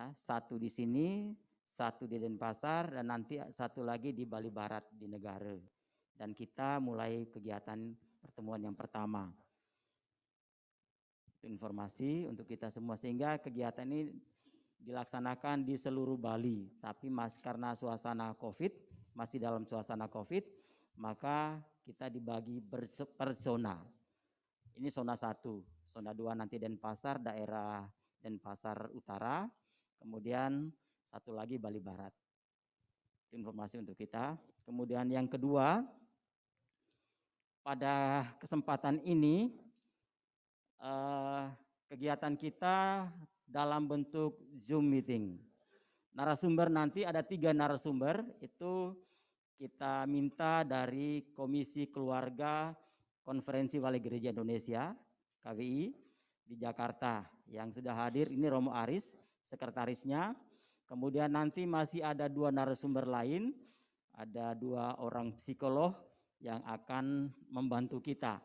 Ya, satu di sini, satu di Denpasar, dan nanti satu lagi di Bali Barat di negara. Dan kita mulai kegiatan pertemuan yang pertama. Informasi untuk kita semua, sehingga kegiatan ini dilaksanakan di seluruh Bali. Tapi mas, karena suasana COVID, masih dalam suasana COVID, maka kita dibagi persona. Ini zona satu, zona dua nanti Denpasar, daerah Denpasar Utara, kemudian satu lagi Bali Barat. Informasi untuk kita. Kemudian yang kedua, pada kesempatan ini eh, kegiatan kita dalam bentuk Zoom meeting. Narasumber nanti ada tiga narasumber itu kita minta dari Komisi Keluarga Konferensi Wali Gereja Indonesia KWI di Jakarta yang sudah hadir ini Romo Aris sekretarisnya. Kemudian nanti masih ada dua narasumber lain, ada dua orang psikolog yang akan membantu kita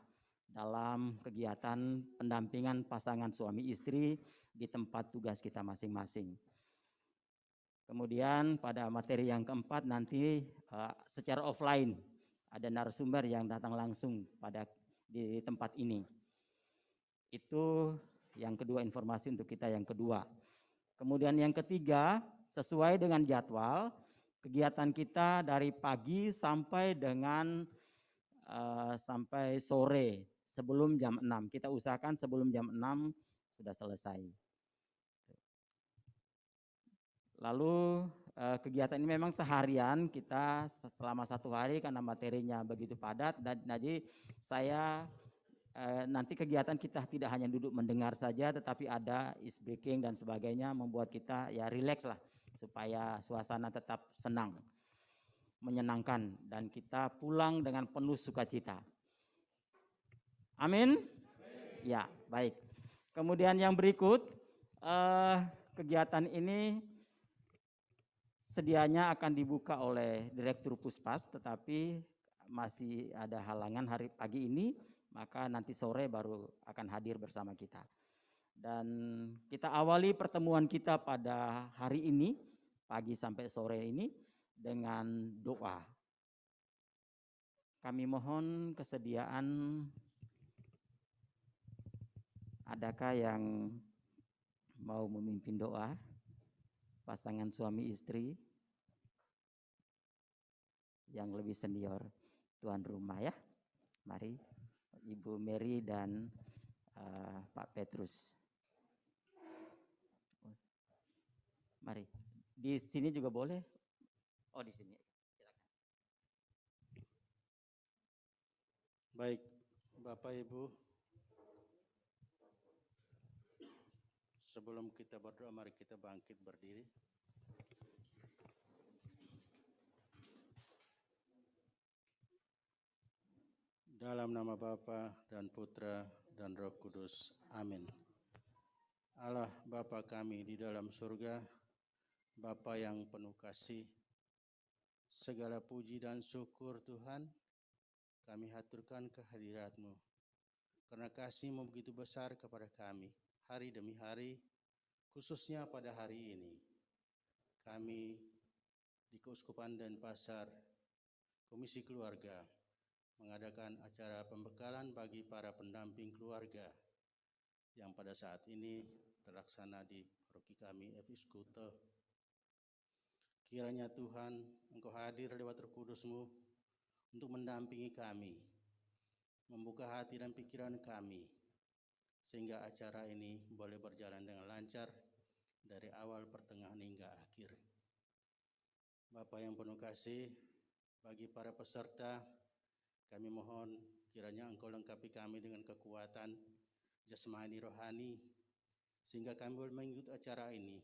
dalam kegiatan pendampingan pasangan suami istri di tempat tugas kita masing-masing. Kemudian pada materi yang keempat nanti eh, secara offline ada narasumber yang datang langsung pada di tempat ini. Itu yang kedua informasi untuk kita yang kedua. Kemudian yang ketiga, sesuai dengan jadwal, kegiatan kita dari pagi sampai dengan uh, sampai sore sebelum jam 6. Kita usahakan sebelum jam 6 sudah selesai. Lalu eh, kegiatan ini memang seharian kita selama satu hari karena materinya begitu padat dan jadi saya Eh, nanti kegiatan kita tidak hanya duduk mendengar saja, tetapi ada is breaking dan sebagainya membuat kita ya rileks lah supaya suasana tetap senang, menyenangkan dan kita pulang dengan penuh sukacita. Amin. Amin. Ya, baik. Kemudian yang berikut eh, kegiatan ini sedianya akan dibuka oleh Direktur Puspas, tetapi masih ada halangan hari pagi ini maka nanti sore baru akan hadir bersama kita. Dan kita awali pertemuan kita pada hari ini, pagi sampai sore ini, dengan doa. Kami mohon kesediaan adakah yang mau memimpin doa pasangan suami istri yang lebih senior tuan rumah ya. Mari Ibu Mary dan uh, Pak Petrus. Mari. Di sini juga boleh. Oh, di sini. Silakan. Baik, Bapak Ibu. Sebelum kita berdoa, mari kita bangkit berdiri. Dalam nama Bapa dan Putra dan Roh Kudus. Amin. Allah Bapa kami di dalam surga, Bapa yang penuh kasih, segala puji dan syukur Tuhan, kami haturkan kehadiratmu. Karena kasihmu begitu besar kepada kami, hari demi hari, khususnya pada hari ini. Kami di Keuskupan dan Pasar, Komisi Keluarga, mengadakan acara pembekalan bagi para pendamping keluarga yang pada saat ini terlaksana di paroki kami FI Kiranya Tuhan Engkau hadir lewat Roh Kudusmu untuk mendampingi kami, membuka hati dan pikiran kami, sehingga acara ini boleh berjalan dengan lancar dari awal pertengahan hingga akhir. Bapak yang penuh kasih, bagi para peserta kami mohon kiranya Engkau lengkapi kami dengan kekuatan jasmani rohani sehingga kami boleh mengikuti acara ini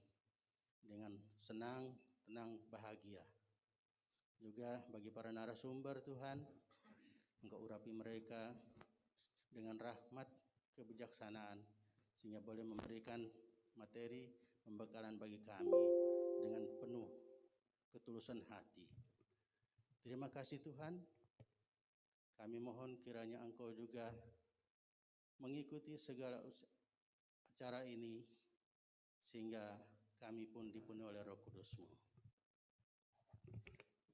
dengan senang, tenang, bahagia. Juga bagi para narasumber Tuhan, Engkau urapi mereka dengan rahmat kebijaksanaan sehingga boleh memberikan materi pembekalan bagi kami dengan penuh ketulusan hati. Terima kasih Tuhan. Kami mohon kiranya engkau juga mengikuti segala acara ini sehingga kami pun dipenuhi oleh roh kudusmu.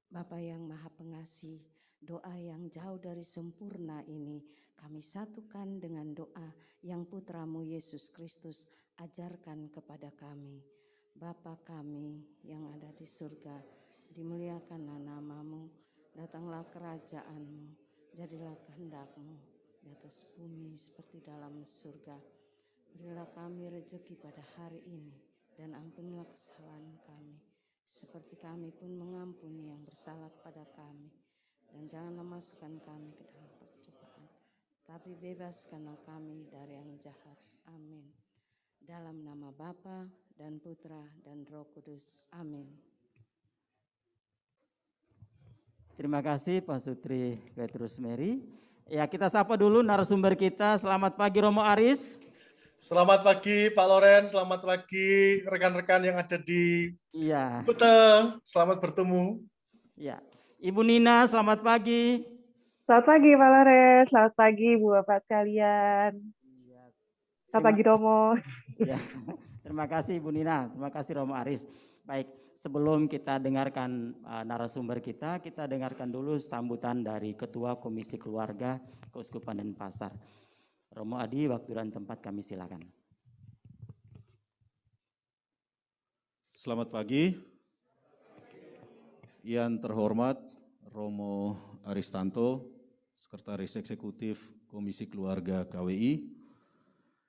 Bapa yang maha pengasih, doa yang jauh dari sempurna ini kami satukan dengan doa yang putramu Yesus Kristus ajarkan kepada kami. Bapa kami yang ada di surga, dimuliakanlah namamu, datanglah kerajaanmu, jadilah kehendakmu di atas bumi seperti dalam surga. Berilah kami rejeki pada hari ini, dan ampunilah kesalahan kami, seperti kami pun mengampuni yang bersalah kepada kami. Dan jangan memasukkan kami ke dalam percobaan, tapi bebaskanlah kami dari yang jahat. Amin. Dalam nama Bapa dan Putra dan Roh Kudus. Amin. Terima kasih Pak Sutri Petrus Mary. Ya kita sapa dulu narasumber kita. Selamat pagi Romo Aris. Selamat pagi Pak Loren, selamat pagi rekan-rekan yang ada di Iya. Kute. Selamat bertemu. Ya. Ibu Nina, selamat pagi. Selamat pagi Pak Loren, selamat pagi Bu Bapak sekalian. Ya. Selamat pagi Romo. Ya. Terima kasih Ibu Nina, terima kasih Romo Aris. Baik, sebelum kita dengarkan uh, narasumber kita, kita dengarkan dulu sambutan dari Ketua Komisi Keluarga Keuskupan Pasar, Romo Adi, waktu dan tempat kami silakan. Selamat pagi. Yang terhormat Romo Aristanto, Sekretaris Eksekutif Komisi Keluarga KWI.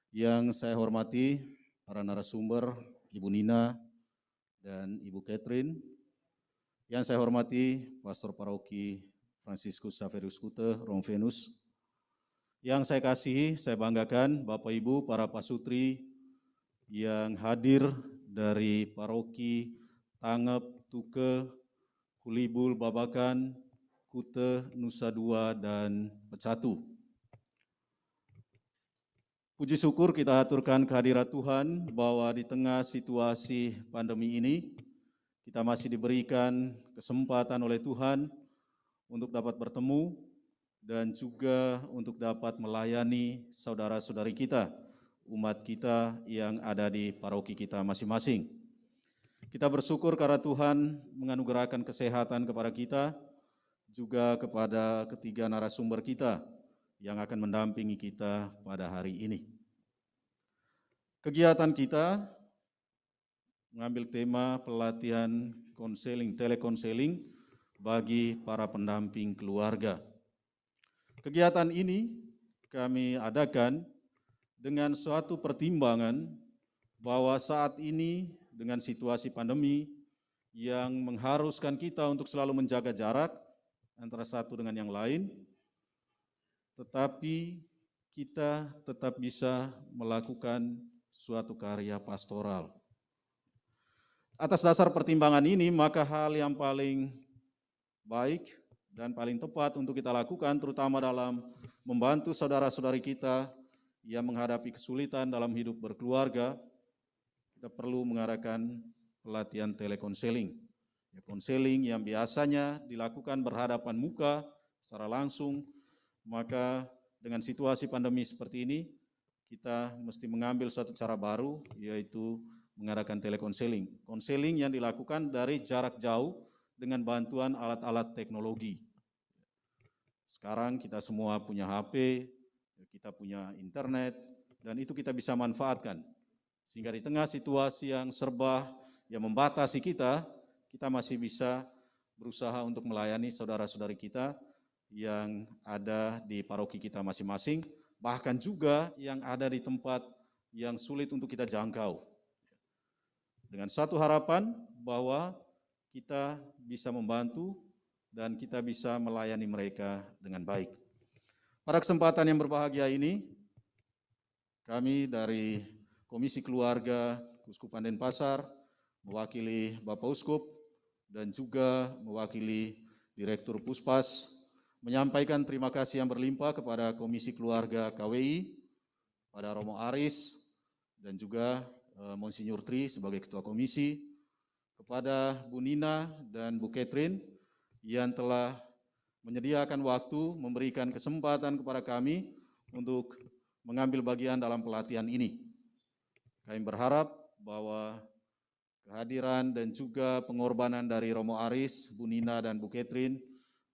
Yang saya hormati para narasumber, Ibu Nina, dan Ibu Catherine. Yang saya hormati Pastor Paroki Franciscus Saverius Kute, Rom Venus. Yang saya kasihi, saya banggakan Bapak Ibu, para pasutri yang hadir dari paroki Tangep, Tuke, Kulibul, Babakan, Kute, Nusa Dua, dan Pecatu. Puji syukur kita haturkan kehadiran Tuhan bahwa di tengah situasi pandemi ini kita masih diberikan kesempatan oleh Tuhan untuk dapat bertemu dan juga untuk dapat melayani saudara-saudari kita, umat kita yang ada di paroki kita masing-masing. Kita bersyukur karena Tuhan menganugerahkan kesehatan kepada kita, juga kepada ketiga narasumber kita, yang akan mendampingi kita pada hari ini. Kegiatan kita mengambil tema pelatihan konseling, telekonseling bagi para pendamping keluarga. Kegiatan ini kami adakan dengan suatu pertimbangan bahwa saat ini dengan situasi pandemi yang mengharuskan kita untuk selalu menjaga jarak antara satu dengan yang lain, tetapi kita tetap bisa melakukan suatu karya pastoral. Atas dasar pertimbangan ini, maka hal yang paling baik dan paling tepat untuk kita lakukan, terutama dalam membantu saudara-saudari kita yang menghadapi kesulitan dalam hidup berkeluarga, kita perlu mengarahkan pelatihan telekonseling. Ya, konseling yang biasanya dilakukan berhadapan muka secara langsung maka dengan situasi pandemi seperti ini, kita mesti mengambil suatu cara baru, yaitu mengarahkan telekonseling. Konseling yang dilakukan dari jarak jauh dengan bantuan alat-alat teknologi. Sekarang kita semua punya HP, kita punya internet, dan itu kita bisa manfaatkan. Sehingga di tengah situasi yang serba yang membatasi kita, kita masih bisa berusaha untuk melayani saudara-saudari kita yang ada di paroki kita masing-masing, bahkan juga yang ada di tempat yang sulit untuk kita jangkau. Dengan satu harapan bahwa kita bisa membantu dan kita bisa melayani mereka dengan baik. Pada kesempatan yang berbahagia ini, kami dari Komisi Keluarga Uskupan Pasar, mewakili Bapak Uskup dan juga mewakili Direktur Puspas menyampaikan terima kasih yang berlimpah kepada Komisi Keluarga KWI, pada Romo Aris, dan juga eh, Monsinyur Tri sebagai Ketua Komisi, kepada Bu Nina dan Bu Catherine yang telah menyediakan waktu, memberikan kesempatan kepada kami untuk mengambil bagian dalam pelatihan ini. Kami berharap bahwa kehadiran dan juga pengorbanan dari Romo Aris, Bu Nina, dan Bu Catherine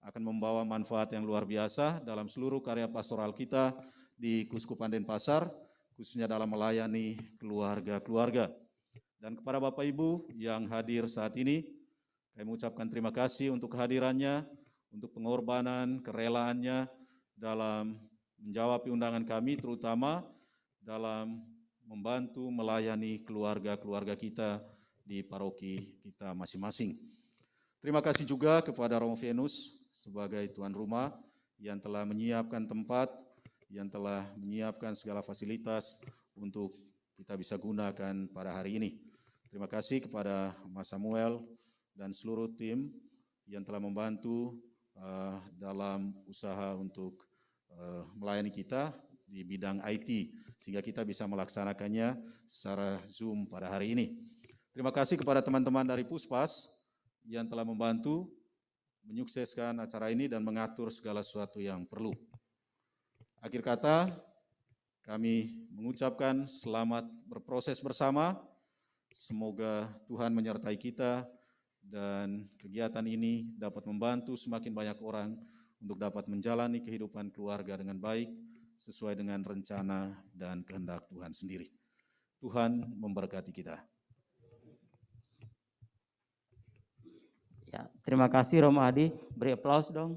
akan membawa manfaat yang luar biasa dalam seluruh karya pastoral kita di Kuskupan Denpasar, khususnya dalam melayani keluarga-keluarga. Dan kepada Bapak Ibu yang hadir saat ini, kami mengucapkan terima kasih untuk kehadirannya, untuk pengorbanan, kerelaannya dalam menjawab undangan kami, terutama dalam membantu melayani keluarga-keluarga kita di paroki kita masing-masing. Terima kasih juga kepada Romo Venus sebagai tuan rumah yang telah menyiapkan tempat, yang telah menyiapkan segala fasilitas untuk kita bisa gunakan pada hari ini. Terima kasih kepada Mas Samuel dan seluruh tim yang telah membantu uh, dalam usaha untuk uh, melayani kita di bidang IT sehingga kita bisa melaksanakannya secara Zoom pada hari ini. Terima kasih kepada teman-teman dari Puspas yang telah membantu menyukseskan acara ini dan mengatur segala sesuatu yang perlu. Akhir kata, kami mengucapkan selamat berproses bersama. Semoga Tuhan menyertai kita dan kegiatan ini dapat membantu semakin banyak orang untuk dapat menjalani kehidupan keluarga dengan baik sesuai dengan rencana dan kehendak Tuhan sendiri. Tuhan memberkati kita. Ya, terima kasih Romo Hadi, beri aplaus dong.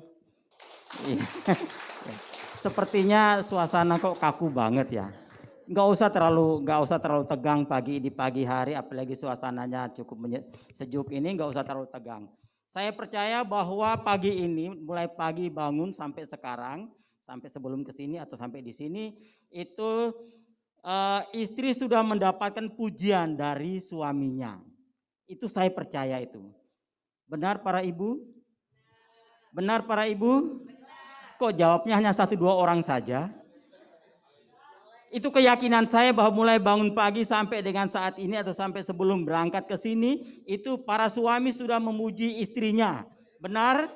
Iya. Sepertinya suasana kok kaku banget ya. Nggak usah terlalu enggak usah terlalu tegang pagi di pagi hari, apalagi suasananya cukup sejuk ini nggak usah terlalu tegang. Saya percaya bahwa pagi ini mulai pagi bangun sampai sekarang, sampai sebelum ke sini atau sampai di sini itu uh, istri sudah mendapatkan pujian dari suaminya. Itu saya percaya itu. Benar para ibu? Benar para ibu? Kok jawabnya hanya satu dua orang saja? Itu keyakinan saya bahwa mulai bangun pagi sampai dengan saat ini atau sampai sebelum berangkat ke sini, itu para suami sudah memuji istrinya. Benar?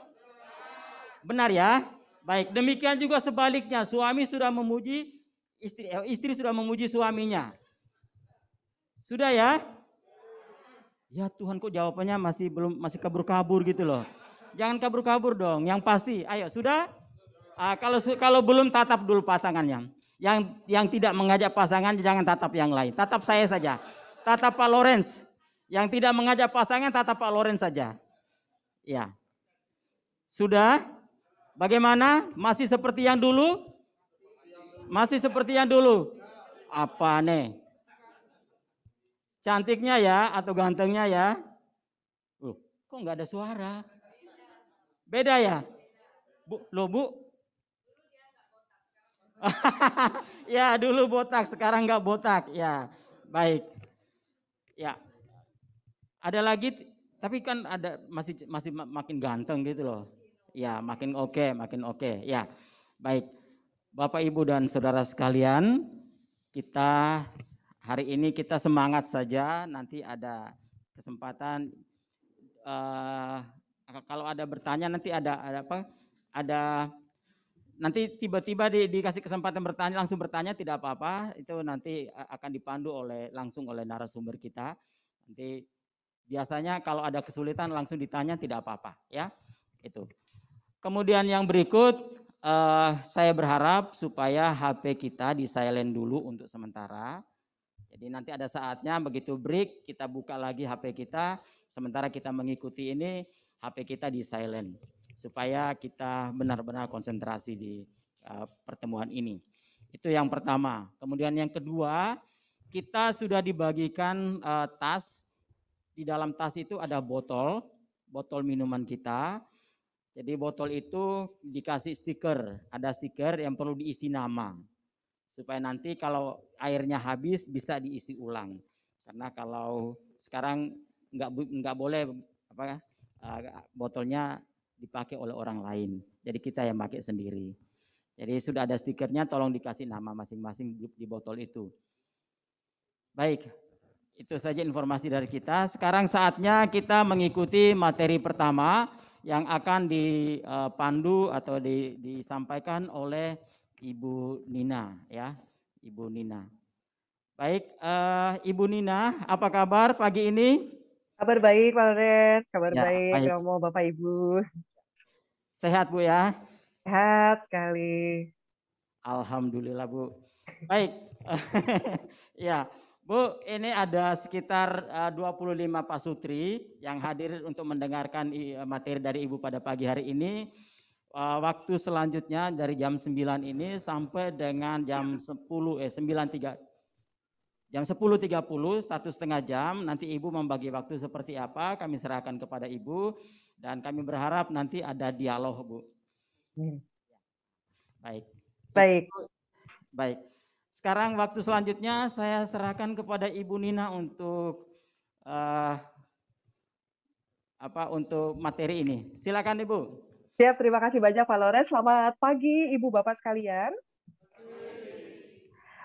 Benar ya? Baik, demikian juga sebaliknya, suami sudah memuji istri, eh, istri sudah memuji suaminya. Sudah ya? Ya Tuhan kok jawabannya masih belum masih kabur-kabur gitu loh. Jangan kabur-kabur dong. Yang pasti, ayo sudah. Uh, kalau kalau belum tatap dulu pasangannya. Yang yang tidak mengajak pasangan jangan tatap yang lain. Tatap saya saja. Tatap Pak Lorenz. Yang tidak mengajak pasangan tatap Pak Lorenz saja. Ya. Sudah? Bagaimana? Masih seperti yang dulu? Masih seperti yang dulu? Apa nih? Cantiknya ya atau gantengnya ya. Loh, kok nggak ada suara? Beda ya? Bu, lo bu? ya dulu botak, sekarang nggak botak. Ya, baik. Ya, ada lagi tapi kan ada masih masih makin ganteng gitu loh. Ya, makin oke, okay, makin oke. Okay. Ya. Baik. Bapak Ibu dan saudara sekalian, kita hari ini kita semangat saja, nanti ada kesempatan uh, kalau ada bertanya nanti ada ada apa? Ada nanti tiba-tiba di, dikasih kesempatan bertanya langsung bertanya tidak apa-apa, itu nanti akan dipandu oleh langsung oleh narasumber kita. Nanti biasanya kalau ada kesulitan langsung ditanya tidak apa-apa ya. Itu. Kemudian yang berikut uh, saya berharap supaya HP kita di silent dulu untuk sementara jadi nanti ada saatnya begitu break kita buka lagi HP kita sementara kita mengikuti ini HP kita di silent supaya kita benar-benar konsentrasi di uh, pertemuan ini. Itu yang pertama. Kemudian yang kedua, kita sudah dibagikan uh, tas. Di dalam tas itu ada botol, botol minuman kita. Jadi botol itu dikasih stiker, ada stiker yang perlu diisi nama supaya nanti kalau airnya habis bisa diisi ulang. Karena kalau sekarang nggak nggak boleh apa ya eh, botolnya dipakai oleh orang lain. Jadi kita yang pakai sendiri. Jadi sudah ada stikernya tolong dikasih nama masing-masing di botol itu. Baik, itu saja informasi dari kita. Sekarang saatnya kita mengikuti materi pertama yang akan dipandu atau disampaikan oleh Ibu Nina ya, Ibu Nina. Baik, uh, Ibu Nina, apa kabar pagi ini? Kabar baik, Pak Loren. Kabar ya, baik, baik. Romo, Bapak Ibu. Sehat Bu ya? Sehat sekali. Alhamdulillah Bu. Baik. ya, Bu, ini ada sekitar 25 pasutri pasutri yang hadir untuk mendengarkan eh, materi dari Ibu pada pagi hari ini. Eh, waktu selanjutnya dari jam 9 ini sampai dengan jam 10 eh 9.30 jam 10.30 satu setengah jam nanti ibu membagi waktu seperti apa kami serahkan kepada ibu dan kami berharap nanti ada dialog bu hmm. baik baik baik sekarang waktu selanjutnya saya serahkan kepada ibu Nina untuk uh, apa untuk materi ini silakan ibu Siap, terima kasih banyak Pak Lores. Selamat pagi Ibu Bapak sekalian.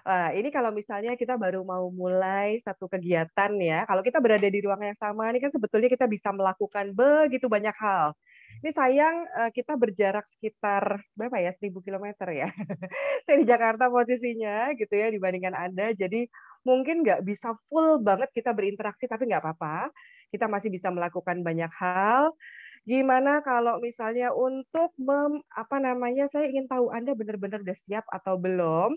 Nah, ini kalau misalnya kita baru mau mulai satu kegiatan ya, kalau kita berada di ruang yang sama, ini kan sebetulnya kita bisa melakukan begitu banyak hal. Ini sayang eh, kita berjarak sekitar berapa ya, 1000 km ya. Saya di Jakarta posisinya gitu ya dibandingkan Anda, jadi mungkin nggak bisa full banget kita berinteraksi, tapi nggak apa-apa. Kita masih bisa melakukan banyak hal. Gimana kalau misalnya untuk mem, apa namanya saya ingin tahu Anda benar-benar sudah siap atau belum?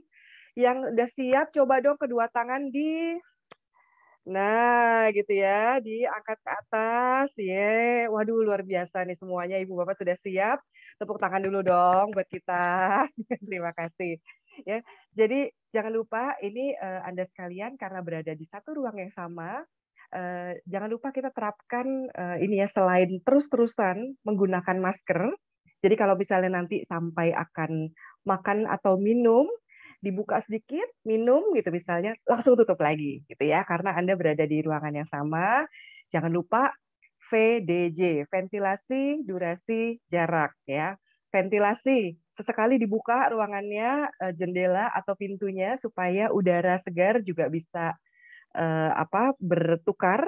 Yang sudah siap coba dong kedua tangan di Nah, gitu ya, diangkat ke atas. Ye. Yeah. Waduh, luar biasa nih semuanya. Ibu Bapak sudah siap? Tepuk tangan dulu dong buat kita. Terima kasih. Ya. Jadi, jangan lupa ini uh, Anda sekalian karena berada di satu ruang yang sama, Eh, jangan lupa kita terapkan uh, ini ya selain terus-terusan menggunakan masker. Jadi kalau misalnya nanti sampai akan makan atau minum dibuka sedikit, minum gitu misalnya, langsung tutup lagi gitu ya karena Anda berada di ruangan yang sama. Jangan lupa VDJ, ventilasi, durasi, jarak ya. Ventilasi sesekali dibuka ruangannya, eh, jendela atau pintunya supaya udara segar juga bisa uh, apa bertukar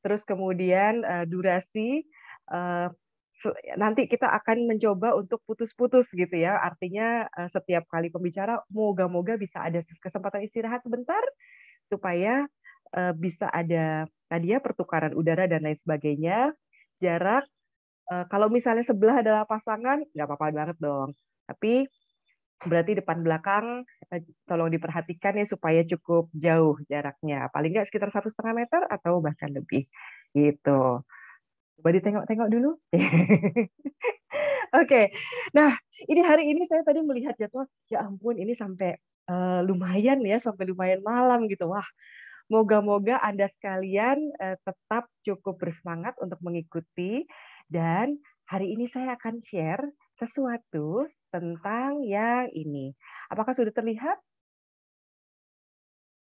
terus kemudian uh, durasi uh, nanti kita akan mencoba untuk putus-putus gitu ya artinya uh, setiap kali pembicara moga-moga bisa ada kesempatan istirahat sebentar supaya uh, bisa ada tadi ya pertukaran udara dan lain sebagainya jarak uh, kalau misalnya sebelah adalah pasangan nggak apa-apa banget dong tapi berarti depan belakang eh, tolong diperhatikan ya supaya cukup jauh jaraknya paling nggak sekitar satu setengah meter atau bahkan lebih gitu coba ditengok-tengok dulu oke okay. nah ini hari ini saya tadi melihat jadwal ya ampun ini sampai uh, lumayan ya sampai lumayan malam gitu wah moga-moga anda sekalian uh, tetap cukup bersemangat untuk mengikuti dan hari ini saya akan share sesuatu tentang yang ini. Apakah sudah terlihat?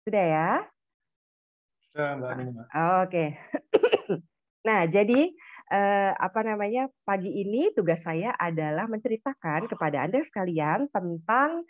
Sudah ya? Sudah, Mbak Nima. Oke. nah, jadi eh, apa namanya pagi ini tugas saya adalah menceritakan kepada anda sekalian tentang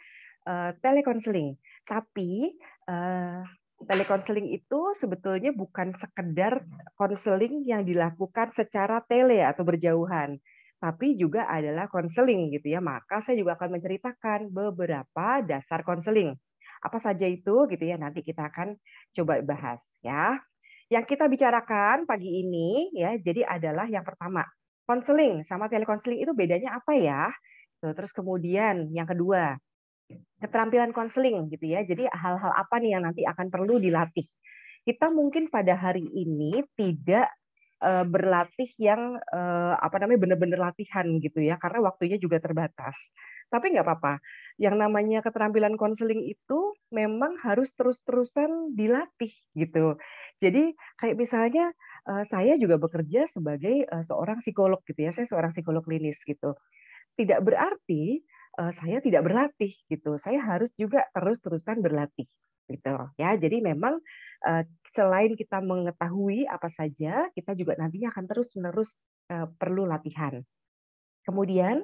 eh, telekonseling. Tapi eh, telekonseling itu sebetulnya bukan sekedar konseling yang dilakukan secara tele atau berjauhan, tapi juga adalah konseling gitu ya. Maka saya juga akan menceritakan beberapa dasar konseling. Apa saja itu gitu ya nanti kita akan coba bahas ya. Yang kita bicarakan pagi ini ya jadi adalah yang pertama, konseling sama telekonseling itu bedanya apa ya? Terus kemudian yang kedua, keterampilan konseling gitu ya. Jadi hal-hal apa nih yang nanti akan perlu dilatih? Kita mungkin pada hari ini tidak uh, berlatih yang uh, apa namanya benar-benar latihan gitu ya karena waktunya juga terbatas. Tapi nggak apa-apa. Yang namanya keterampilan konseling itu memang harus terus-terusan dilatih gitu. Jadi kayak misalnya uh, saya juga bekerja sebagai uh, seorang psikolog gitu ya. Saya seorang psikolog klinis gitu. Tidak berarti saya tidak berlatih gitu. Saya harus juga terus-terusan berlatih gitu ya. Jadi memang selain kita mengetahui apa saja, kita juga nantinya akan terus-menerus perlu latihan. Kemudian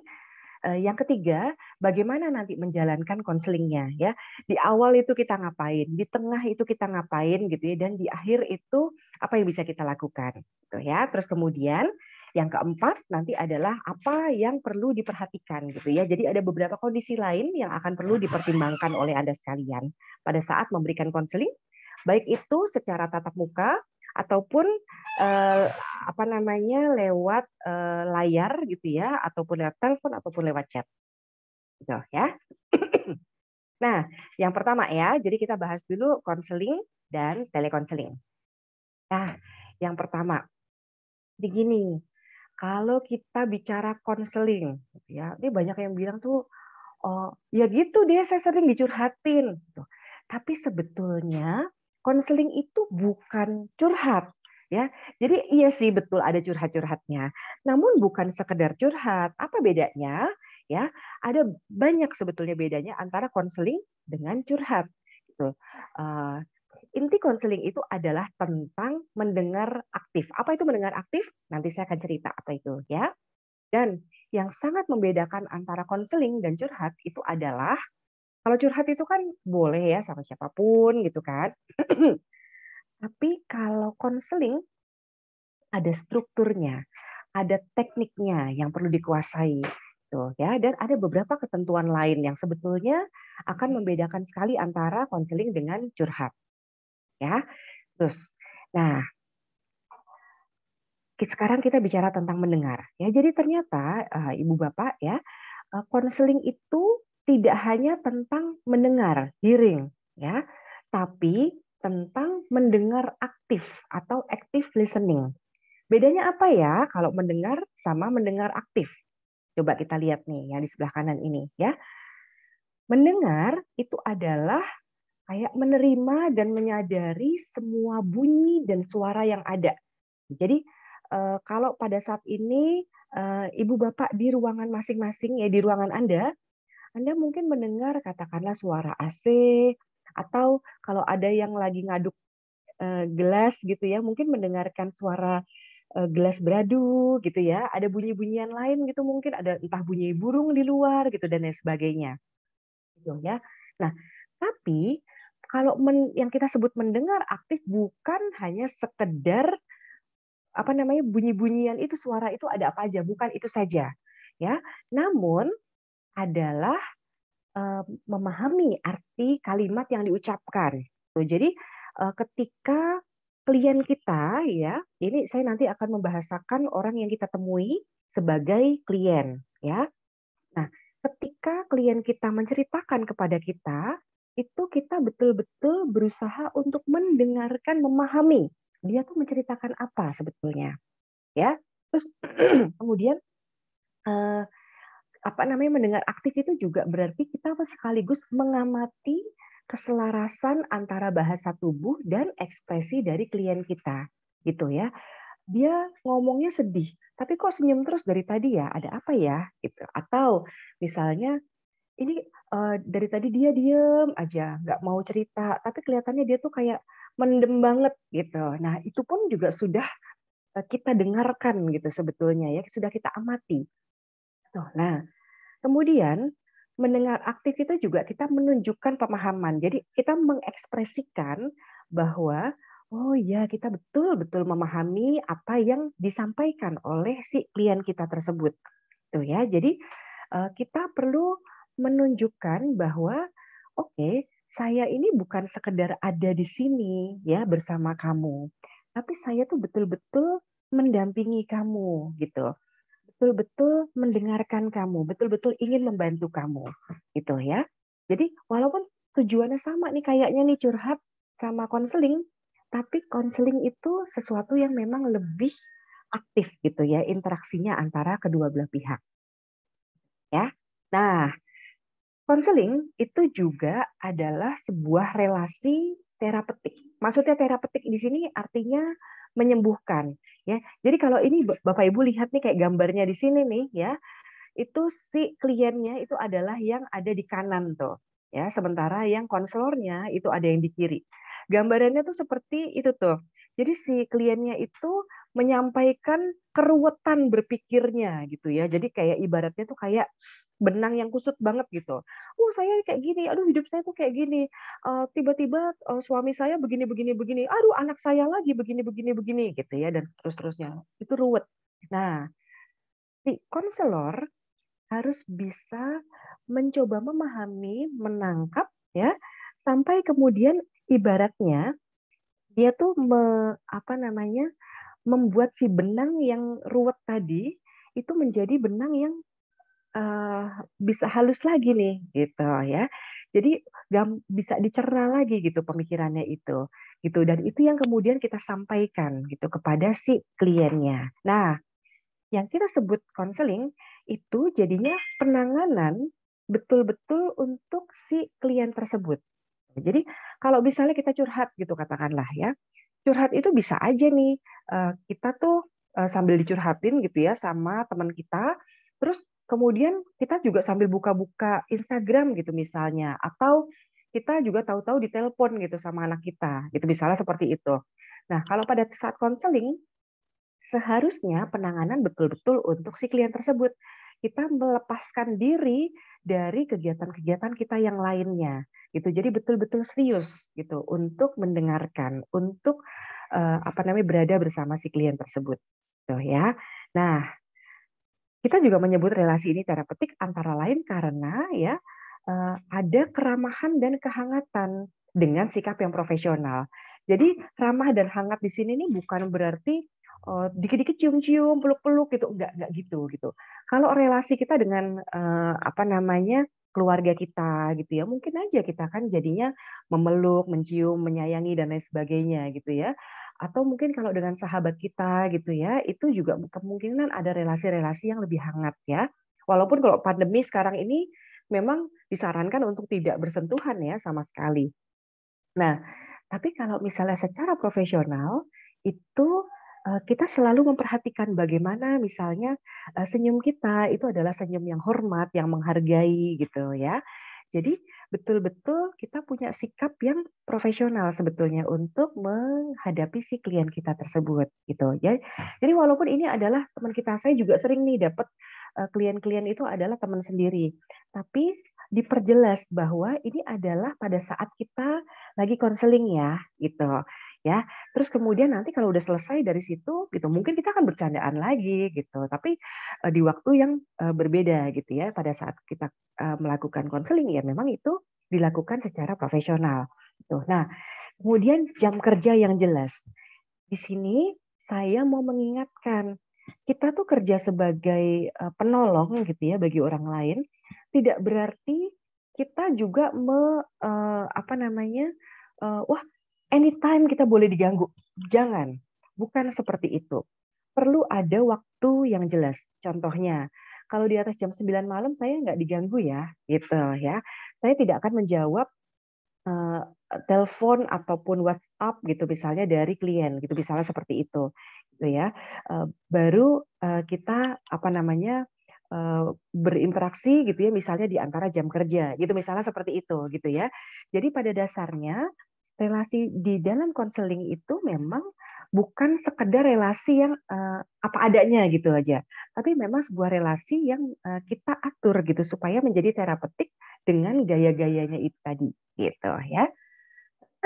yang ketiga, bagaimana nanti menjalankan konselingnya ya. Di awal itu kita ngapain, di tengah itu kita ngapain gitu ya dan di akhir itu apa yang bisa kita lakukan gitu ya. Terus kemudian yang keempat nanti adalah apa yang perlu diperhatikan gitu ya. Jadi ada beberapa kondisi lain yang akan perlu dipertimbangkan oleh Anda sekalian pada saat memberikan konseling, baik itu secara tatap muka ataupun eh, apa namanya lewat eh, layar gitu ya ataupun lewat telepon ataupun lewat chat. Gitu ya. Nah, yang pertama ya, jadi kita bahas dulu konseling dan telekonseling. Nah, yang pertama, begini, kalau kita bicara konseling, gitu ya, ini banyak yang bilang tuh, oh, ya gitu dia saya sering dicurhatin. Gitu. Tapi sebetulnya konseling itu bukan curhat, ya. Jadi iya sih betul ada curhat-curhatnya. Namun bukan sekedar curhat. Apa bedanya? Ya, ada banyak sebetulnya bedanya antara konseling dengan curhat. Gitu. Uh, inti konseling itu adalah tentang mendengar aktif. Apa itu mendengar aktif? Nanti saya akan cerita apa itu ya. Dan yang sangat membedakan antara konseling dan curhat itu adalah kalau curhat itu kan boleh ya sama siapapun gitu kan. Tapi kalau konseling ada strukturnya, ada tekniknya yang perlu dikuasai. Tuh, gitu ya dan ada beberapa ketentuan lain yang sebetulnya akan membedakan sekali antara konseling dengan curhat ya. Terus nah sekarang kita bicara tentang mendengar ya. Jadi ternyata eh, Ibu Bapak ya, eh, konseling itu tidak hanya tentang mendengar, hearing ya, tapi tentang mendengar aktif atau active listening. Bedanya apa ya kalau mendengar sama mendengar aktif? Coba kita lihat nih yang di sebelah kanan ini ya. Mendengar itu adalah kayak menerima dan menyadari semua bunyi dan suara yang ada. Jadi eh, kalau pada saat ini eh, ibu bapak di ruangan masing-masing ya di ruangan Anda, Anda mungkin mendengar katakanlah suara AC atau kalau ada yang lagi ngaduk eh, gelas gitu ya, mungkin mendengarkan suara gelas beradu gitu ya, ada bunyi-bunyian lain gitu mungkin ada entah bunyi burung di luar gitu dan lain sebagainya. Gitu ya. Nah, tapi kalau men, yang kita sebut mendengar aktif bukan hanya sekedar apa namanya bunyi-bunyian itu suara itu ada apa aja bukan itu saja ya namun adalah eh, memahami arti kalimat yang diucapkan jadi eh, ketika klien kita ya ini saya nanti akan membahasakan orang yang kita temui sebagai klien ya nah ketika klien kita menceritakan kepada kita itu kita betul-betul berusaha untuk mendengarkan, memahami dia tuh menceritakan apa sebetulnya, ya. Terus kemudian eh, apa namanya mendengar aktif itu juga berarti kita sekaligus mengamati keselarasan antara bahasa tubuh dan ekspresi dari klien kita, gitu ya. Dia ngomongnya sedih, tapi kok senyum terus dari tadi ya? Ada apa ya? Gitu. Atau misalnya ini uh, dari tadi dia diem aja, nggak mau cerita, tapi kelihatannya dia tuh kayak mendem banget gitu. Nah itu pun juga sudah eh, kita dengarkan gitu sebetulnya ya, sudah kita amati. Tuh, nah kemudian mendengar aktif itu juga kita menunjukkan pemahaman. Jadi kita mengekspresikan bahwa oh ya kita betul-betul memahami apa yang disampaikan oleh si klien kita tersebut. Tuh ya. Jadi eh, kita perlu menunjukkan bahwa oke, okay, saya ini bukan sekedar ada di sini ya bersama kamu, tapi saya tuh betul-betul mendampingi kamu gitu. Betul-betul mendengarkan kamu, betul-betul ingin membantu kamu gitu ya. Jadi walaupun tujuannya sama nih kayaknya nih curhat sama konseling, tapi konseling itu sesuatu yang memang lebih aktif gitu ya interaksinya antara kedua belah pihak. Ya. Nah, Konseling itu juga adalah sebuah relasi terapeutik. Maksudnya terapeutik di sini artinya menyembuhkan, ya. Jadi kalau ini Bapak Ibu lihat nih kayak gambarnya di sini nih, ya. Itu si kliennya itu adalah yang ada di kanan tuh, ya. Sementara yang konselornya itu ada yang di kiri. Gambarannya tuh seperti itu tuh. Jadi si kliennya itu menyampaikan keruwetan berpikirnya gitu ya. Jadi kayak ibaratnya tuh kayak benang yang kusut banget gitu. Oh saya kayak gini, aduh hidup saya tuh kayak gini. tiba eh, tiba-tiba uh, suami saya begini begini begini. Aduh anak saya lagi begini begini begini gitu ya dan terus terusnya. Itu ruwet. Nah, si konselor harus bisa mencoba memahami, menangkap ya sampai kemudian ibaratnya dia tuh me, apa namanya membuat si benang yang ruwet tadi itu menjadi benang yang uh, bisa halus lagi nih gitu ya. Jadi gak bisa dicerna lagi gitu pemikirannya itu gitu dan itu yang kemudian kita sampaikan gitu kepada si kliennya. Nah, yang kita sebut konseling itu jadinya penanganan betul-betul untuk si klien tersebut. Jadi kalau misalnya kita curhat gitu katakanlah ya, curhat itu bisa aja nih eh, kita tuh eh, sambil dicurhatin gitu ya sama teman kita, terus kemudian kita juga sambil buka-buka Instagram gitu misalnya, atau kita juga tahu-tahu ditelepon gitu sama anak kita, gitu misalnya seperti itu. Nah kalau pada saat konseling seharusnya penanganan betul-betul untuk si klien tersebut kita melepaskan diri dari kegiatan-kegiatan kita yang lainnya gitu jadi betul-betul serius gitu untuk mendengarkan untuk uh, apa namanya berada bersama si klien tersebut gitu ya nah kita juga menyebut relasi ini terapeutik antara lain karena ya eh, ada keramahan dan kehangatan dengan sikap yang profesional. Jadi ramah dan hangat di sini ini bukan berarti uh, dikit-dikit cium-cium, peluk-peluk gitu, enggak enggak gitu gitu. Kalau relasi kita dengan uh, apa namanya keluarga kita gitu ya, mungkin aja kita kan jadinya memeluk, mencium, menyayangi dan lain sebagainya gitu ya. Atau mungkin kalau dengan sahabat kita gitu ya, itu juga kemungkinan ada relasi-relasi yang lebih hangat ya. Walaupun kalau pandemi sekarang ini memang disarankan untuk tidak bersentuhan ya sama sekali. Nah, tapi kalau misalnya secara profesional itu Eh, kita selalu memperhatikan bagaimana misalnya eh, senyum kita itu adalah senyum yang hormat, yang menghargai gitu ya. Jadi betul-betul kita punya sikap yang profesional sebetulnya untuk menghadapi si klien kita tersebut gitu. Jadi, ya. nah. jadi walaupun ini adalah teman kita, saya juga sering nih dapat eh, klien-klien itu adalah teman sendiri. Tapi diperjelas bahwa ini adalah pada saat kita lagi konseling ya gitu ya. Terus kemudian nanti kalau udah selesai dari situ gitu, mungkin kita akan bercandaan lagi gitu. Tapi uh, di waktu yang uh, berbeda gitu ya. Pada saat kita uh, melakukan konseling ya memang itu dilakukan secara profesional. Gitu. Nah, kemudian jam kerja yang jelas. Di sini saya mau mengingatkan kita tuh kerja sebagai penolong gitu ya bagi orang lain tidak berarti kita juga me, apa namanya wah anytime kita boleh diganggu. Jangan, bukan seperti itu. Perlu ada waktu yang jelas. Contohnya, kalau di atas jam 9 malam saya nggak diganggu ya, gitu ya. Saya tidak akan menjawab uh, telepon ataupun WhatsApp gitu misalnya dari klien gitu misalnya seperti itu gitu ya uh, baru uh, kita apa namanya berinteraksi gitu ya misalnya di antara jam kerja gitu misalnya seperti itu gitu ya jadi pada dasarnya relasi di dalam konseling itu memang bukan sekedar relasi yang uh, apa adanya gitu aja, tapi memang sebuah relasi yang uh, kita atur gitu supaya menjadi terapeutik dengan gaya-gayanya itu tadi gitu ya.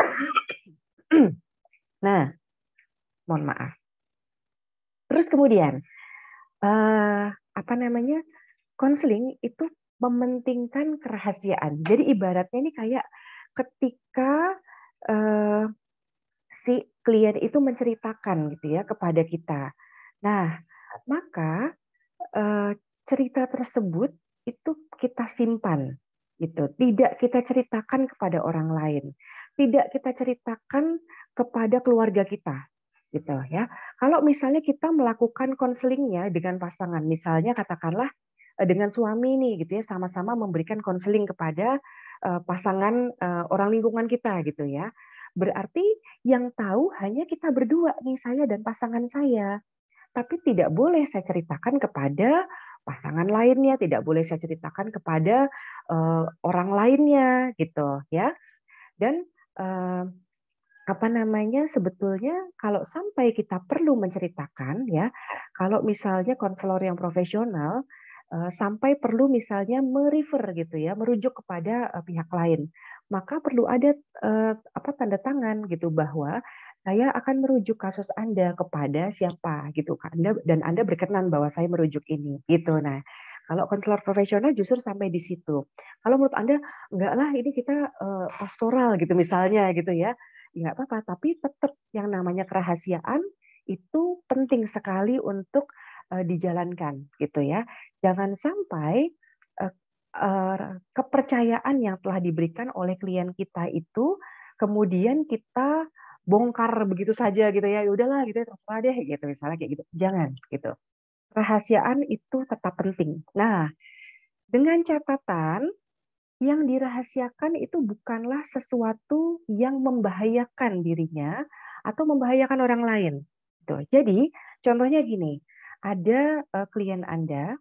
nah, mohon maaf. Terus kemudian uh, apa namanya konseling itu mementingkan kerahasiaan. Jadi ibaratnya ini kayak ketika uh, si klien itu menceritakan gitu ya kepada kita. Nah, maka uh, cerita tersebut itu kita simpan gitu. Tidak kita ceritakan kepada orang lain. Tidak kita ceritakan kepada keluarga kita gitu ya. Kalau misalnya kita melakukan konselingnya dengan pasangan, misalnya katakanlah eh, dengan suami nih gitu ya sama-sama memberikan konseling kepada Eh, pasangan eh, orang lingkungan kita gitu ya. Berarti yang tahu hanya kita berdua nih saya dan pasangan saya. Tapi tidak boleh saya ceritakan kepada pasangan lainnya, tidak boleh saya ceritakan kepada eh, orang lainnya gitu ya. Dan apa namanya sebetulnya kalau sampai kita perlu menceritakan ya kalau misalnya konselor yang profesional Eh, sampai perlu misalnya merefer gitu ya, merujuk kepada eh, pihak lain. Maka perlu ada eh, apa tanda tangan gitu bahwa saya akan merujuk kasus Anda kepada siapa gitu kan. Anda dan Anda berkenan bahwa saya merujuk ini gitu. Nah, kalau konselor profesional justru sampai di situ. Kalau menurut Anda enggak lah ini kita pastoral gitu misalnya gitu ya. enggak apa-apa, tapi tetap yang namanya kerahasiaan itu penting sekali untuk Eh, dijalankan gitu ya. Jangan sampai eh, eh, kepercayaan yang telah diberikan oleh klien kita itu kemudian kita bongkar begitu saja gitu ya. Ya udahlah gitu ya terserah deh gitu misalnya kayak gitu. Jangan gitu. Rahasiaan itu tetap penting. Nah, dengan catatan yang dirahasiakan itu bukanlah sesuatu yang membahayakan dirinya atau membahayakan orang lain. Gitu. Jadi, contohnya gini, ada uh, klien Anda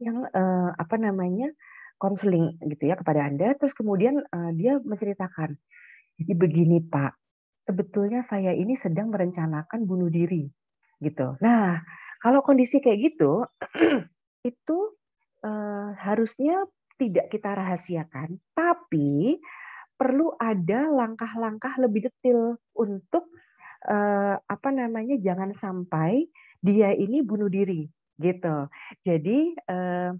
yang uh, apa namanya konseling gitu ya kepada Anda terus kemudian uh, dia menceritakan jadi begini Pak sebetulnya saya ini sedang merencanakan bunuh diri gitu. Nah, kalau kondisi kayak gitu itu uh, harusnya tidak kita rahasiakan tapi perlu ada langkah-langkah lebih detail untuk uh, apa namanya jangan sampai dia ini bunuh diri gitu. Jadi eh,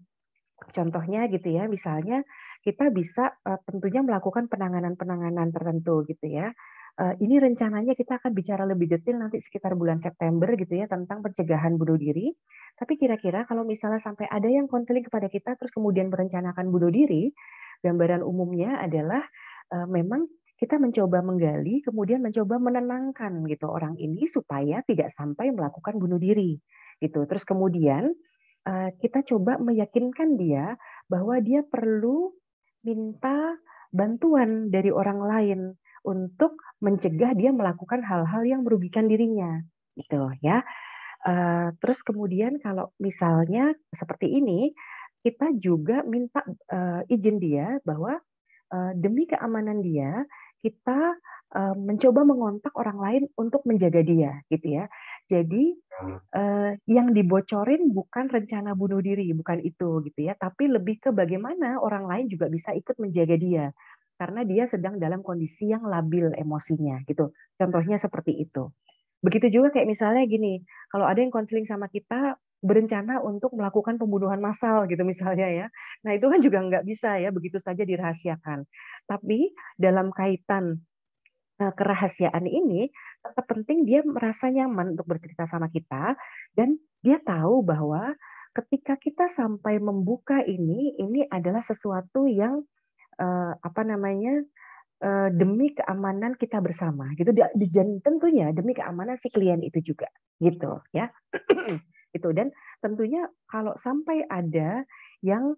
contohnya gitu ya, misalnya kita bisa eh, tentunya melakukan penanganan-penanganan tertentu gitu ya. Eh, ini rencananya kita akan bicara lebih detail nanti sekitar bulan September gitu ya tentang pencegahan bunuh diri. Tapi kira-kira kalau misalnya sampai ada yang konseling kepada kita terus kemudian merencanakan bunuh diri, gambaran umumnya adalah memang kita mencoba menggali, kemudian mencoba menenangkan gitu orang ini supaya tidak sampai melakukan bunuh diri gitu. Terus kemudian eh, kita coba meyakinkan dia bahwa dia perlu minta bantuan dari orang lain untuk mencegah dia melakukan hal-hal yang merugikan dirinya gitu ya. Eh, terus kemudian kalau misalnya seperti ini kita juga minta eh, izin dia bahwa demi keamanan dia kita uh, mencoba mengontak orang lain untuk menjaga dia gitu ya. Jadi uh, yang dibocorin bukan rencana bunuh diri, bukan itu gitu ya, tapi lebih ke bagaimana orang lain juga bisa ikut menjaga dia karena dia sedang dalam kondisi yang labil emosinya gitu. Contohnya seperti itu. Begitu juga kayak misalnya gini, kalau ada yang konseling sama kita berencana untuk melakukan pembunuhan massal gitu misalnya ya. Nah itu kan juga nggak bisa ya begitu saja dirahasiakan. Tapi dalam kaitan eh, kerahasiaan ini tetap penting dia merasa nyaman untuk bercerita sama kita dan dia tahu bahwa ketika kita sampai membuka ini ini adalah sesuatu yang eh, apa namanya eh, demi keamanan kita bersama gitu dan tentunya demi keamanan si klien itu juga gitu ya gitu dan tentunya kalau sampai ada yang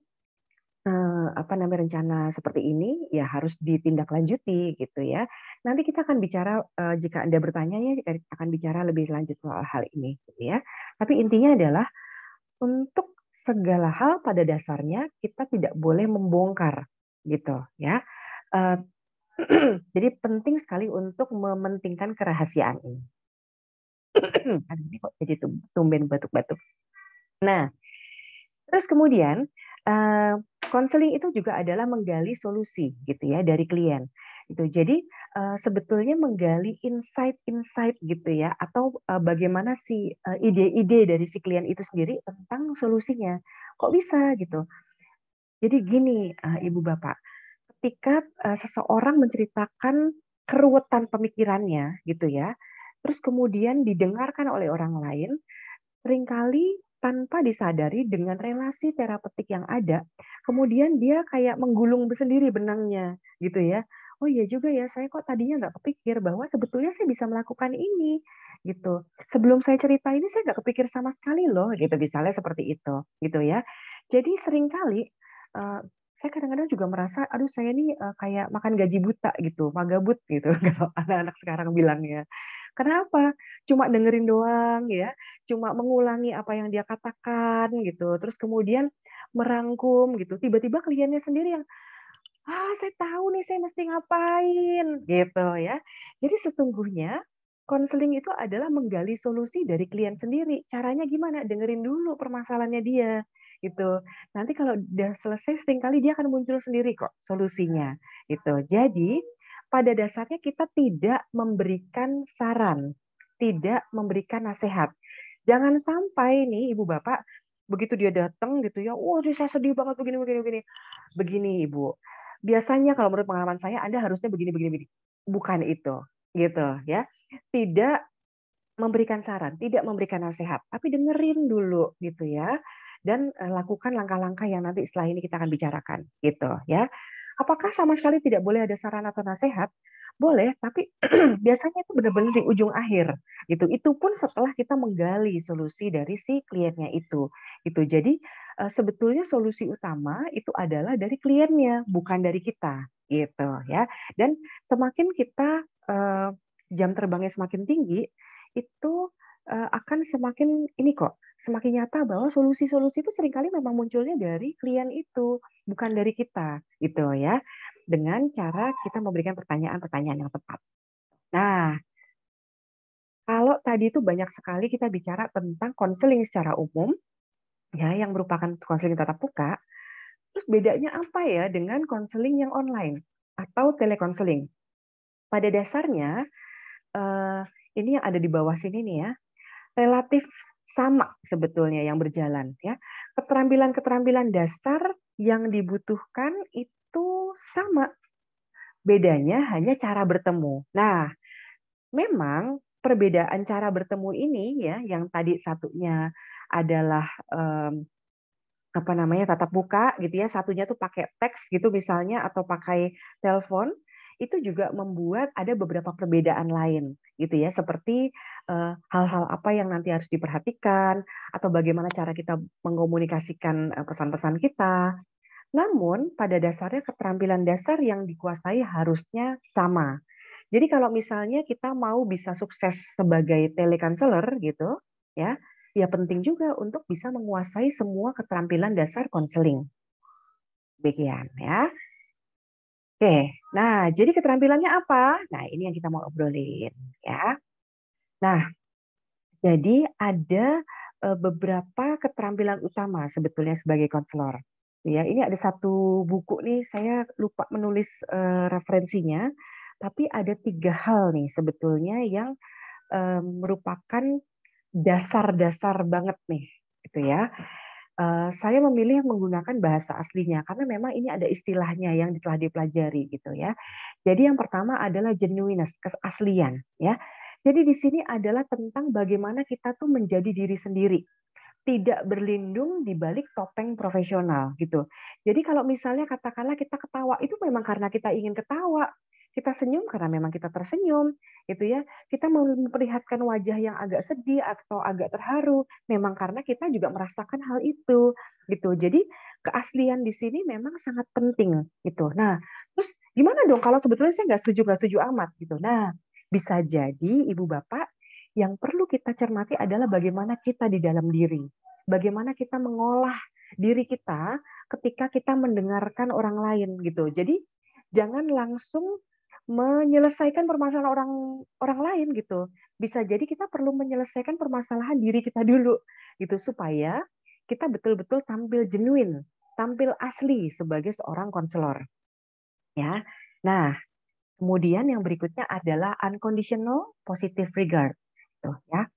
eh, apa namanya rencana seperti ini ya harus ditindaklanjuti gitu ya nanti kita akan bicara eh, jika anda bertanya ya akan bicara lebih lanjut soal hal ini gitu ya tapi intinya adalah untuk segala hal pada dasarnya kita tidak boleh membongkar gitu ya eh, jadi penting sekali untuk mementingkan kerahasiaan ini aduh ini kok jadi tumben batuk-batuk. Nah, terus kemudian eh, konseling uh, itu juga adalah menggali solusi gitu ya dari klien. Gitu. jadi uh, sebetulnya menggali insight-insight gitu ya atau uh, bagaimana si ide-ide dari si klien itu sendiri tentang solusinya. Kok bisa gitu. Jadi gini Ibu Bapak, ketika seseorang menceritakan keruwetan pemikirannya gitu ya, terus kemudian didengarkan oleh orang lain, seringkali tanpa disadari dengan relasi terapeutik yang ada, kemudian dia kayak menggulung sendiri benangnya gitu ya. Oh iya juga ya, saya kok tadinya nggak kepikir bahwa sebetulnya saya bisa melakukan ini gitu. Sebelum saya cerita ini saya nggak kepikir sama sekali loh gitu misalnya seperti itu gitu ya. Jadi seringkali uh, saya kadang-kadang juga merasa aduh saya ini eh, kayak makan gaji buta gitu, magabut gitu kalau anak-anak sekarang bilangnya Kenapa? Cuma dengerin doang ya, cuma mengulangi apa yang dia katakan gitu. Terus kemudian merangkum gitu. Tiba-tiba kliennya sendiri yang ah saya tahu nih saya mesti ngapain gitu ya. Jadi sesungguhnya konseling itu adalah menggali solusi dari klien sendiri. Caranya gimana? Dengerin dulu permasalahannya dia gitu. Nanti kalau udah selesai seringkali dia akan muncul sendiri kok solusinya gitu. Jadi pada dasarnya kita tidak memberikan saran, tidak memberikan nasihat. Jangan sampai nih Ibu Bapak begitu dia datang gitu ya, wah saya sedih banget begini begini begini. Begini Ibu. Biasanya kalau menurut pengalaman saya Anda harusnya begini begini begini. Bukan itu gitu ya. Tidak memberikan saran, tidak memberikan nasihat, tapi dengerin dulu gitu ya dan eh, lakukan langkah-langkah yang nanti setelah ini kita akan bicarakan gitu ya. Apakah sama sekali tidak boleh ada saran atau nasihat? Boleh, tapi biasanya itu benar-benar di ujung akhir gitu. Itu pun setelah kita menggali solusi dari si kliennya itu. Itu jadi eh, sebetulnya solusi utama itu adalah dari kliennya, bukan dari kita gitu ya. Dan semakin kita eh, jam terbangnya semakin tinggi, itu Eh, akan semakin ini kok semakin nyata bahwa solusi-solusi itu seringkali memang munculnya dari klien itu, bukan dari kita, gitu ya. Dengan cara kita memberikan pertanyaan-pertanyaan yang tepat. Nah, kalau tadi itu banyak sekali kita bicara tentang konseling secara umum, ya, yang merupakan konseling tatap muka, terus bedanya apa ya dengan konseling yang online atau telekonseling? Pada dasarnya, eh, ini yang ada di bawah sini nih ya, relatif sama sebetulnya yang berjalan ya. Keterampilan-keterampilan dasar yang dibutuhkan itu sama. Bedanya hanya cara bertemu. Nah, memang perbedaan cara bertemu ini ya yang tadi satunya adalah um, apa namanya tatap muka gitu ya, satunya tuh pakai teks gitu misalnya atau pakai telepon itu juga membuat ada beberapa perbedaan lain gitu ya seperti Eh, hal-hal apa yang nanti harus diperhatikan atau bagaimana cara kita mengkomunikasikan eh, pesan-pesan kita. Namun pada dasarnya keterampilan dasar yang dikuasai harusnya sama. Jadi kalau misalnya kita mau bisa sukses sebagai telekonselor gitu, ya, ya penting juga untuk bisa menguasai semua keterampilan dasar konseling. Begian ya. Oke, nah jadi keterampilannya apa? Nah ini yang kita mau obrolin ya. Nah, jadi ada eh, beberapa keterampilan utama sebetulnya sebagai konselor. Ya, ini ada satu buku nih saya lupa menulis eh, referensinya, tapi ada tiga hal nih sebetulnya yang eh, merupakan dasar-dasar banget nih, gitu ya. saya memilih menggunakan bahasa aslinya karena memang ini ada istilahnya yang telah dipelajari gitu ya. Jadi yang pertama adalah genuineness, keaslian ya. Jadi di sini adalah tentang bagaimana kita tuh menjadi diri sendiri, tidak berlindung di balik topeng profesional gitu. Jadi kalau misalnya katakanlah kita ketawa itu memang karena kita ingin ketawa, kita senyum karena memang kita tersenyum gitu ya kita memperlihatkan wajah yang agak sedih atau agak terharu memang karena kita juga merasakan hal itu gitu jadi keaslian di sini memang sangat penting gitu nah terus gimana dong kalau sebetulnya saya nggak setuju nggak setuju amat gitu nah bisa jadi ibu bapak yang perlu kita cermati adalah bagaimana kita di dalam diri, bagaimana kita mengolah diri kita ketika kita mendengarkan orang lain gitu. Jadi jangan langsung menyelesaikan permasalahan orang orang lain gitu. Bisa jadi kita perlu menyelesaikan permasalahan diri kita dulu gitu supaya kita betul-betul tampil genuine, tampil asli sebagai seorang konselor. Ya. Nah, Kemudian yang berikutnya adalah unconditional positive regard. Tuh, ya.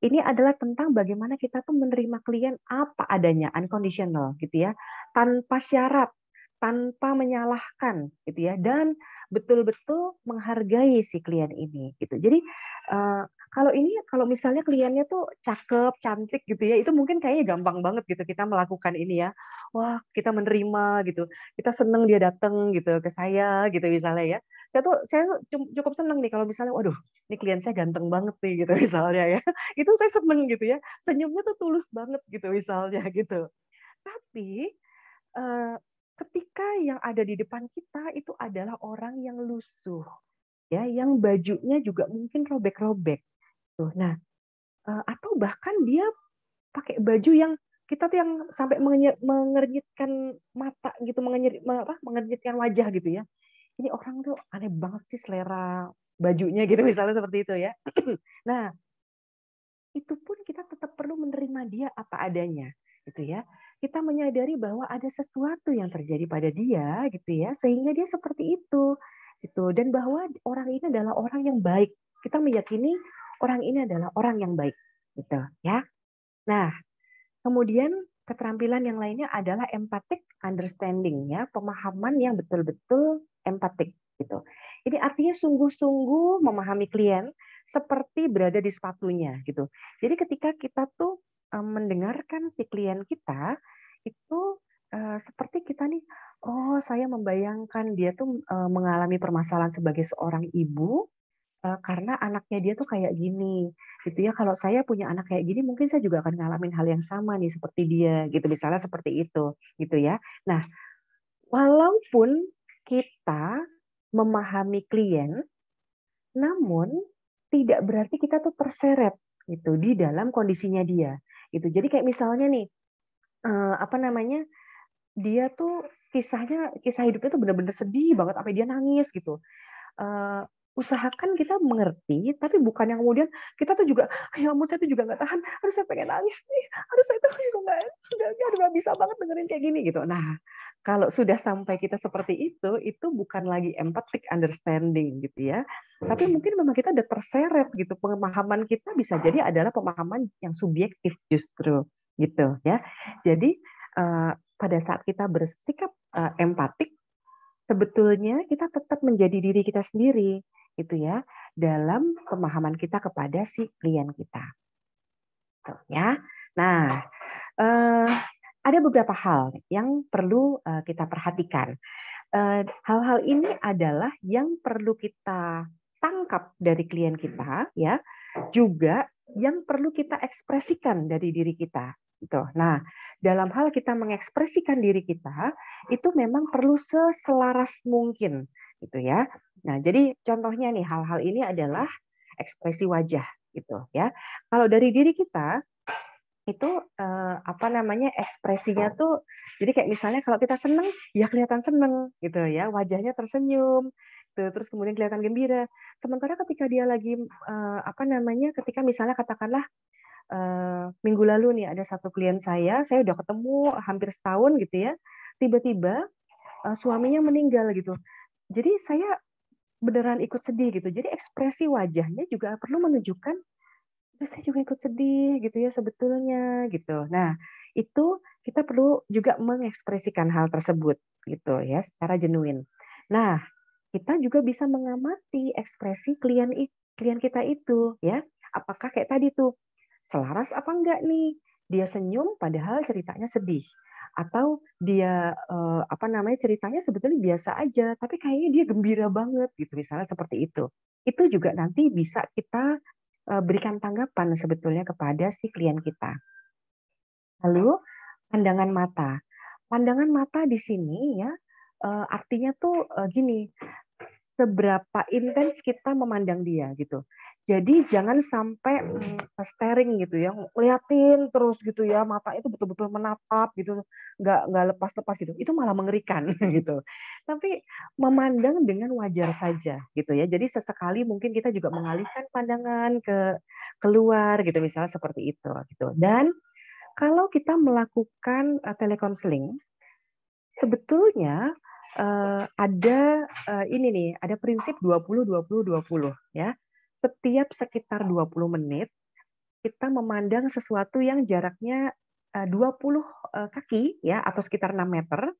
Ini adalah tentang bagaimana kita tuh menerima klien apa adanya, unconditional gitu ya, tanpa syarat, tanpa menyalahkan gitu ya dan betul-betul menghargai si klien ini gitu. Jadi eh, kalau ini kalau misalnya kliennya tuh cakep, cantik gitu ya, itu mungkin kayaknya gampang banget gitu kita melakukan ini ya. Wah, kita menerima gitu. Kita seneng dia datang gitu ke saya gitu misalnya ya. Saya tuh saya cukup seneng nih kalau misalnya waduh, ini klien saya ganteng banget nih gitu misalnya ya. Itu saya seneng gitu ya. Senyumnya tuh tulus banget gitu misalnya gitu. Tapi eh, ketika yang ada di depan kita itu adalah orang yang lusuh ya yang bajunya juga mungkin robek-robek gitu. Nah, eh, atau bahkan dia pakai baju yang kita tuh yang sampai mengernyitkan mata gitu, mengernyit apa? mengernyitkan wajah gitu ya. Ini orang tuh aneh banget sih selera bajunya gitu misalnya seperti itu ya. nah, itu pun kita tetap perlu menerima dia apa adanya gitu ya. Kita menyadari bahwa ada sesuatu yang terjadi pada dia gitu ya, sehingga dia seperti itu gitu dan bahwa orang ini adalah orang yang baik. Kita meyakini orang ini adalah orang yang baik gitu ya. Nah, kemudian keterampilan yang lainnya adalah empathic understanding ya, pemahaman yang betul-betul empatik gitu. Ini artinya sungguh-sungguh memahami klien seperti berada di sepatunya gitu. Jadi ketika kita tuh eh, mendengarkan si klien kita itu eh, seperti kita nih, oh saya membayangkan dia tuh eh, mengalami permasalahan sebagai seorang ibu Eh, karena anaknya dia tuh kayak gini gitu ya kalau saya punya anak kayak gini mungkin saya juga akan ngalamin hal yang sama nih seperti dia gitu misalnya seperti itu gitu ya nah walaupun kita memahami klien namun tidak berarti kita tuh terseret gitu di dalam kondisinya dia gitu jadi kayak misalnya nih eh, apa namanya dia tuh kisahnya kisah hidupnya tuh bener-bener sedih banget Apa dia nangis gitu eh, usahakan kita mengerti, tapi bukan yang kemudian kita tuh juga, ah, ya ampun saya tuh juga nggak tahan, harus saya pengen nangis nih, harus saya tuh juga nggak, nggak bisa banget dengerin kayak gini gitu. Nah, kalau sudah sampai kita seperti itu, itu bukan lagi empathic understanding gitu ya, tapi mungkin memang kita udah terseret gitu, pemahaman kita bisa jadi adalah pemahaman yang subjektif justru gitu ya. Jadi uh, pada saat kita bersikap uh, empatik, sebetulnya kita tetap menjadi diri kita sendiri gitu ya dalam pemahaman kita kepada si klien kita. Tuh, ya. Nah, eh, ada beberapa hal yang perlu eh, kita perhatikan. Eh, hal-hal eh, ini adalah yang perlu kita tangkap dari klien kita, ya, juga yang perlu kita ekspresikan dari diri kita gitu. Nah, dalam hal kita mengekspresikan diri kita itu memang perlu seselaras mungkin gitu ya. Nah, jadi contohnya nih hal-hal ini adalah ekspresi wajah gitu ya. Kalau dari diri kita itu eh, apa namanya ekspresinya tuh jadi kayak misalnya kalau kita seneng ya kelihatan seneng gitu ya wajahnya tersenyum gitu, terus kemudian kelihatan gembira sementara ketika dia lagi eh, apa namanya ketika misalnya katakanlah Eh, minggu lalu nih ada satu klien saya, saya udah ketemu hampir setahun gitu ya, tiba-tiba uh, suaminya meninggal gitu. Jadi saya beneran ikut sedih gitu. Jadi ekspresi wajahnya juga perlu menunjukkan terus saya juga ikut sedih gitu ya sebetulnya gitu. Nah, itu kita perlu juga mengekspresikan hal tersebut gitu ya secara genuine. Nah, kita juga bisa mengamati ekspresi klien klien kita itu ya. Apakah kayak tadi tuh Selaras apa enggak nih? Dia senyum padahal ceritanya sedih atau dia eh, apa namanya ceritanya sebetulnya biasa aja tapi kayaknya dia gembira banget gitu misalnya seperti itu itu juga nanti bisa kita eh, berikan tanggapan sebetulnya kepada si klien kita lalu pandangan mata pandangan mata di sini ya eh, artinya tuh gini seberapa intens kita memandang dia gitu jadi jangan sampai mm, staring gitu ya, ngeliatin terus gitu ya, mata itu betul-betul menatap gitu, nggak nggak lepas-lepas gitu. Itu malah mengerikan gitu. Tapi memandang dengan wajar saja gitu ya. Jadi sesekali mungkin kita juga mengalihkan pandangan ke keluar gitu misalnya seperti itu gitu. Dan kalau kita melakukan uh, telekonseling, sebetulnya uh, ada uh, ini nih, ada prinsip 20 20 20 ya setiap sekitar 20 menit kita memandang sesuatu yang jaraknya 20 eh, eh, kaki ya atau sekitar 6 meter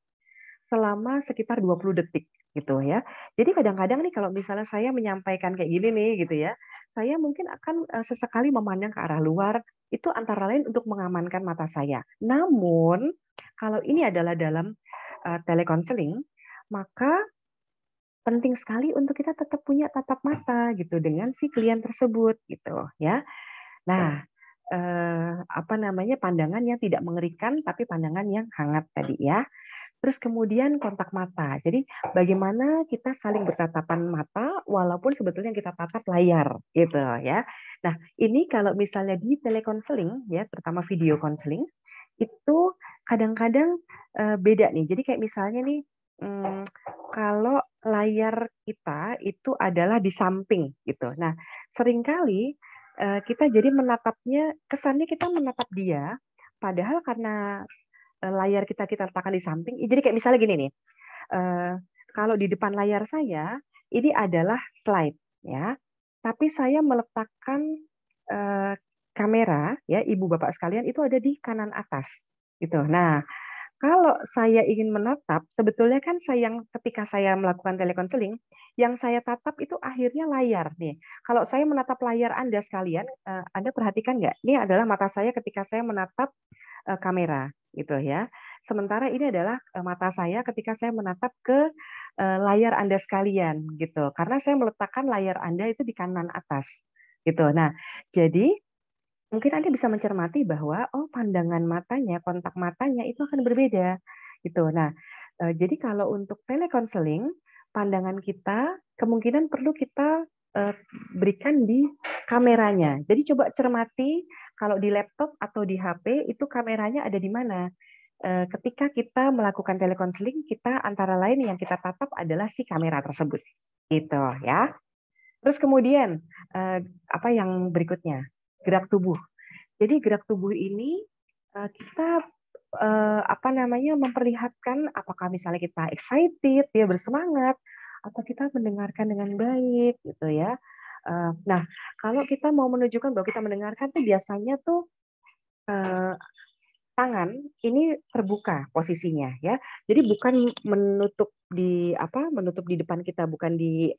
selama sekitar 20 detik gitu ya. Jadi kadang-kadang nih kalau misalnya saya menyampaikan kayak gini nih gitu ya, saya mungkin akan eh, sesekali memandang ke arah luar itu antara lain untuk mengamankan mata saya. Namun kalau ini adalah dalam telekonseling, maka penting sekali untuk kita tetap punya tatap mata gitu dengan si klien tersebut gitu ya. Nah, eh, apa namanya pandangan yang tidak mengerikan tapi pandangan yang hangat tadi ya. Terus kemudian kontak mata. Jadi bagaimana kita saling bertatapan mata walaupun sebetulnya kita tatap layar gitu ya. Nah, ini kalau misalnya di telekonseling ya, terutama video konseling itu kadang-kadang eh, beda nih. Jadi kayak misalnya nih mmm, kalau layar kita itu adalah di samping gitu. Nah, seringkali eh, kita jadi menatapnya kesannya kita menatap dia padahal karena eh, layar kita kita letakkan di samping. Jadi kayak misalnya gini nih. Eh, kalau di depan layar saya ini adalah slide ya. Tapi saya meletakkan kamera ya ibu bapak sekalian itu ada di kanan atas gitu. Nah, kalau saya ingin menatap, sebetulnya kan saya yang ketika saya melakukan telekonseling, yang saya tatap itu akhirnya layar nih. Kalau saya menatap layar Anda sekalian, eh, Anda perhatikan nggak? Ini adalah mata saya ketika saya menatap eh, kamera, gitu ya. Sementara ini adalah eh, mata saya ketika saya menatap ke layar Anda sekalian, gitu. Karena saya meletakkan layar Anda itu di kanan atas, gitu. Nah, jadi Mungkin Anda bisa mencermati bahwa, oh pandangan matanya, kontak matanya itu akan berbeda gitu. Nah, eh, jadi kalau untuk telekonseling, pandangan kita kemungkinan perlu kita eh, berikan di kameranya. Jadi coba cermati kalau di laptop atau di HP itu kameranya ada di mana eh, ketika kita melakukan telekonseling kita antara lain yang kita tatap adalah si kamera tersebut gitu ya terus kemudian apa yang berikutnya gerak tubuh. Jadi gerak tubuh ini eh, kita eh, apa namanya memperlihatkan apakah misalnya kita excited, ya bersemangat, atau kita mendengarkan dengan baik gitu ya. Eh, nah, kalau kita mau menunjukkan bahwa kita mendengarkan tuh biasanya tuh tangan ini terbuka posisinya ya. Jadi bukan menutup di apa menutup di depan kita bukan di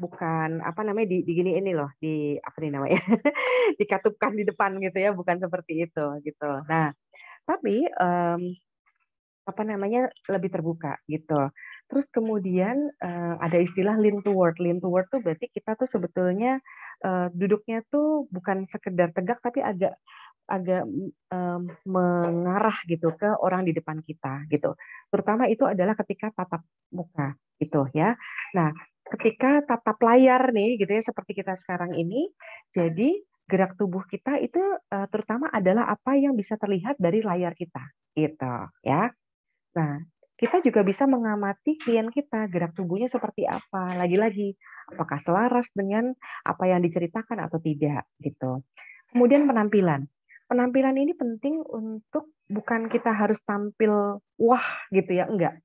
bukan apa namanya di, di gini ini loh di apa nih namanya dikatupkan di depan gitu ya bukan seperti itu gitu. Nah tapi um, apa namanya lebih terbuka gitu. Terus kemudian uh, ada istilah lean toward. Lean toward tuh berarti kita tuh sebetulnya uh, duduknya tuh bukan sekedar tegak tapi agak agak um, mengarah gitu ke orang di depan kita gitu. Terutama itu adalah ketika tatap muka gitu ya. Nah, ketika tatap layar nih gitu ya seperti kita sekarang ini, jadi gerak tubuh kita itu uh, terutama adalah apa yang bisa terlihat dari layar kita gitu ya. Nah, kita juga bisa mengamati klien kita gerak tubuhnya seperti apa lagi-lagi apakah selaras dengan apa yang diceritakan atau tidak gitu kemudian penampilan penampilan ini penting untuk bukan kita harus tampil wah gitu ya enggak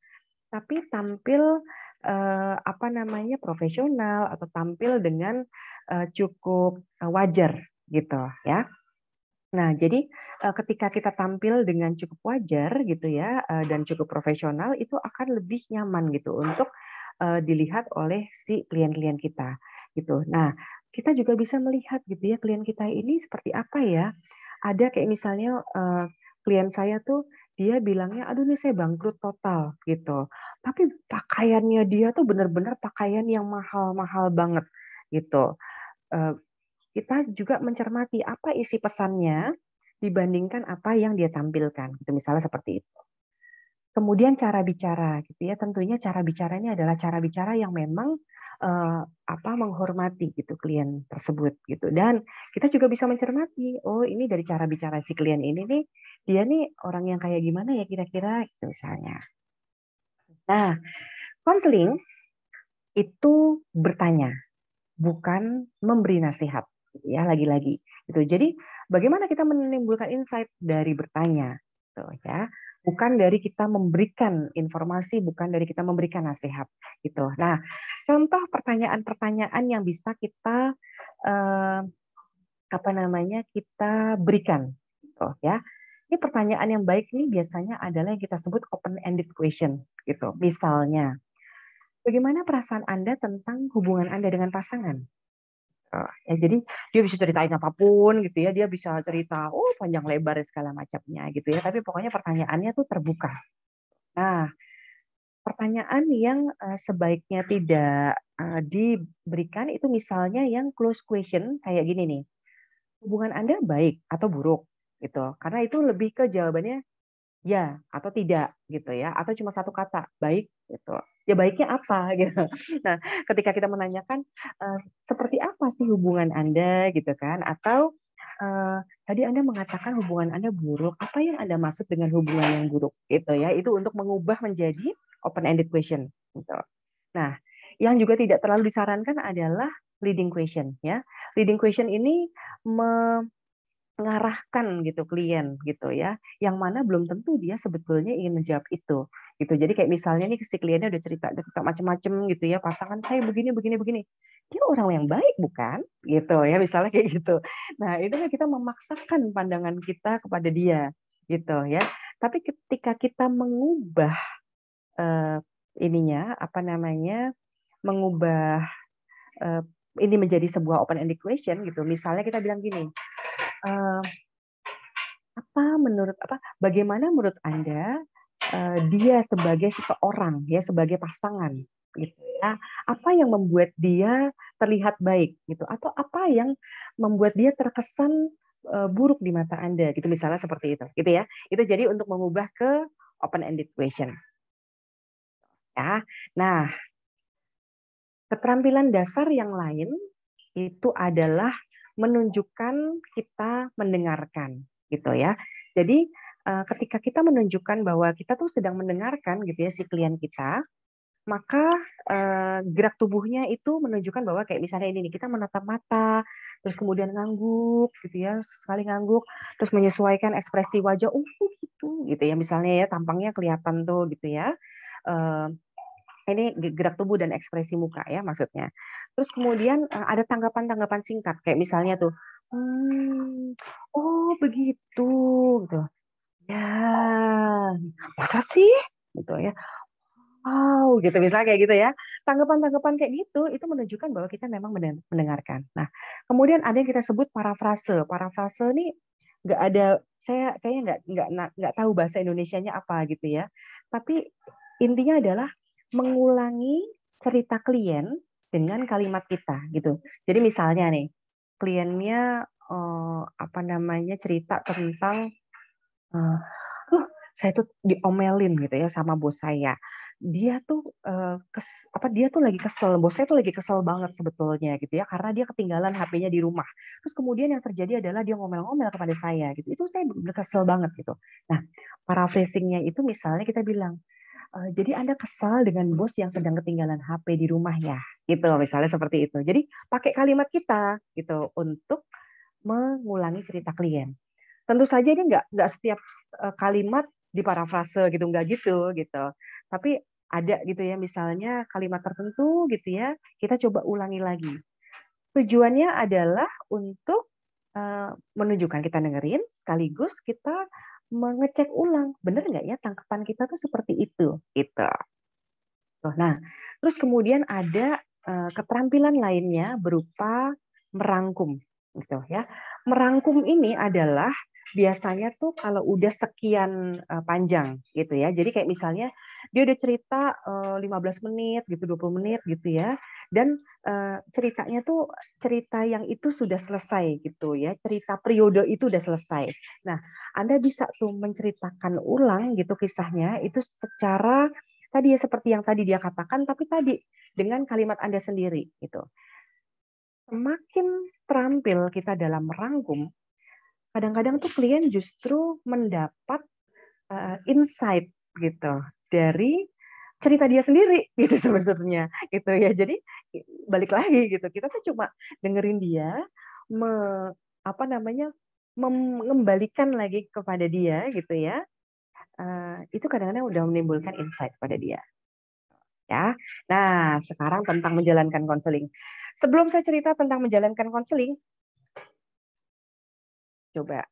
tapi tampil eh, apa namanya profesional atau tampil dengan eh, cukup eh, wajar gitu ya Nah, jadi eh, ketika kita tampil dengan cukup wajar gitu ya eh, dan cukup profesional itu akan lebih nyaman gitu untuk dilihat oleh si klien-klien kita gitu. Nah, kita juga bisa melihat gitu ya klien kita ini seperti apa ya ada kayak misalnya uh, klien saya tuh dia bilangnya aduh nih saya bangkrut total gitu tapi pakaiannya dia tuh benar-benar pakaian yang mahal-mahal banget gitu uh, kita juga mencermati apa isi pesannya dibandingkan apa yang dia tampilkan gitu misalnya seperti itu Kemudian cara bicara gitu ya. Tentunya cara bicaranya adalah cara bicara yang memang uh, apa menghormati gitu klien tersebut gitu. Dan kita juga bisa mencermati, oh ini dari cara bicara si klien ini nih, dia nih orang yang kayak gimana ya kira-kira gitu misalnya. Nah, konseling itu bertanya, bukan memberi nasihat gitu ya lagi-lagi. Gitu. Jadi bagaimana kita menimbulkan insight dari bertanya gitu ya bukan dari kita memberikan informasi, bukan dari kita memberikan nasihat gitu. Nah, contoh pertanyaan-pertanyaan yang bisa kita eh, apa namanya kita berikan gitu ya. Ini pertanyaan yang baik ini biasanya adalah yang kita sebut open-ended question gitu. Misalnya, bagaimana perasaan Anda tentang hubungan Anda dengan pasangan? ya jadi dia bisa ceritain apapun gitu ya dia bisa cerita oh panjang lebar segala macamnya gitu ya tapi pokoknya pertanyaannya tuh terbuka nah pertanyaan yang eh, sebaiknya tidak eh, diberikan itu misalnya yang close question kayak gini nih hubungan anda baik atau buruk gitu karena itu lebih ke jawabannya ya atau tidak gitu ya atau cuma satu kata baik gitu ya baiknya apa gitu. Nah, ketika kita menanyakan seperti apa sih hubungan Anda gitu kan atau tadi Anda mengatakan hubungan Anda buruk, apa yang Anda maksud dengan hubungan yang buruk gitu ya. Itu untuk mengubah menjadi open ended question gitu. Nah, yang juga tidak terlalu disarankan adalah leading question ya. Leading question ini mengarahkan gitu klien gitu ya yang mana belum tentu dia sebetulnya ingin menjawab itu gitu jadi kayak misalnya nih si kliennya udah cerita cerita macam-macam gitu ya pasangan saya begini begini begini dia orang yang baik bukan gitu ya misalnya kayak gitu nah itu kan kita memaksakan pandangan kita kepada dia gitu ya tapi ketika kita mengubah eh, ininya apa namanya mengubah uh, ini menjadi sebuah open ended question gitu misalnya kita bilang gini eh, apa menurut apa bagaimana menurut anda uh, dia sebagai seseorang ya sebagai pasangan gitu ya apa yang membuat dia terlihat baik gitu atau apa yang membuat dia terkesan uh, buruk di mata anda gitu misalnya seperti itu gitu ya itu jadi untuk mengubah ke open ended question ya nah keterampilan dasar yang lain itu adalah menunjukkan kita mendengarkan gitu ya jadi Eh, ketika kita menunjukkan bahwa kita tuh sedang mendengarkan gitu ya si klien kita, maka eh, gerak tubuhnya itu menunjukkan bahwa kayak misalnya ini nih kita menatap mata, terus kemudian ngangguk gitu ya, sekali ngangguk, terus menyesuaikan ekspresi wajah uh gitu gitu ya misalnya ya tampangnya kelihatan tuh gitu ya. Eh, ini gerak tubuh dan ekspresi muka ya maksudnya. Terus kemudian ada tanggapan-tanggapan singkat kayak misalnya tuh hmm, oh begitu gitu Ya, masa sih? Gitu ya. Wow, gitu misalnya kayak gitu ya. Tanggapan-tanggapan kayak gitu itu menunjukkan bahwa kita memang mendengarkan. Nah, kemudian ada yang kita sebut parafrase. Parafrase ini nggak ada saya kayaknya nggak nggak nggak tahu bahasa Indonesia-nya apa gitu ya tapi intinya adalah mengulangi cerita klien dengan kalimat kita gitu jadi misalnya nih kliennya eh, apa namanya cerita tentang Eh, saya tuh diomelin gitu ya sama bos saya. Dia tuh uh, kes, apa dia tuh lagi kesel, bos saya tuh lagi kesel banget sebetulnya gitu ya karena dia ketinggalan HP-nya di rumah. Terus kemudian yang terjadi adalah dia ngomel-ngomel kepada saya gitu. Itu saya kesel banget gitu. Nah, paraphrasingnya itu misalnya kita bilang e, jadi Anda kesal dengan bos yang sedang ketinggalan HP di rumah ya. Gitu misalnya seperti itu. Jadi pakai kalimat kita gitu untuk mengulangi cerita klien. Tentu saja ini nggak nggak setiap eh, kalimat di diparafrase gitu, nggak gitu gitu. Tapi ada gitu ya misalnya kalimat tertentu gitu ya kita coba ulangi lagi. Tujuannya adalah untuk eh, menunjukkan kita dengerin sekaligus kita mengecek ulang bener nggak ya tangkapan kita tuh seperti itu gitu. Nah terus kemudian ada eh, keterampilan lainnya berupa merangkum gitu ya. Merangkum ini adalah biasanya tuh kalau udah sekian eh, panjang gitu ya. Jadi kayak misalnya dia udah cerita 15 eh, menit gitu, 20 menit gitu ya. Dan eh, ceritanya tuh cerita yang itu sudah selesai gitu ya. Cerita periode itu udah selesai. Nah, Anda bisa tuh menceritakan ulang gitu kisahnya itu secara tadi ya seperti yang tadi dia katakan tapi tadi dengan kalimat Anda sendiri gitu. Semakin terampil kita dalam merangkum, kadang-kadang tuh klien justru mendapat uh, insight gitu dari cerita dia sendiri gitu sebenarnya gitu ya jadi balik lagi gitu kita tuh cuma dengerin dia me, apa namanya mengembalikan lagi kepada dia gitu ya uh, itu kadang-kadang udah menimbulkan insight pada dia ya nah sekarang tentang menjalankan konseling sebelum saya cerita tentang menjalankan konseling Coba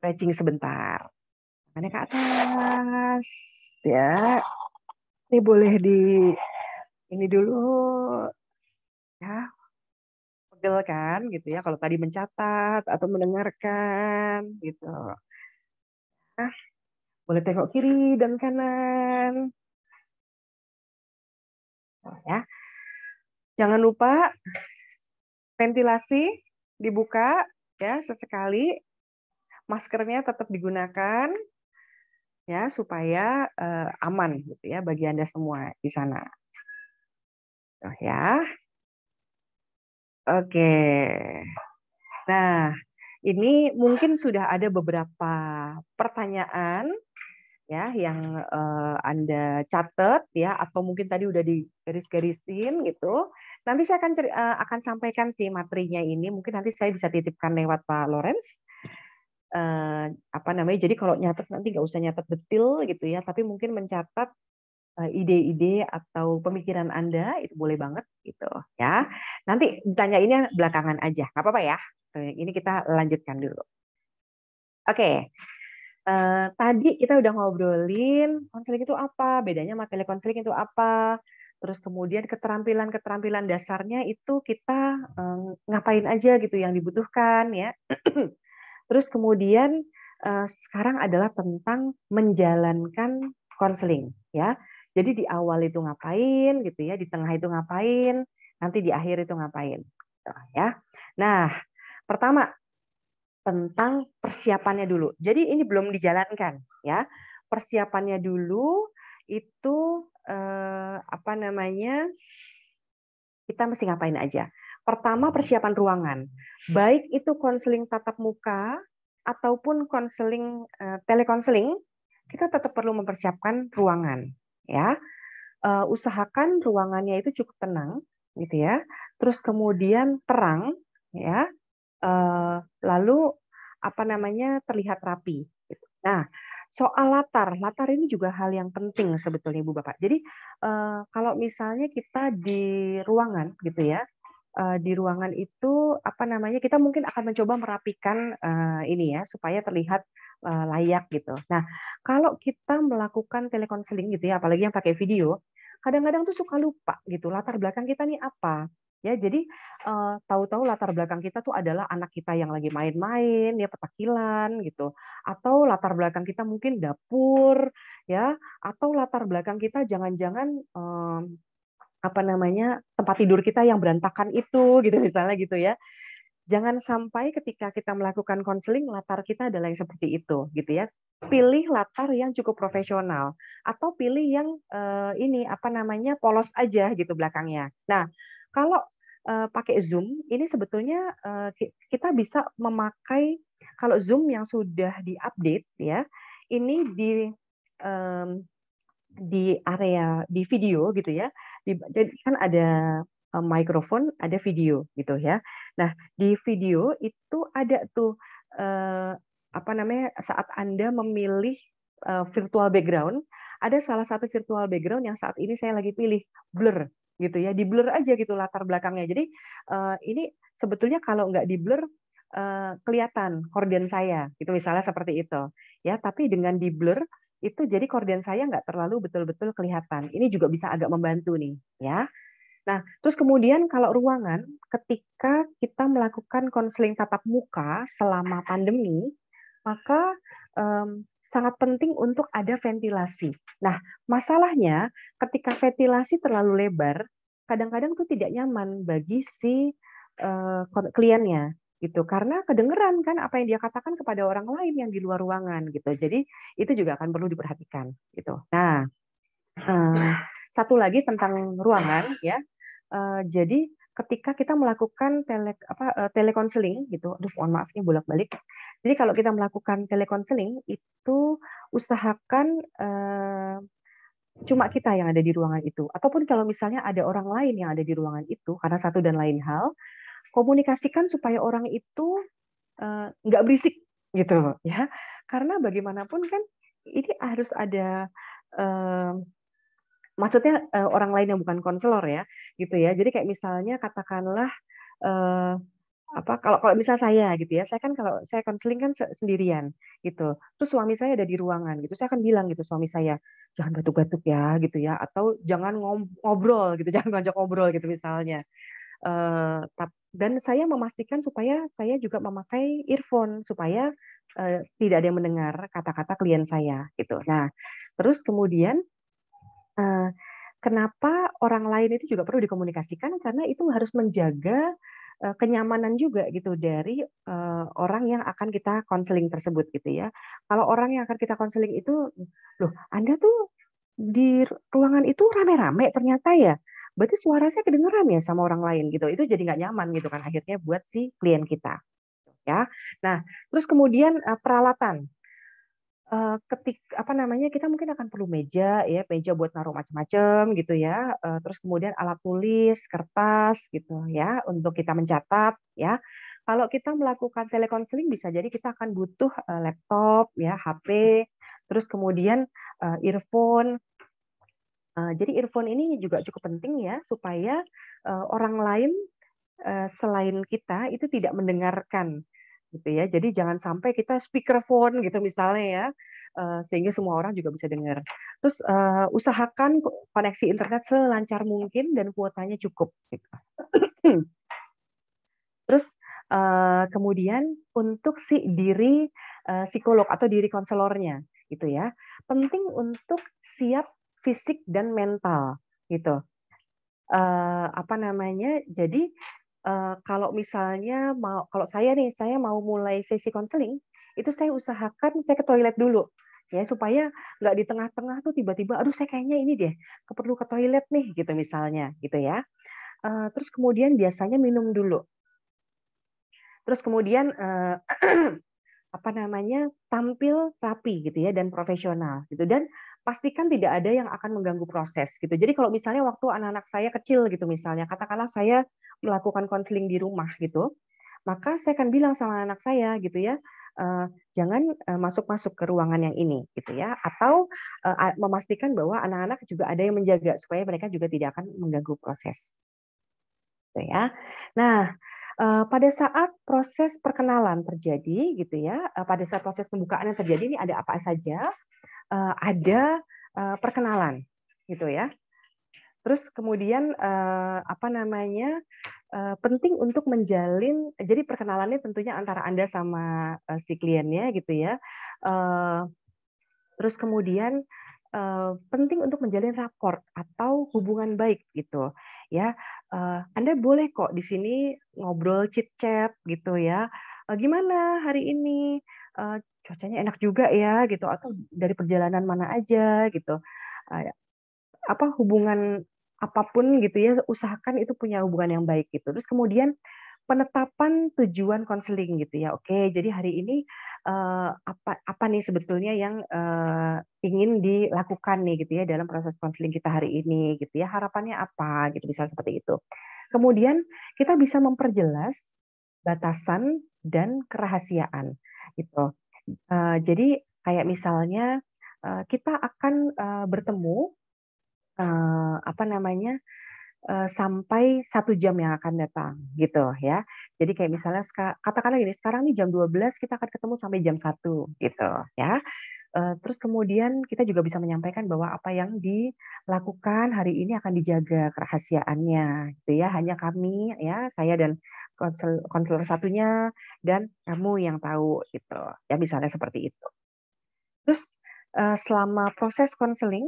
stretching sebentar. Tangannya ke atas. Ya. Ini boleh di ini dulu ya pegel kan gitu ya kalau tadi mencatat atau mendengarkan gitu nah, boleh tengok kiri dan kanan Oh, ya jangan lupa ventilasi dibuka ya sesekali maskernya tetap digunakan ya supaya uh, aman gitu ya bagi Anda semua di sana. Oh ya. Oke. Nah, ini mungkin sudah ada beberapa pertanyaan ya yang uh, Anda catat ya atau mungkin tadi udah digaris-garisin gitu. Nanti saya akan eh, akan sampaikan si materinya ini mungkin nanti saya bisa titipkan lewat Pak Lawrence eh, apa namanya jadi kalau nyatet nanti nggak usah nyatet detil gitu ya tapi mungkin mencatat eh, ide-ide atau pemikiran Anda itu boleh banget gitu ya. Nanti ditanya ini belakangan aja, nggak apa-apa ya. Ini kita lanjutkan dulu. Oke, okay. uh, eh, tadi kita udah ngobrolin konseling itu apa, bedanya materi konseling itu apa, terus kemudian keterampilan-keterampilan dasarnya itu kita uh, ngapain aja gitu yang dibutuhkan ya. Terus kemudian eh, sekarang adalah tentang menjalankan konseling ya. Jadi di awal itu ngapain gitu ya, di tengah itu ngapain, nanti di akhir itu ngapain. Gitu ya. Nah, pertama tentang persiapannya dulu. Jadi ini belum dijalankan ya. Persiapannya dulu itu eh, apa namanya? Kita mesti ngapain aja. Pertama, persiapan ruangan. Baik itu konseling tatap muka ataupun konseling eh, telekonseling, kita tetap perlu mempersiapkan ruangan, ya. Eh, usahakan ruangannya itu cukup tenang, gitu ya. Terus kemudian terang, ya. Eh, lalu apa namanya terlihat rapi. Gitu. Nah, soal latar, latar ini juga hal yang penting sebetulnya Ibu Bapak. Jadi kalau misalnya kita di ruangan, gitu ya uh, di ruangan itu apa namanya kita mungkin akan mencoba merapikan uh, ini ya supaya terlihat uh, layak gitu. Nah, kalau kita melakukan telekonseling gitu ya, apalagi yang pakai video, kadang-kadang tuh suka lupa gitu latar belakang kita nih apa. Ya, jadi uh, tahu-tahu latar belakang kita tuh adalah anak kita yang lagi main-main, ya petakilan gitu, atau latar belakang kita mungkin dapur, ya, atau latar belakang kita jangan-jangan apa namanya tempat tidur kita yang berantakan itu gitu misalnya gitu ya jangan sampai ketika kita melakukan konseling latar kita adalah yang seperti itu gitu ya pilih latar yang cukup profesional atau pilih yang eh, ini apa namanya polos aja gitu belakangnya nah kalau eh, pakai zoom ini sebetulnya eh, kita bisa memakai kalau zoom yang sudah diupdate ya ini di um, di area di video gitu ya jadi kan ada eh, mikrofon, ada video gitu ya. Nah, di video itu ada tuh eh, apa namanya saat Anda memilih eh, virtual background, ada salah satu virtual background yang saat ini saya lagi pilih blur gitu ya, di blur aja gitu latar belakangnya. Jadi ini sebetulnya kalau nggak di blur kelihatan korden saya gitu misalnya seperti itu ya, tapi dengan di blur itu jadi korden saya nggak terlalu betul-betul kelihatan. Ini juga bisa agak membantu nih, ya. Nah, terus kemudian kalau ruangan, ketika kita melakukan konseling tatap muka selama pandemi, maka um, sangat penting untuk ada ventilasi. Nah, masalahnya ketika ventilasi terlalu lebar, kadang-kadang itu tidak nyaman bagi si uh, kliennya gitu karena kedengeran kan apa yang dia katakan kepada orang lain yang di luar ruangan gitu jadi itu juga akan perlu diperhatikan gitu nah uh, satu lagi tentang ruangan ya uh, jadi ketika kita melakukan tele apa eh, telekonseling gitu aduh mohon maaf ini bolak-balik jadi kalau kita melakukan telekonseling itu usahakan uh, cuma kita yang ada di ruangan itu ataupun kalau misalnya ada orang lain yang ada di ruangan itu karena satu dan lain hal komunikasikan supaya orang itu eh, nggak uh, berisik gitu ya karena bagaimanapun kan ini harus ada uh, maksudnya uh, orang lain yang bukan konselor ya gitu ya jadi kayak misalnya katakanlah uh, apa kalau kalau misal saya gitu ya saya kan kalau saya konseling kan sendirian gitu terus suami saya ada di ruangan gitu saya akan bilang gitu suami saya jangan batuk-batuk ya gitu ya atau jangan ngobrol gitu jangan ngajak ngobrol gitu misalnya Eh, dan saya memastikan supaya saya juga memakai earphone supaya eh, tidak ada yang mendengar kata-kata klien saya gitu. Nah, terus kemudian eh, kenapa orang lain itu juga perlu dikomunikasikan karena itu harus menjaga kenyamanan juga gitu dari orang yang akan kita konseling tersebut gitu ya. Kalau orang yang akan kita konseling itu, loh, Anda tuh di ruangan itu rame-rame ternyata ya berarti suara saya kedengeran ya sama orang lain gitu. Itu jadi nggak nyaman gitu kan akhirnya buat si klien kita. Ya. Nah, terus kemudian eh, peralatan eh, ketik apa namanya kita mungkin akan perlu meja ya meja buat naruh macam-macam gitu ya eh, terus kemudian alat tulis kertas gitu ya untuk kita mencatat ya kalau kita melakukan telekonseling bisa jadi kita akan butuh laptop ya HP terus kemudian earphone Eh, jadi earphone ini juga cukup penting ya supaya eh, orang lain eh, selain kita itu tidak mendengarkan gitu ya. Jadi jangan sampai kita speakerphone gitu misalnya ya, sehingga semua orang juga bisa dengar. Terus usahakan koneksi internet selancar mungkin dan kuotanya cukup. Gitu. Terus kemudian untuk si diri psikolog atau diri konselornya gitu ya, penting untuk siap fisik dan mental gitu. Uh, apa namanya? Jadi uh, kalau misalnya mau kalau saya nih saya mau mulai sesi konseling itu saya usahakan saya ke toilet dulu ya supaya nggak di tengah-tengah tuh tiba-tiba aduh saya kayaknya ini deh keperlu ke toilet nih gitu misalnya gitu ya. Uh, terus kemudian biasanya minum dulu. Terus kemudian uh, apa namanya tampil rapi gitu ya dan profesional gitu dan pastikan tidak ada yang akan mengganggu proses gitu. Jadi kalau misalnya waktu anak-anak saya kecil gitu misalnya, katakanlah saya melakukan konseling di rumah gitu, maka saya akan bilang sama anak saya gitu ya, eh, jangan eh, masuk-masuk ke ruangan yang ini gitu ya atau eh, memastikan bahwa anak-anak juga ada yang menjaga supaya mereka juga tidak akan mengganggu proses gitu ya nah pada saat proses perkenalan terjadi gitu ya pada saat proses pembukaan yang terjadi ini ada apa saja uh, ada uh, perkenalan gitu ya. Terus kemudian uh, apa namanya uh, penting untuk menjalin. Jadi perkenalannya tentunya antara anda sama uh, si kliennya gitu ya. Uh, terus kemudian uh, penting untuk menjalin rapor atau hubungan baik gitu ya. Uh, anda boleh kok di sini ngobrol chit chat gitu ya. Uh, gimana hari ini? uh, cuacanya enak juga ya gitu atau dari perjalanan mana aja gitu uh, apa hubungan apapun gitu ya usahakan itu punya hubungan yang baik gitu terus kemudian penetapan tujuan konseling gitu ya oke jadi hari ini uh, apa apa nih sebetulnya yang uh, ingin dilakukan nih gitu ya dalam proses konseling kita hari ini gitu ya harapannya apa gitu bisa seperti itu kemudian kita bisa memperjelas batasan dan kerahasiaan gitu. Uh, jadi kayak misalnya uh, kita akan uh, bertemu uh, apa namanya uh, sampai satu jam yang akan datang gitu ya. Jadi kayak misalnya katakanlah ini sekarang nih jam 12 kita akan ketemu sampai jam satu gitu ya. Eh, terus kemudian kita juga bisa menyampaikan bahwa apa yang dilakukan hari ini akan dijaga kerahasiaannya gitu ya hanya kami ya saya dan konselor satunya dan kamu yang tahu gitu ya misalnya seperti itu terus eh, selama proses konseling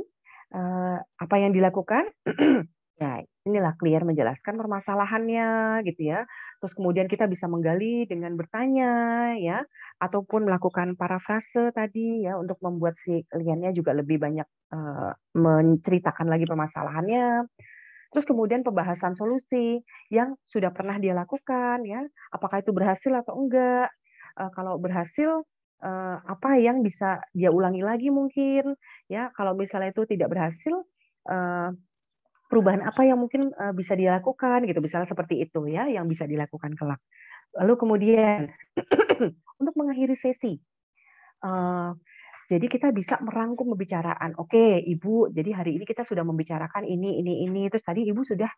eh, apa yang dilakukan Nah, inilah clear menjelaskan permasalahannya gitu ya. Terus kemudian kita bisa menggali dengan bertanya ya ataupun melakukan parafrase tadi ya untuk membuat si kliennya juga lebih banyak uh, menceritakan lagi permasalahannya. Terus kemudian pembahasan solusi yang sudah pernah dia lakukan ya, apakah itu berhasil atau enggak? Uh, kalau berhasil uh, apa yang bisa dia ulangi lagi mungkin ya. Kalau misalnya itu tidak berhasil uh, perubahan apa yang mungkin uh, bisa dilakukan gitu misalnya seperti itu ya yang bisa dilakukan kelak lalu kemudian untuk mengakhiri sesi uh, jadi kita bisa merangkum pembicaraan oke okay, ibu jadi hari ini kita sudah membicarakan ini ini ini terus tadi ibu sudah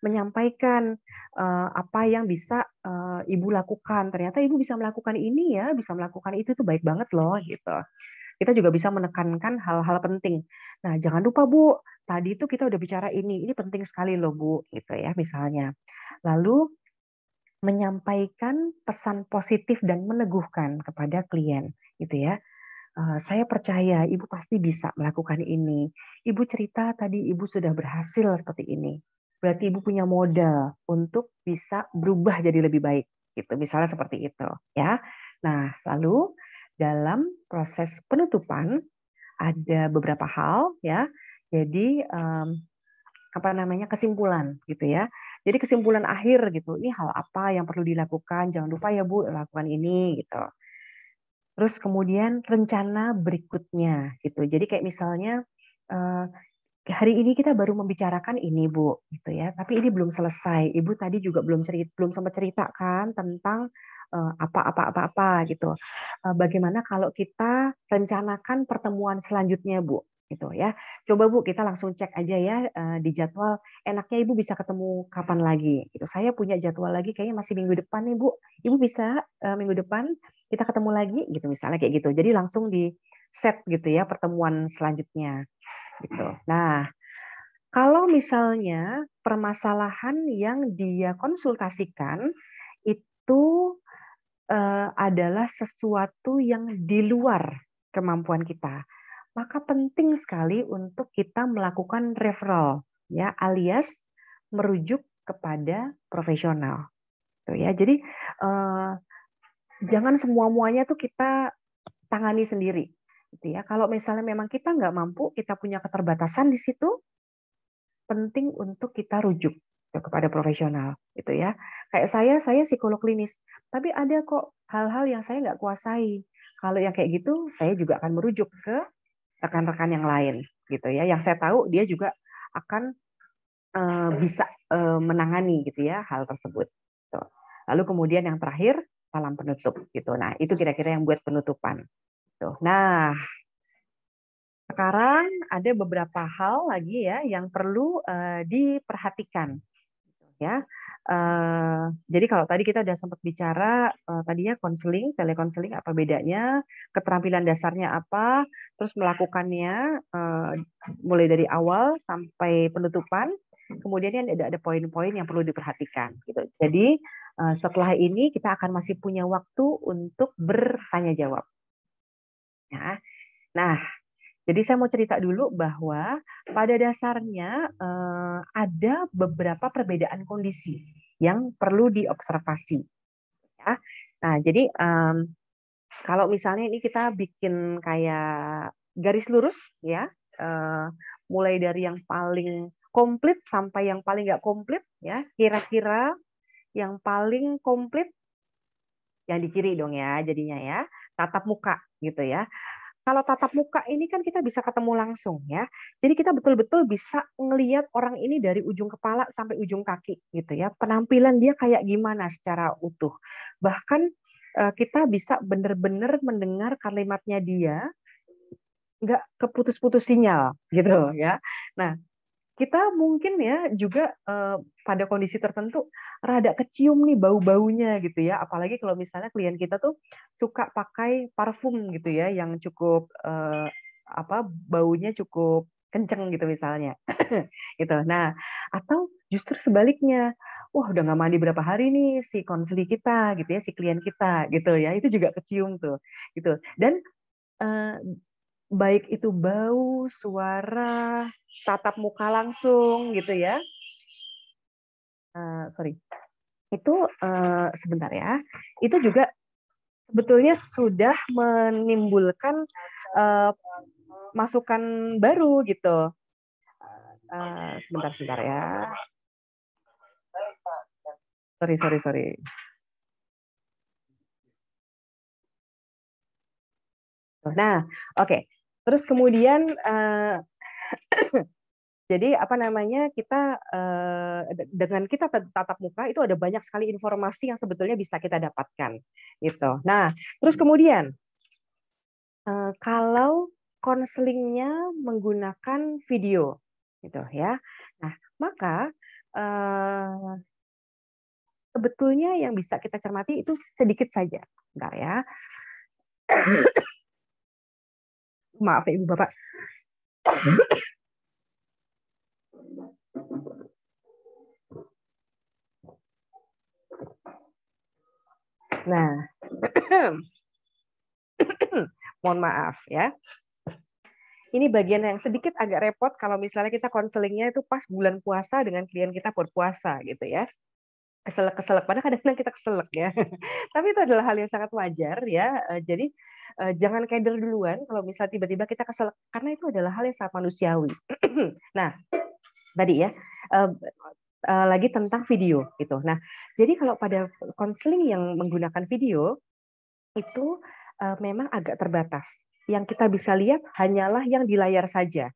menyampaikan uh, apa yang bisa uh, ibu lakukan ternyata ibu bisa melakukan ini ya bisa melakukan itu itu baik banget loh gitu kita juga bisa menekankan hal-hal penting. Nah, jangan lupa Bu, tadi itu kita udah bicara ini, ini penting sekali loh Bu, gitu ya misalnya. Lalu menyampaikan pesan positif dan meneguhkan kepada klien, gitu ya. Eh, saya percaya ibu pasti bisa melakukan ini. Ibu cerita tadi ibu sudah berhasil seperti ini. Berarti ibu punya modal untuk bisa berubah jadi lebih baik, gitu. Misalnya seperti itu, ya. Nah, lalu dalam proses penutupan ada beberapa hal ya. Jadi um, apa namanya kesimpulan gitu ya. Jadi kesimpulan akhir gitu, ini hal apa yang perlu dilakukan? Jangan lupa ya Bu lakukan ini gitu. Terus kemudian rencana berikutnya gitu. Jadi kayak misalnya uh, hari ini kita baru membicarakan ini Bu gitu ya, tapi ini belum selesai. Ibu tadi juga belum cerita, belum sempat cerita kan tentang apa-apa-apa-apa eh, gitu. Eh, bagaimana kalau kita rencanakan pertemuan selanjutnya, Bu? gitu ya. Coba Bu kita langsung cek aja ya eh, di jadwal. Enaknya Ibu bisa ketemu kapan lagi? Gitu. Saya punya jadwal lagi kayaknya masih minggu depan nih Bu. Ibu bisa minggu depan kita ketemu lagi gitu misalnya kayak gitu. Jadi langsung di set gitu ya pertemuan selanjutnya gitu. Nah, kalau misalnya permasalahan yang dia konsultasikan itu Eh, adalah sesuatu yang di luar kemampuan kita, maka penting sekali untuk kita melakukan referral ya alias merujuk kepada profesional. Tuh ya. Jadi uh, jangan semua-muanya tuh kita tangani sendiri gitu ya. Kalau misalnya memang kita nggak mampu, kita punya keterbatasan di situ, penting untuk kita rujuk Ya, kepada profesional gitu ya. Kayak saya, saya psikolog klinis, tapi ada kok hal-hal yang saya nggak kuasai. Kalau yang kayak gitu, saya juga akan merujuk ke rekan-rekan yang lain gitu ya. Yang saya tahu dia juga akan uh, bisa uh, menangani gitu ya hal tersebut. Gitu. Lalu kemudian yang terakhir salam penutup gitu. Nah itu kira-kira yang buat penutupan. Gitu. Nah sekarang ada beberapa hal lagi ya yang perlu uh, diperhatikan ya. Uh, jadi kalau tadi kita sudah sempat bicara uh, tadinya konseling, telekonseling apa bedanya, keterampilan dasarnya apa, terus melakukannya uh, mulai dari awal sampai penutupan, kemudian ada ada poin-poin yang perlu diperhatikan gitu. Jadi uh, setelah ini kita akan masih punya waktu untuk bertanya jawab. Ya. Nah, nah jadi saya mau cerita dulu bahwa pada dasarnya eh, ada beberapa perbedaan kondisi yang perlu diobservasi. Ya. Nah, jadi um, kalau misalnya ini kita bikin kayak garis lurus, ya, uh, mulai dari yang paling komplit sampai yang paling nggak komplit, ya, kira-kira yang paling komplit yang di kiri dong ya, jadinya ya, tatap muka gitu ya kalau tatap muka ini kan kita bisa ketemu langsung ya. Jadi kita betul-betul bisa ngelihat orang ini dari ujung kepala sampai ujung kaki gitu ya. Penampilan dia kayak gimana secara utuh. Bahkan eh, kita bisa benar-benar mendengar kalimatnya dia nggak keputus-putus sinyal gitu ya. Nah, kita mungkin ya juga eh, pada kondisi tertentu rada kecium nih bau-baunya gitu ya apalagi kalau misalnya klien kita tuh suka pakai parfum gitu ya yang cukup eh, apa baunya cukup kenceng gitu misalnya gitu nah atau justru sebaliknya wah udah nggak mandi berapa hari nih si konseli kita gitu ya si klien kita gitu ya itu juga kecium tuh gitu dan eh, baik itu bau, suara, tatap muka langsung gitu ya. Uh, sorry, itu uh, sebentar ya. Itu juga sebetulnya sudah menimbulkan uh, masukan baru gitu. Uh, sebentar, sebentar ya. Sorry, sorry, sorry. Nah, oke. Okay. Terus kemudian uh, jadi apa namanya kita uh, dengan kita tatap muka itu ada banyak sekali informasi yang sebetulnya bisa kita dapatkan gitu. Nah, terus kemudian uh, kalau konselingnya menggunakan video gitu ya. Nah, maka uh, sebetulnya yang bisa kita cermati itu sedikit saja, enggak ya. maaf ya ibu bapak nah mohon maaf ya ini bagian yang sedikit agak repot kalau misalnya kita konselingnya itu pas bulan puasa dengan klien kita berpuasa gitu ya keselak-keselak padahal kadang-kadang kita keselak ya tapi itu adalah hal yang sangat wajar ya eh, jadi uh, jangan keder duluan kalau misal tiba-tiba kita kesel karena itu adalah hal yang sangat manusiawi. nah, tadi ya uh, uh, lagi tentang video gitu. Nah, jadi kalau pada konseling yang menggunakan video itu uh, memang agak terbatas. Yang kita bisa lihat hanyalah yang di layar saja.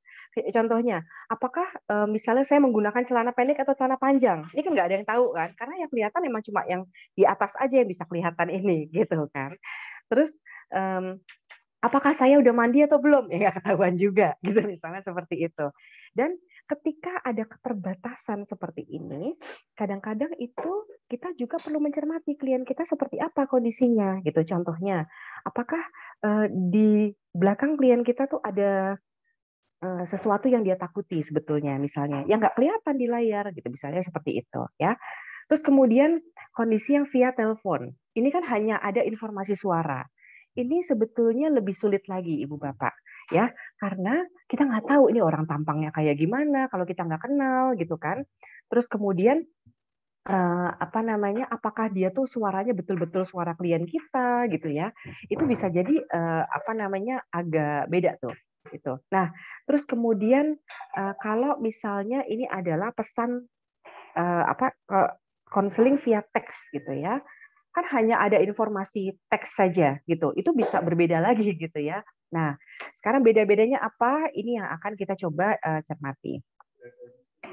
Contohnya, apakah misalnya saya menggunakan celana pendek atau celana panjang? Ini kan nggak ada yang tahu kan, karena yang kelihatan memang cuma yang di atas aja yang bisa kelihatan ini gitu kan. Terus um, apakah saya udah mandi atau belum ya ketahuan juga gitu misalnya seperti itu dan ketika ada keterbatasan seperti ini kadang-kadang itu kita juga perlu mencermati klien kita seperti apa kondisinya gitu contohnya apakah uh, di belakang klien kita tuh ada eh, sesuatu yang dia takuti sebetulnya misalnya yang nggak kelihatan di layar gitu misalnya seperti itu ya Terus kemudian kondisi yang via telepon. Ini kan hanya ada informasi suara ini sebetulnya lebih sulit lagi ibu bapak ya karena kita nggak tahu ini orang tampangnya kayak gimana kalau kita nggak kenal gitu kan terus kemudian eh, apa namanya apakah dia tuh suaranya betul-betul suara klien kita gitu ya itu bisa jadi eh, apa namanya agak beda tuh gitu nah terus kemudian eh, kalau misalnya ini adalah pesan apa konseling via teks gitu ya kan hanya ada informasi teks saja gitu. Itu bisa berbeda lagi gitu ya. Nah, sekarang beda-bedanya apa? Ini yang akan kita coba uh, cermati. Tuh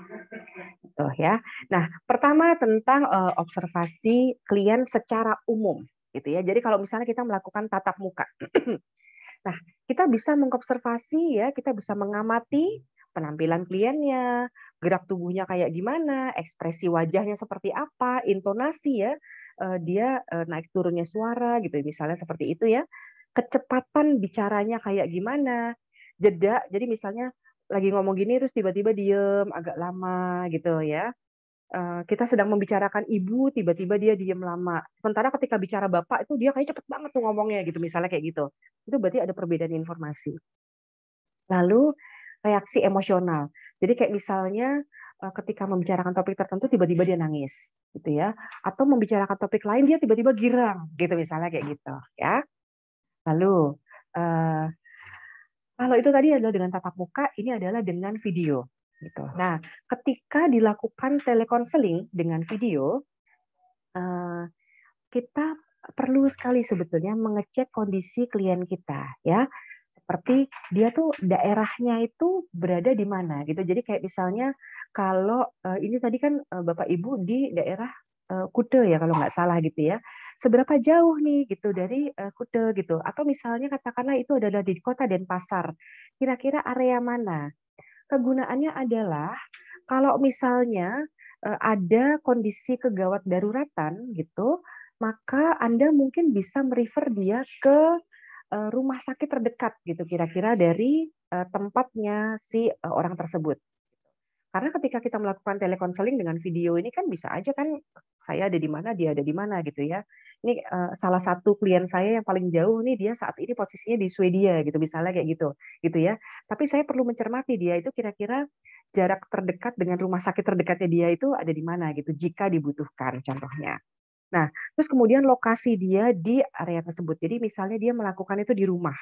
gitu, ya. Nah, pertama tentang uh, observasi klien secara umum gitu ya. Jadi kalau misalnya kita melakukan tatap muka. nah, kita bisa mengobservasi ya, kita bisa mengamati penampilan kliennya, gerak tubuhnya kayak gimana, ekspresi wajahnya seperti apa, intonasi ya uh, dia uh, naik turunnya suara gitu misalnya seperti itu ya kecepatan bicaranya kayak gimana jeda jadi misalnya lagi ngomong gini terus tiba-tiba diem agak lama gitu ya eh, kita sedang membicarakan ibu tiba-tiba dia diem lama sementara ketika bicara bapak itu dia kayak cepet banget tuh ngomongnya gitu misalnya kayak gitu itu berarti ada perbedaan informasi lalu reaksi emosional jadi kayak misalnya Eh, ketika membicarakan topik tertentu tiba-tiba dia nangis gitu ya atau membicarakan topik lain dia tiba-tiba girang gitu misalnya kayak gitu ya lalu eh, kalau itu tadi adalah dengan tatap muka ini adalah dengan video gitu nah ketika dilakukan telekonseling dengan video eh, kita perlu sekali sebetulnya mengecek kondisi klien kita ya seperti dia tuh daerahnya itu berada di mana gitu. Jadi kayak misalnya kalau eh, ini tadi kan eh, Bapak Ibu di daerah eh, Kute ya kalau nggak salah gitu ya. Seberapa jauh nih gitu dari Kute gitu. Atau misalnya katakanlah itu adalah di kota Denpasar. Kira-kira area mana? Kegunaannya adalah kalau misalnya ada kondisi kegawat daruratan gitu, maka Anda mungkin bisa merefer dia ke Eh, rumah sakit terdekat gitu kira-kira hmm. dari eh, tempatnya si eh, orang tersebut. Karena ketika kita melakukan telekonseling dengan video ini kan bisa aja kan saya ada di mana dia ada di mana gitu ya. Ini salah satu klien saya yang paling jauh nih dia saat ini posisinya di Swedia gitu misalnya kayak gitu gitu ya. Tapi saya perlu mencermati dia itu kira-kira jarak terdekat dengan rumah sakit terdekatnya dia itu ada di mana gitu jika dibutuhkan contohnya Nah, terus kemudian lokasi dia di area tersebut. Jadi misalnya dia melakukan itu di rumah.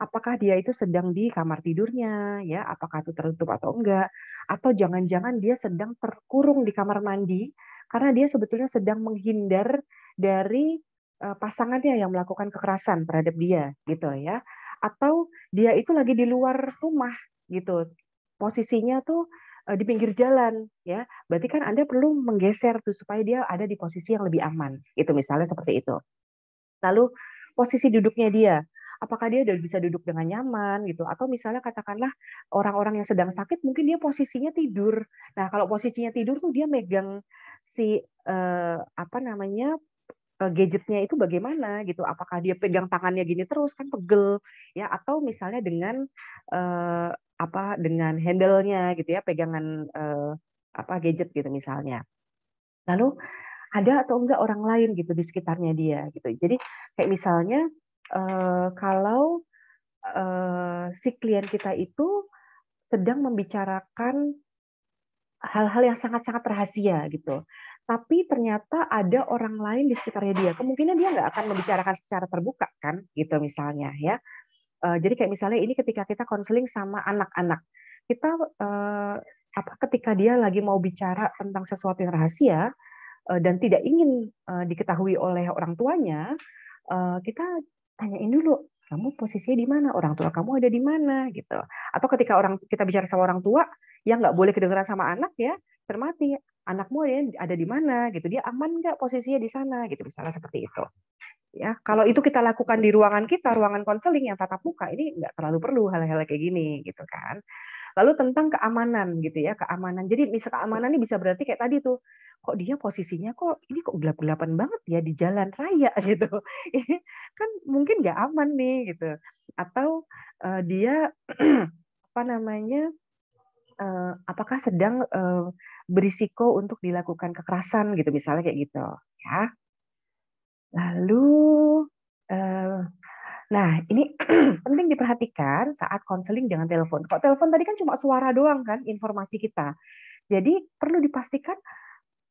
Apakah dia itu sedang di kamar tidurnya, ya? Apakah itu tertutup atau enggak? Atau jangan-jangan dia sedang terkurung di kamar mandi karena dia sebetulnya sedang menghindar dari e, pasangannya yang melakukan kekerasan terhadap dia, gitu ya? Atau dia itu lagi di luar rumah, gitu. Posisinya tuh Eh, di pinggir jalan ya berarti kan anda perlu menggeser tuh supaya dia ada di posisi yang lebih aman itu misalnya seperti itu lalu posisi duduknya dia apakah dia udah bisa duduk dengan nyaman gitu atau misalnya katakanlah orang-orang yang sedang sakit mungkin dia posisinya tidur nah kalau posisinya tidur tuh dia megang si eh, apa namanya Eh, gadgetnya itu bagaimana gitu apakah dia pegang tangannya gini terus kan pegel ya atau misalnya dengan uh, apa dengan handlenya gitu ya pegangan uh, apa gadget gitu misalnya lalu ada atau enggak orang lain gitu di sekitarnya dia gitu jadi kayak misalnya uh, kalau uh, si klien kita itu sedang membicarakan hal-hal yang sangat-sangat rahasia gitu tapi ternyata ada orang lain di sekitarnya dia. Kemungkinan dia nggak akan membicarakan secara terbuka kan, gitu misalnya ya. Eh, jadi kayak misalnya ini ketika kita konseling sama anak-anak, kita eh, apa ketika dia lagi mau bicara tentang sesuatu yang rahasia eh, dan tidak ingin diketahui oleh orang tuanya, kita tanyain dulu kamu posisinya di mana, orang tua kamu ada di mana gitu. Atau ketika orang kita bicara sama orang tua yang nggak boleh kedengeran sama anak ya, termati anakmu ada, ada di mana gitu, dia aman nggak posisinya di sana gitu, misalnya seperti itu. Ya, kalau itu kita lakukan di ruangan kita, ruangan konseling yang tatap muka ini nggak terlalu perlu hal-hal kayak gini gitu kan. Lalu tentang keamanan gitu ya, keamanan. Jadi misal keamanan ini bisa berarti kayak tadi tuh, kok dia posisinya kok ini kok gelap-gelapan banget ya di jalan raya gitu. kan mungkin nggak aman nih gitu. Atau uh, dia apa namanya? Uh, apakah sedang uh, berisiko untuk dilakukan kekerasan gitu misalnya kayak gitu ya. Lalu uh, Nah, ini penting diperhatikan saat konseling dengan telepon. Kok telepon tadi kan cuma suara doang kan informasi kita. Jadi perlu dipastikan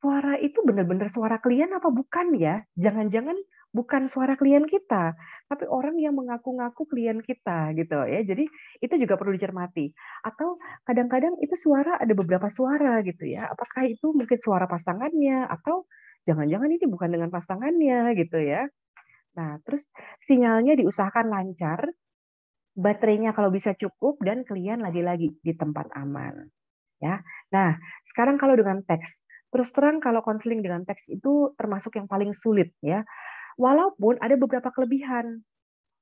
suara itu benar-benar suara klien apa bukan ya? Jangan-jangan bukan suara klien kita, tapi orang yang mengaku-ngaku klien kita gitu ya. Jadi itu juga perlu dicermati. Atau kadang-kadang itu suara ada beberapa suara gitu ya. Apakah itu mungkin suara pasangannya atau jangan-jangan ini bukan dengan pasangannya gitu ya. Nah, terus sinyalnya diusahakan lancar, baterainya kalau bisa cukup dan kalian lagi-lagi di tempat aman. Ya. Nah, sekarang kalau dengan teks, terus terang kalau konseling dengan teks itu termasuk yang paling sulit ya. Walaupun ada beberapa kelebihan.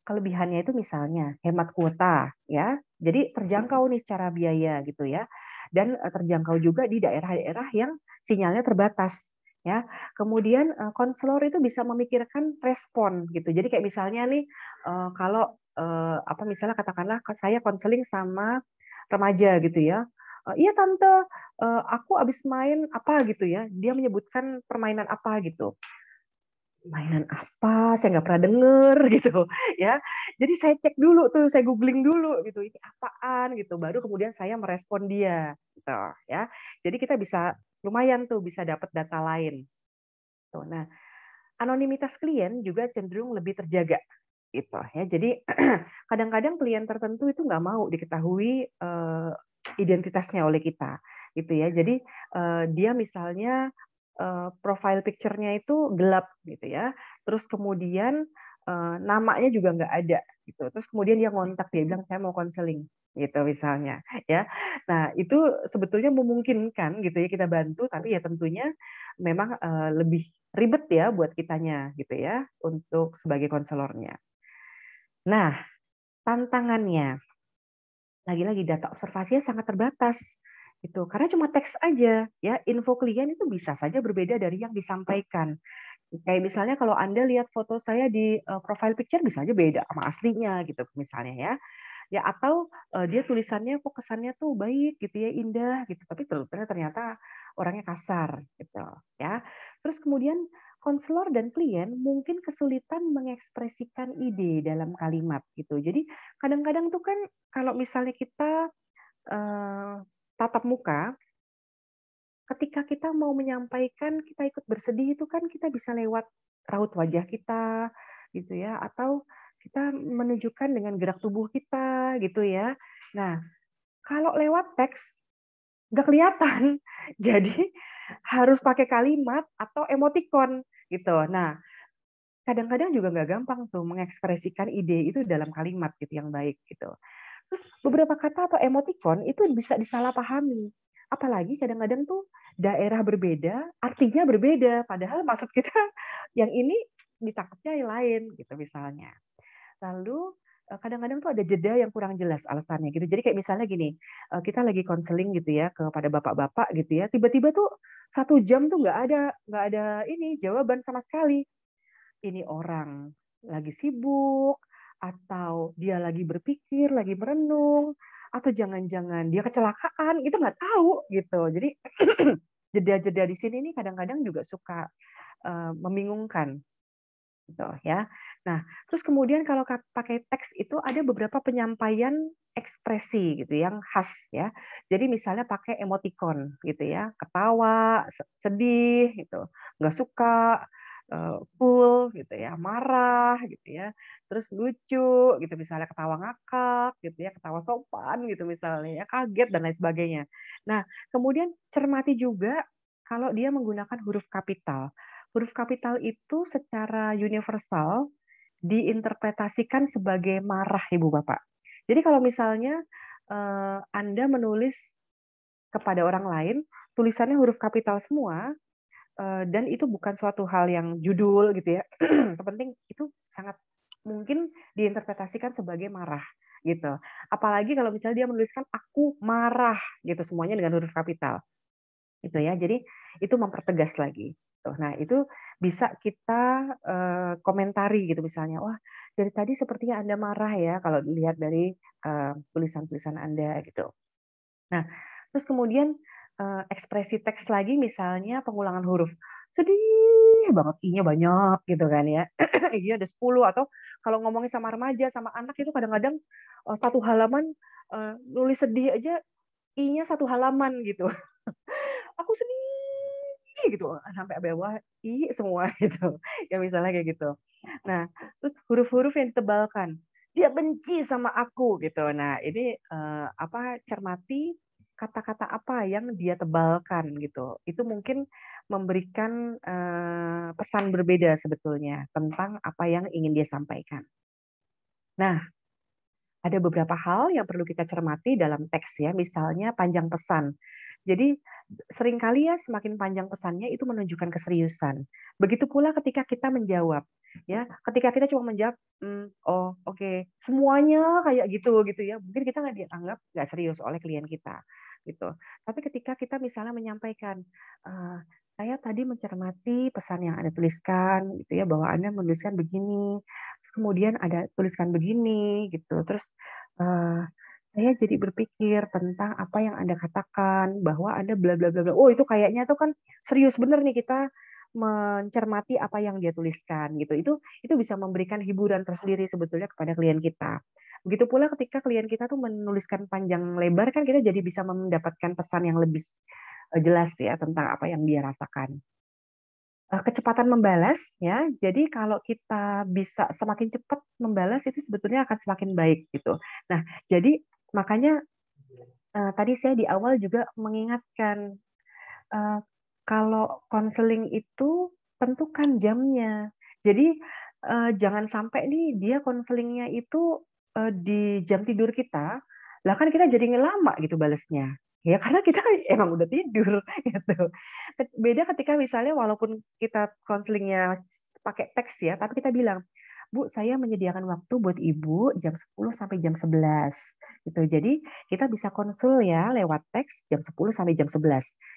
Kelebihannya itu misalnya hemat kuota ya. Jadi terjangkau nih secara biaya gitu ya. Dan eh, terjangkau juga di daerah-daerah yang sinyalnya terbatas ya kemudian eh, konselor itu bisa memikirkan respon gitu jadi kayak misalnya nih eh, kalau eh, apa misalnya katakanlah saya konseling sama remaja gitu ya iya tante aku abis main apa gitu ya dia menyebutkan permainan apa gitu mainan apa saya nggak pernah denger gitu ya jadi saya cek dulu tuh saya googling dulu gitu ini apaan gitu baru kemudian saya merespon dia gitu ya jadi kita bisa lumayan tuh bisa dapat data lain. Tuh, nah, anonimitas klien juga cenderung lebih terjaga gitu ya. Jadi kadang-kadang klien tertentu itu nggak mau diketahui uh, identitasnya oleh kita gitu ya. Jadi uh, dia misalnya uh, profile picture-nya itu gelap gitu ya. Terus kemudian uh, namanya juga nggak ada gitu terus kemudian dia ngontak dia bilang saya mau konseling gitu misalnya ya nah itu sebetulnya memungkinkan gitu ya kita bantu tapi ya tentunya memang uh, lebih ribet ya buat kitanya gitu ya untuk sebagai konselornya nah tantangannya lagi-lagi data observasinya sangat terbatas itu karena cuma teks aja ya info klien itu bisa saja berbeda dari yang disampaikan Kayak misalnya kalau Anda lihat foto saya di eh, profile picture bisa aja beda sama aslinya gitu misalnya ya. Ya atau eh, dia tulisannya kok kesannya tuh baik gitu ya, indah gitu, tapi ternyata ternyata orangnya kasar gitu ya. Terus kemudian konselor dan klien mungkin kesulitan mengekspresikan ide dalam kalimat gitu. Jadi kadang-kadang tuh kan kalau misalnya kita uh, tatap muka ketika kita mau menyampaikan kita ikut bersedih itu kan kita bisa lewat raut wajah kita gitu ya atau kita menunjukkan dengan gerak tubuh kita gitu ya. Nah, kalau lewat teks nggak kelihatan. Jadi harus pakai kalimat atau emotikon gitu. Nah, kadang-kadang juga nggak gampang tuh mengekspresikan ide itu dalam kalimat gitu yang baik gitu. Terus beberapa kata atau emotikon itu bisa disalahpahami. Apalagi kadang-kadang tuh daerah berbeda, artinya berbeda. Padahal maksud kita yang ini ditangkapnya yang lain gitu misalnya. Lalu eh, kadang-kadang tuh ada jeda yang kurang jelas alasannya gitu. Jadi kayak misalnya gini, eh, kita lagi konseling gitu ya kepada bapak-bapak gitu ya, tiba-tiba tuh satu jam tuh nggak ada nggak ada ini jawaban sama sekali. Ini orang lagi sibuk atau dia lagi berpikir, lagi merenung atau jangan-jangan dia kecelakaan kita nggak tahu gitu jadi jeda-jeda di sini ini kadang-kadang juga suka uh, membingungkan gitu ya nah terus kemudian kalau pakai teks itu ada beberapa penyampaian ekspresi gitu yang khas ya jadi misalnya pakai emoticon gitu ya ketawa sedih gitu nggak suka full eh, gitu ya marah gitu ya terus lucu gitu misalnya ketawa ngakak gitu ya ketawa sopan gitu misalnya ya kaget dan lain sebagainya nah kemudian cermati juga kalau dia menggunakan huruf kapital huruf kapital itu secara universal diinterpretasikan sebagai marah ibu bapak jadi kalau misalnya eh, anda menulis kepada orang lain tulisannya huruf kapital semua Eh, dan itu bukan suatu hal yang judul gitu ya. Terpenting itu sangat mungkin diinterpretasikan sebagai marah gitu. Apalagi kalau misalnya dia menuliskan aku marah gitu semuanya dengan huruf kapital. Gitu ya. Jadi itu mempertegas lagi. Tuh. Nah, itu bisa kita uh, komentari gitu misalnya, wah dari tadi sepertinya Anda marah ya kalau dilihat dari uh, eh, tulisan -tulisan Anda gitu. Nah, terus kemudian Eh, ekspresi teks lagi misalnya pengulangan huruf. Sedih banget i-nya banyak gitu kan ya. I-nya ada 10 atau kalau ngomongin sama remaja sama anak itu kadang-kadang uh, satu halaman uh, nulis sedih aja i-nya satu halaman gitu. Aku sedih gitu sampai bawah i semua gitu. Ya misalnya kayak gitu. Nah, terus huruf-huruf yang ditebalkan. Dia benci sama aku gitu. Nah, ini uh, apa cermati kata-kata apa yang dia tebalkan gitu. Itu mungkin memberikan uh, pesan berbeda sebetulnya tentang apa yang ingin dia sampaikan. Nah, ada beberapa hal yang perlu kita cermati dalam teks ya, misalnya panjang pesan. Jadi seringkali ya semakin panjang pesannya itu menunjukkan keseriusan. Begitu pula ketika kita menjawab ya, ketika kita cuma menjawab mm, oh oke okay. semuanya kayak gitu gitu ya, mungkin kita nggak dianggap nggak serius oleh klien kita gitu. Tapi ketika kita misalnya menyampaikan uh, saya tadi mencermati pesan yang Anda tuliskan gitu ya bahwa Anda menuliskan begini, kemudian ada tuliskan begini gitu. Terus uh, saya jadi berpikir tentang apa yang Anda katakan bahwa Anda bla bla bla bla. Oh, itu kayaknya itu kan serius bener nih kita mencermati apa yang dia tuliskan gitu. Itu itu bisa memberikan hiburan tersendiri sebetulnya kepada klien kita. Begitu pula ketika klien kita tuh menuliskan panjang lebar kan kita jadi bisa mendapatkan pesan yang lebih eh, jelas ya tentang apa yang dia rasakan. Eh, kecepatan membalas ya. Jadi kalau kita bisa semakin cepat membalas itu sebetulnya akan semakin baik gitu. Nah, jadi makanya eh, tadi saya di awal juga mengingatkan kalau konseling itu tentukan jamnya. Jadi eh, jangan sampai nih dia konselingnya itu eh, di jam tidur kita, lah kan kita jadi ngelama gitu balesnya. Ya karena kita emang udah tidur gitu. Beda ketika misalnya walaupun kita konselingnya pakai teks ya, tapi kita bilang, Bu, saya menyediakan waktu buat Ibu jam 10 sampai jam 11 gitu. Jadi kita bisa konsul ya lewat teks jam 10 sampai jam 11.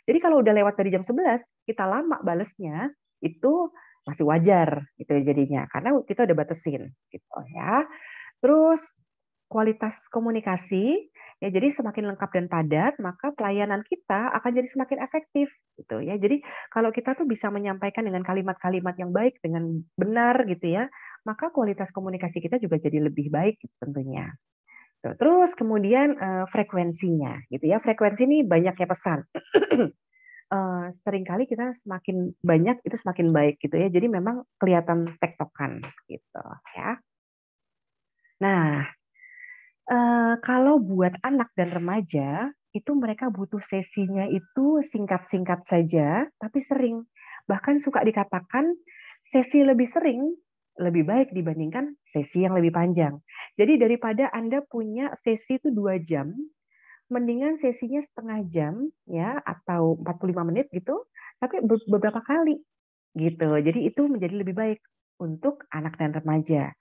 Jadi kalau udah lewat dari jam 11, kita lama balesnya itu masih wajar gitu jadinya karena kita udah batasin gitu ya. Terus kualitas komunikasi ya jadi semakin lengkap dan padat maka pelayanan kita akan jadi semakin efektif gitu ya. Jadi kalau kita tuh bisa menyampaikan dengan kalimat-kalimat yang baik dengan benar gitu ya, maka kualitas komunikasi kita juga jadi lebih baik tentunya Nah, terus kemudian uh, frekuensinya, gitu ya. Frekuensi ini banyaknya pesan. uh, seringkali kita semakin banyak itu semakin baik gitu ya. Jadi memang kelihatan tektokan gitu ya. Nah, uh, kalau buat anak dan remaja itu mereka butuh sesinya itu singkat-singkat saja, tapi sering. Bahkan suka dikatakan sesi lebih sering lebih baik dibandingkan sesi yang lebih panjang. Jadi daripada Anda punya sesi itu dua jam, mendingan sesinya setengah jam ya atau 45 menit gitu, tapi beberapa kali gitu. Jadi itu menjadi lebih baik untuk anak dan remaja.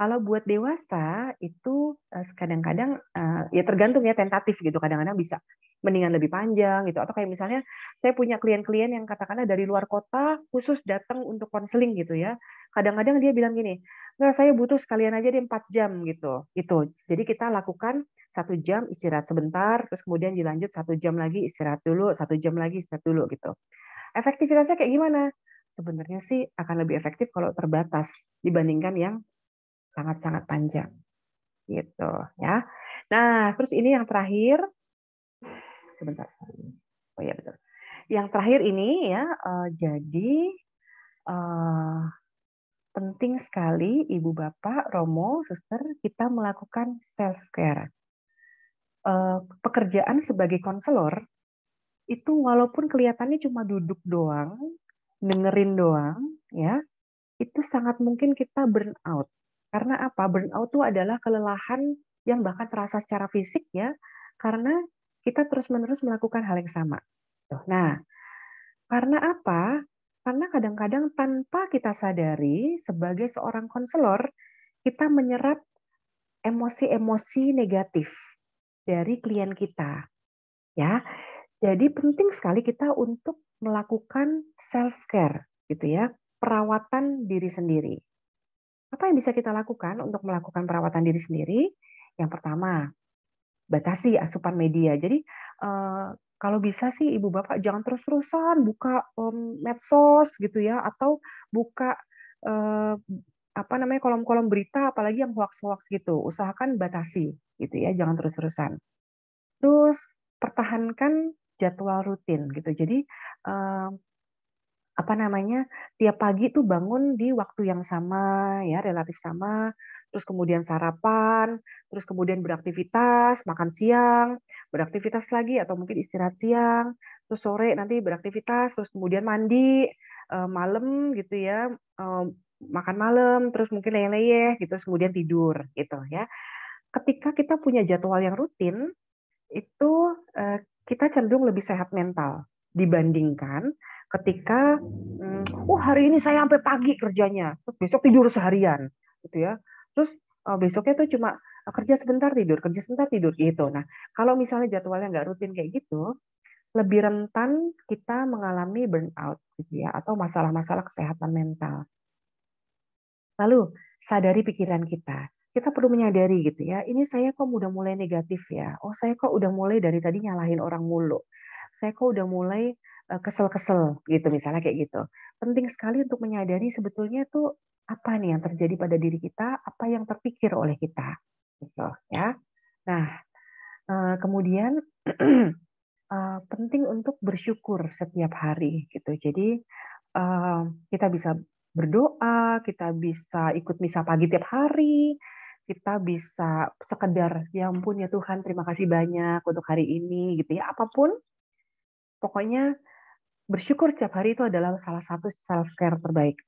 Kalau buat dewasa itu eh, kadang-kadang eh, ya tergantung ya tentatif gitu. Kadang-kadang bisa mendingan lebih panjang gitu atau kayak misalnya saya punya klien-klien yang katakanlah dari luar kota khusus datang untuk konseling gitu ya. Kadang-kadang dia bilang gini, nggak saya butuh sekalian aja di 4 jam gitu." Itu. Jadi kita lakukan satu jam istirahat sebentar, terus kemudian dilanjut satu jam lagi istirahat dulu, satu jam lagi istirahat dulu gitu. Efektivitasnya kayak gimana? Sebenarnya sih akan lebih efektif kalau terbatas dibandingkan yang sangat-sangat panjang. Gitu ya. Nah, terus ini yang terakhir sebentar. Oh ya betul. Yang terakhir ini ya uh, jadi uh, penting sekali ibu bapak, Romo, suster kita melakukan self care. Uh, eh, pekerjaan sebagai konselor itu walaupun kelihatannya cuma duduk doang, dengerin doang, ya, itu sangat mungkin kita burn out karena apa? Burnout itu adalah kelelahan yang bahkan terasa secara fisik ya, karena kita terus-menerus melakukan hal yang sama. Nah, karena apa? Karena kadang-kadang tanpa kita sadari, sebagai seorang konselor, kita menyerap emosi-emosi negatif dari klien kita. Ya. Jadi penting sekali kita untuk melakukan self care gitu ya, perawatan diri sendiri. Apa yang bisa kita lakukan untuk melakukan perawatan diri sendiri? Yang pertama, batasi asupan media. Jadi eh, kalau bisa sih ibu bapak jangan terus-terusan buka mmm, medsos gitu ya atau buka eh, apa namanya kolom-kolom berita apalagi yang hoax-hoax gitu. Usahakan batasi gitu ya, jangan terus-terusan. Terus pertahankan jadwal rutin gitu. Jadi eh, apa namanya tiap pagi tuh bangun di waktu yang sama ya relatif sama terus kemudian sarapan terus kemudian beraktivitas makan siang beraktivitas lagi atau mungkin istirahat siang terus sore nanti beraktivitas terus kemudian mandi eh, malam gitu ya eh, makan malam terus mungkin leyeh-leyeh gitu terus kemudian tidur gitu ya ketika kita punya jadwal yang rutin itu eh, kita cenderung lebih sehat mental dibandingkan ketika hmm, oh hari ini saya sampai pagi kerjanya terus besok tidur seharian gitu ya terus eh, besoknya tuh cuma eh, kerja sebentar tidur kerja sebentar tidur gitu nah kalau misalnya jadwalnya nggak rutin kayak gitu lebih rentan kita mengalami burnout gitu ya atau masalah-masalah kesehatan mental lalu sadari pikiran kita kita perlu menyadari gitu ya ini saya kok udah mulai negatif ya oh saya kok udah mulai dari tadi nyalahin orang mulu saya kok udah mulai Eh, kesel-kesel gitu misalnya kayak gitu. Penting sekali untuk menyadari sebetulnya itu apa nih yang terjadi pada diri kita, apa yang terpikir oleh kita. Gitu ya. Nah, eh, kemudian eh, penting untuk bersyukur setiap hari gitu. Jadi kita bisa berdoa, kita bisa ikut misa pagi tiap hari, kita bisa sekedar ya ampun ya Tuhan terima kasih banyak untuk hari ini gitu ya apapun pokoknya bersyukur setiap hari itu adalah salah satu self care terbaik.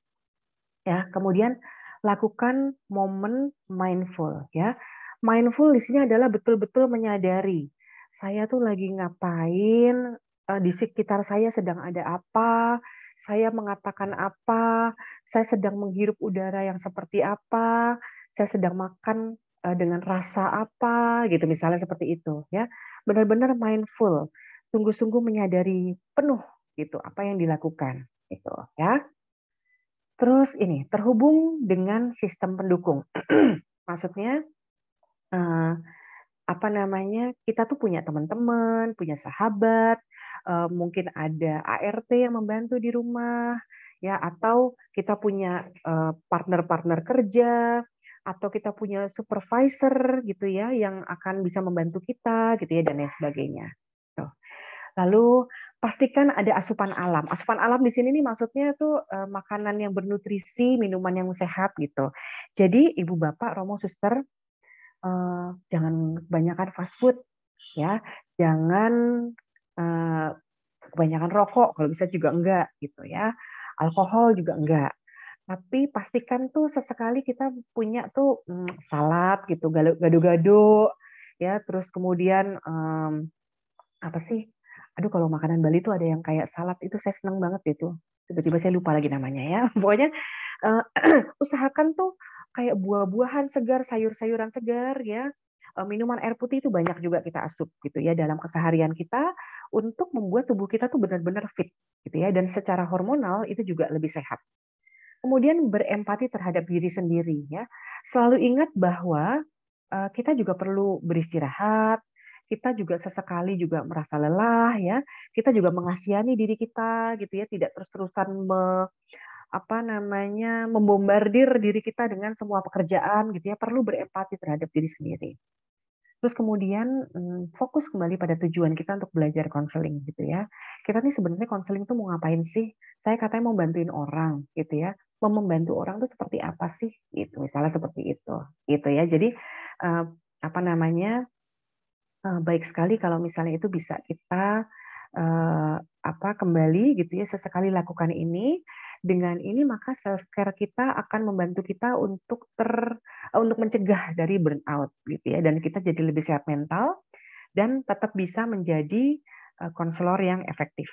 Ya, kemudian lakukan momen mindful ya. Mindful di sini adalah betul-betul menyadari saya tuh lagi ngapain, eh, di sekitar saya sedang ada apa, saya mengatakan apa, saya sedang menghirup udara yang seperti apa, saya sedang makan eh, dengan rasa apa gitu misalnya seperti itu ya. Benar-benar mindful, sungguh-sungguh menyadari penuh gitu apa yang dilakukan gitu ya terus ini terhubung dengan sistem pendukung maksudnya eh, apa namanya kita tuh punya teman-teman punya sahabat eh, mungkin ada ART yang membantu di rumah ya atau kita punya eh, partner-partner kerja atau kita punya supervisor gitu ya yang akan bisa membantu kita gitu ya dan lain sebagainya. Lalu pastikan ada asupan alam. Asupan alam di sini nih maksudnya tuh eh, makanan yang bernutrisi, minuman yang sehat gitu. Jadi ibu bapak, romo suster eh, jangan kebanyakan fast food ya, jangan eh, kebanyakan rokok kalau bisa juga enggak gitu ya. Alkohol juga enggak. Tapi pastikan tuh sesekali kita punya tuh mm, salad gitu, gado-gado ya, terus kemudian apa sih aduh kalau makanan Bali itu ada yang kayak salad itu saya seneng banget gitu. tiba-tiba saya lupa lagi namanya ya pokoknya uh, usahakan tuh kayak buah-buahan segar sayur-sayuran segar ya eh, minuman air putih itu banyak juga kita asup gitu ya dalam keseharian kita untuk membuat tubuh kita tuh benar-benar fit gitu ya dan secara hormonal itu juga lebih sehat kemudian berempati terhadap diri sendiri ya. Selalu ingat bahwa eh, kita juga perlu beristirahat, kita juga sesekali juga merasa lelah ya kita juga mengasihani diri kita gitu ya tidak terus-terusan me, apa namanya membombardir diri kita dengan semua pekerjaan gitu ya perlu berempati terhadap diri sendiri terus kemudian mmm, fokus kembali pada tujuan kita untuk belajar konseling gitu ya kita nih sebenarnya konseling tuh mau ngapain sih saya katanya mau bantuin orang gitu ya mau membantu orang tuh seperti apa sih gitu misalnya seperti itu gitu ya jadi apa namanya Eh, baik sekali kalau misalnya itu bisa kita uh, apa kembali gitu ya sesekali lakukan ini dengan ini maka self care kita akan membantu kita untuk ter eh, untuk mencegah dari burnout gitu ya dan kita jadi lebih sehat mental dan tetap bisa menjadi konselor yang efektif.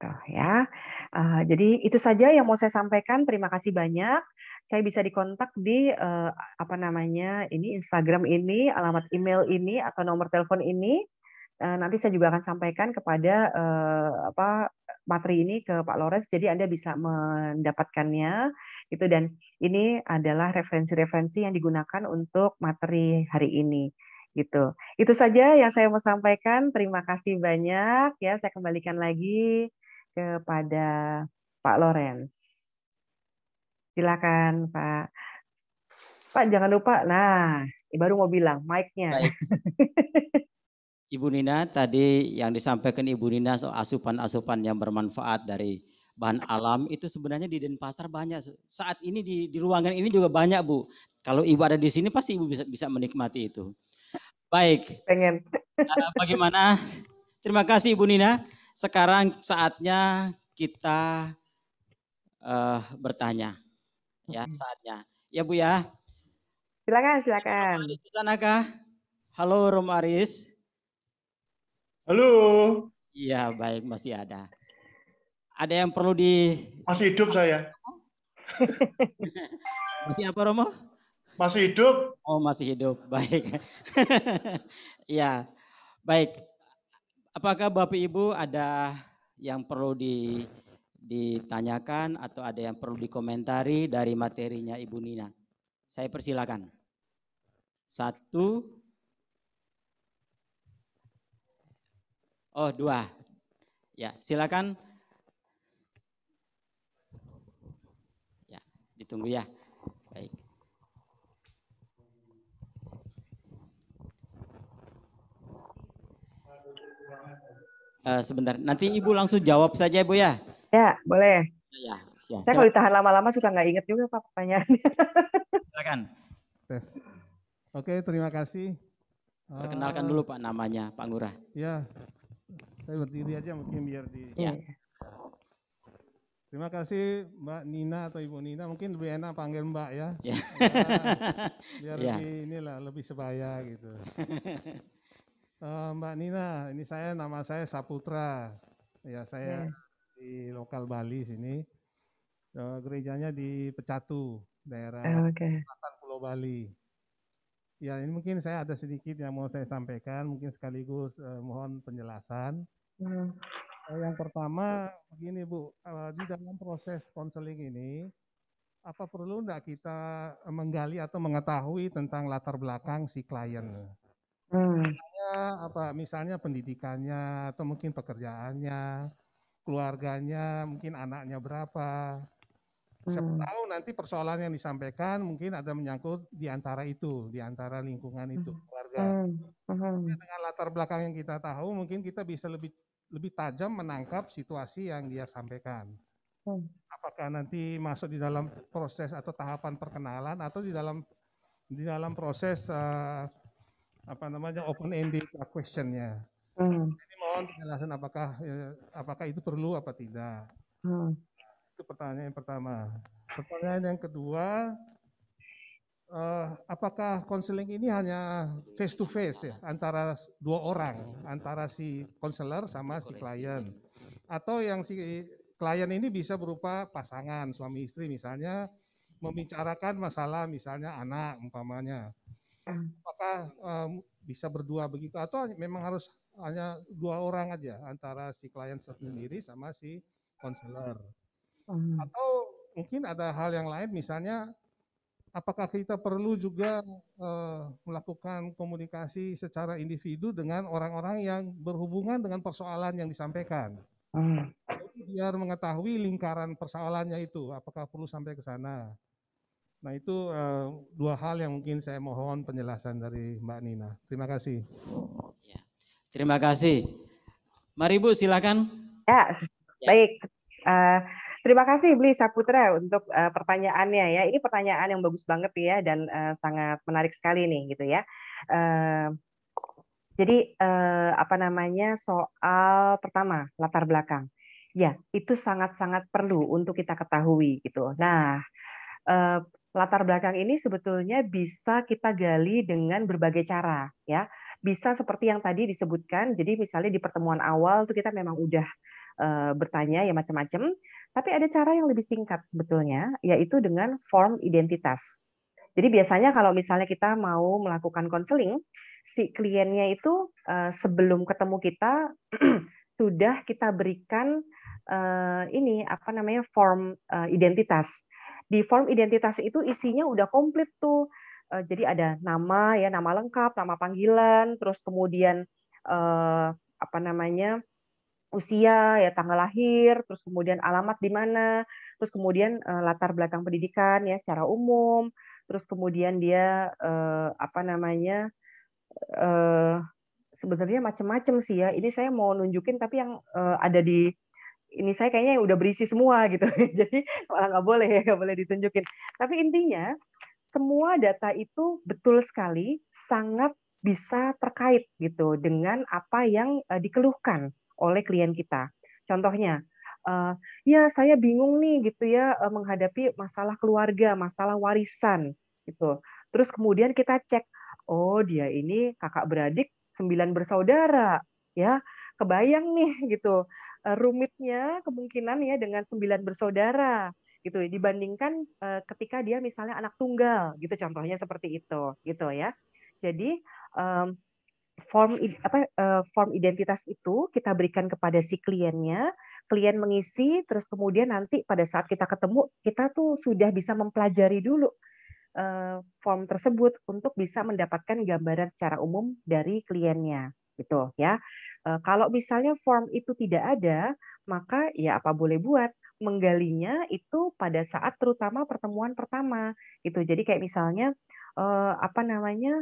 Tuh, ya. Uh, jadi itu saja yang mau saya sampaikan. Terima kasih banyak saya bisa dikontak di uh, apa namanya ini Instagram ini, alamat email ini atau nomor telepon ini. Uh, nanti saya juga akan sampaikan kepada uh, apa materi ini ke Pak Lores, jadi Anda bisa mendapatkannya. Itu dan ini adalah referensi-referensi yang digunakan untuk materi hari ini. Gitu. Itu saja yang saya mau sampaikan. Terima kasih banyak ya. Saya kembalikan lagi kepada Pak Lorenz. Silakan Pak. Pak jangan lupa. Nah, baru mau bilang mic-nya. Ibu Nina tadi yang disampaikan Ibu Nina soal asupan-asupan yang bermanfaat dari bahan alam itu sebenarnya di Denpasar banyak. Saat ini di, di ruangan ini juga banyak Bu. Kalau Ibu ada di sini pasti Ibu bisa bisa menikmati itu. Baik. Pengen. Eh, bagaimana? Terima kasih Ibu Nina. Sekarang saatnya kita uh, bertanya ya saatnya. Ya Bu ya. Silakan, silakan. Romaris di sana kah? Halo Romaris. Halo. Iya, baik masih ada. Ada yang perlu di Masih hidup saya. masih apa Romo? Masih hidup. Oh, masih hidup. Baik. ya. Baik. Apakah Bapak Ibu ada yang perlu di ditanyakan atau ada yang perlu dikomentari dari materinya Ibu Nina. Saya persilakan. Satu. Oh, dua. Ya, silakan. Ya, ditunggu ya. Baik. Uh, sebentar, nanti Ibu langsung jawab saja Ibu ya. Ya, boleh. Ya, ya. Saya kalau ditahan lama-lama suka nggak inget juga Pak pertanyaannya. Silakan. Tes. Oke, terima kasih. Perkenalkan uh, dulu Pak namanya, Pak Ngurah. Ya, saya berdiri aja mungkin biar di... Ya. Terima kasih Mbak Nina atau Ibu Nina, mungkin lebih enak panggil Mbak ya. ya. biar ya. lebih inilah lebih sebaya gitu. uh, Mbak Nina, ini saya nama saya Saputra. Ya saya iya di lokal Bali sini. Uh, gerejanya di Pecatu, daerah oh, eh, okay. selatan Pulau Bali. Ya, ini mungkin saya ada sedikit yang mau saya sampaikan, mungkin sekaligus eh, mohon penjelasan. Hmm. yang pertama, begini Bu, di dalam proses konseling ini, apa perlu enggak kita menggali atau mengetahui tentang latar belakang si klien? Hmm. hmm. Misalnya, apa, misalnya pendidikannya atau mungkin pekerjaannya, keluarganya, mungkin anaknya berapa. Siapa hmm. tahu nanti persoalan yang disampaikan mungkin ada menyangkut di antara itu, di antara lingkungan itu, hmm. keluarga. Hmm. Hmm. Dengan latar belakang yang kita tahu, mungkin kita bisa lebih lebih tajam menangkap situasi yang dia sampaikan. Hmm. Apakah nanti masuk di dalam proses atau tahapan perkenalan atau di dalam di dalam proses uh, apa namanya open ended questionnya. Hmm penjelasan apakah ya, apakah itu perlu apa tidak. Hmm. Itu pertanyaan yang pertama. Pertanyaan yang kedua, uh, apakah konseling ini hanya face to face ya antara dua orang, antara si konselor sama si klien, atau yang si klien ini bisa berupa pasangan suami istri misalnya membicarakan masalah misalnya anak umpamanya, hmm. apakah um, bisa berdua begitu atau memang harus hanya dua orang aja antara si klien iya. sendiri sama si konselor. Hmm. Atau mungkin ada hal yang lain misalnya apakah kita perlu juga uh, melakukan komunikasi secara individu dengan orang-orang yang berhubungan dengan persoalan yang disampaikan. Hmm. biar mengetahui lingkaran persoalannya itu apakah perlu sampai ke sana. Nah, itu uh, dua hal yang mungkin saya mohon penjelasan dari Mbak Nina. Terima kasih. Ya. Terima kasih. Mari Bu silakan. Ya, baik. Uh, terima kasih Bli Saputra untuk uh, pertanyaannya ya. Ini pertanyaan yang bagus banget ya dan uh, sangat menarik sekali nih gitu ya. Uh, jadi eh, apa namanya soal pertama latar belakang. Ya, itu sangat-sangat perlu untuk kita ketahui gitu. Nah, eh, latar belakang ini sebetulnya bisa kita gali dengan berbagai cara ya bisa seperti yang tadi disebutkan. Jadi misalnya di pertemuan awal tuh kita memang udah eh, bertanya ya macam-macam, tapi ada cara yang lebih singkat sebetulnya, yaitu dengan form identitas. Jadi biasanya kalau misalnya kita mau melakukan konseling, si kliennya itu eh, sebelum ketemu kita sudah kita berikan eh, ini apa namanya form identitas. Di form identitas itu isinya udah komplit tuh uh, jadi ada nama ya nama lengkap nama panggilan terus kemudian uh, apa namanya usia ya tanggal lahir terus kemudian alamat di mana terus kemudian uh, latar belakang pendidikan ya secara umum terus kemudian dia uh, apa namanya uh, sebenarnya macam-macam sih ya. Ini saya mau nunjukin tapi yang uh, ada di ini saya kayaknya udah berisi semua gitu. Jadi malah nggak boleh ya, nggak boleh ditunjukin. Tapi intinya semua data itu betul sekali sangat bisa terkait gitu dengan apa yang uh, dikeluhkan oleh klien kita. Contohnya, uh, ya saya bingung nih gitu ya uh, menghadapi masalah keluarga, masalah warisan gitu. Terus kemudian kita cek, oh dia ini kakak beradik sembilan bersaudara ya. Kebayang nih gitu uh, rumitnya kemungkinan ya dengan sembilan bersaudara gitu dibandingkan uh, ketika dia misalnya anak tunggal gitu contohnya seperti itu gitu ya jadi um, form apa uh, form identitas itu kita berikan kepada si kliennya klien mengisi terus kemudian nanti pada saat kita ketemu kita tuh sudah bisa mempelajari dulu uh, form tersebut untuk bisa mendapatkan gambaran secara umum dari kliennya gitu ya Eh, kalau misalnya form itu tidak ada, maka ya apa boleh buat menggalinya itu pada saat terutama pertemuan pertama gitu. Jadi kayak misalnya eh, apa namanya?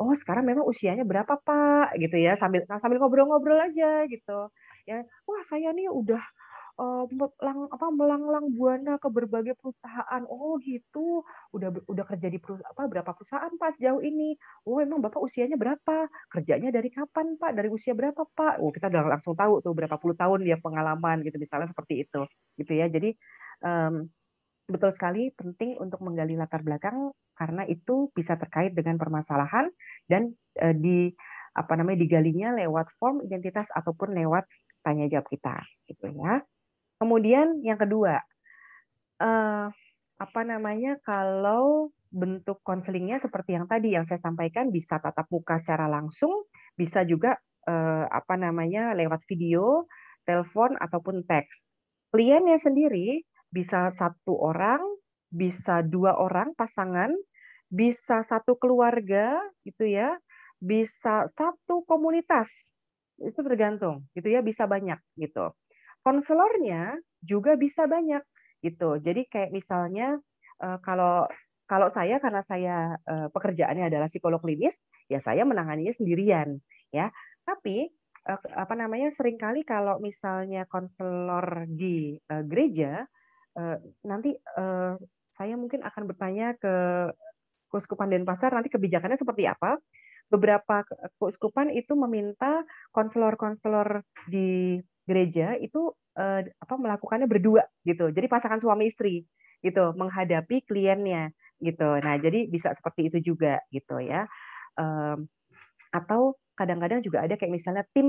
Oh, sekarang memang usianya berapa, Pak? gitu ya, sambil sambil ngobrol-ngobrol aja gitu. Ya, wah saya nih udah Eh, melang apa melanglang buana ke berbagai perusahaan. Oh gitu, udah udah kerja di perusahaan apa berapa perusahaan Pak sejauh ini? Oh emang Bapak usianya berapa? Kerjanya dari kapan Pak? Dari usia berapa Pak? Oh kita udah langsung tahu tuh berapa puluh tahun dia pengalaman gitu misalnya seperti itu gitu ya. Jadi um, betul sekali penting untuk menggali latar belakang karena itu bisa terkait dengan permasalahan dan uh, di apa namanya digalinya lewat form identitas ataupun lewat tanya jawab kita gitu ya. Kemudian yang kedua, eh, apa namanya kalau bentuk konselingnya seperti yang tadi yang saya sampaikan bisa tatap muka secara langsung, bisa juga eh, apa namanya lewat video, telepon ataupun teks. Kliennya sendiri bisa satu orang, bisa dua orang pasangan, bisa satu keluarga gitu ya, bisa satu komunitas itu tergantung gitu ya bisa banyak gitu konselornya juga bisa banyak gitu. Jadi kayak misalnya eh, kalau kalau saya karena saya eh, pekerjaannya adalah psikolog klinis, ya saya menanganinya sendirian ya. Tapi eh, apa namanya seringkali kalau misalnya konselor di gereja nanti saya mungkin akan bertanya ke Kuskupan Denpasar nanti kebijakannya seperti apa. Beberapa kuskupan itu meminta konselor-konselor di gereja itu uh, apa melakukannya berdua gitu. Jadi pasangan suami istri gitu menghadapi kliennya gitu. Nah, jadi bisa seperti itu juga gitu ya. Um, atau kadang-kadang juga ada kayak misalnya tim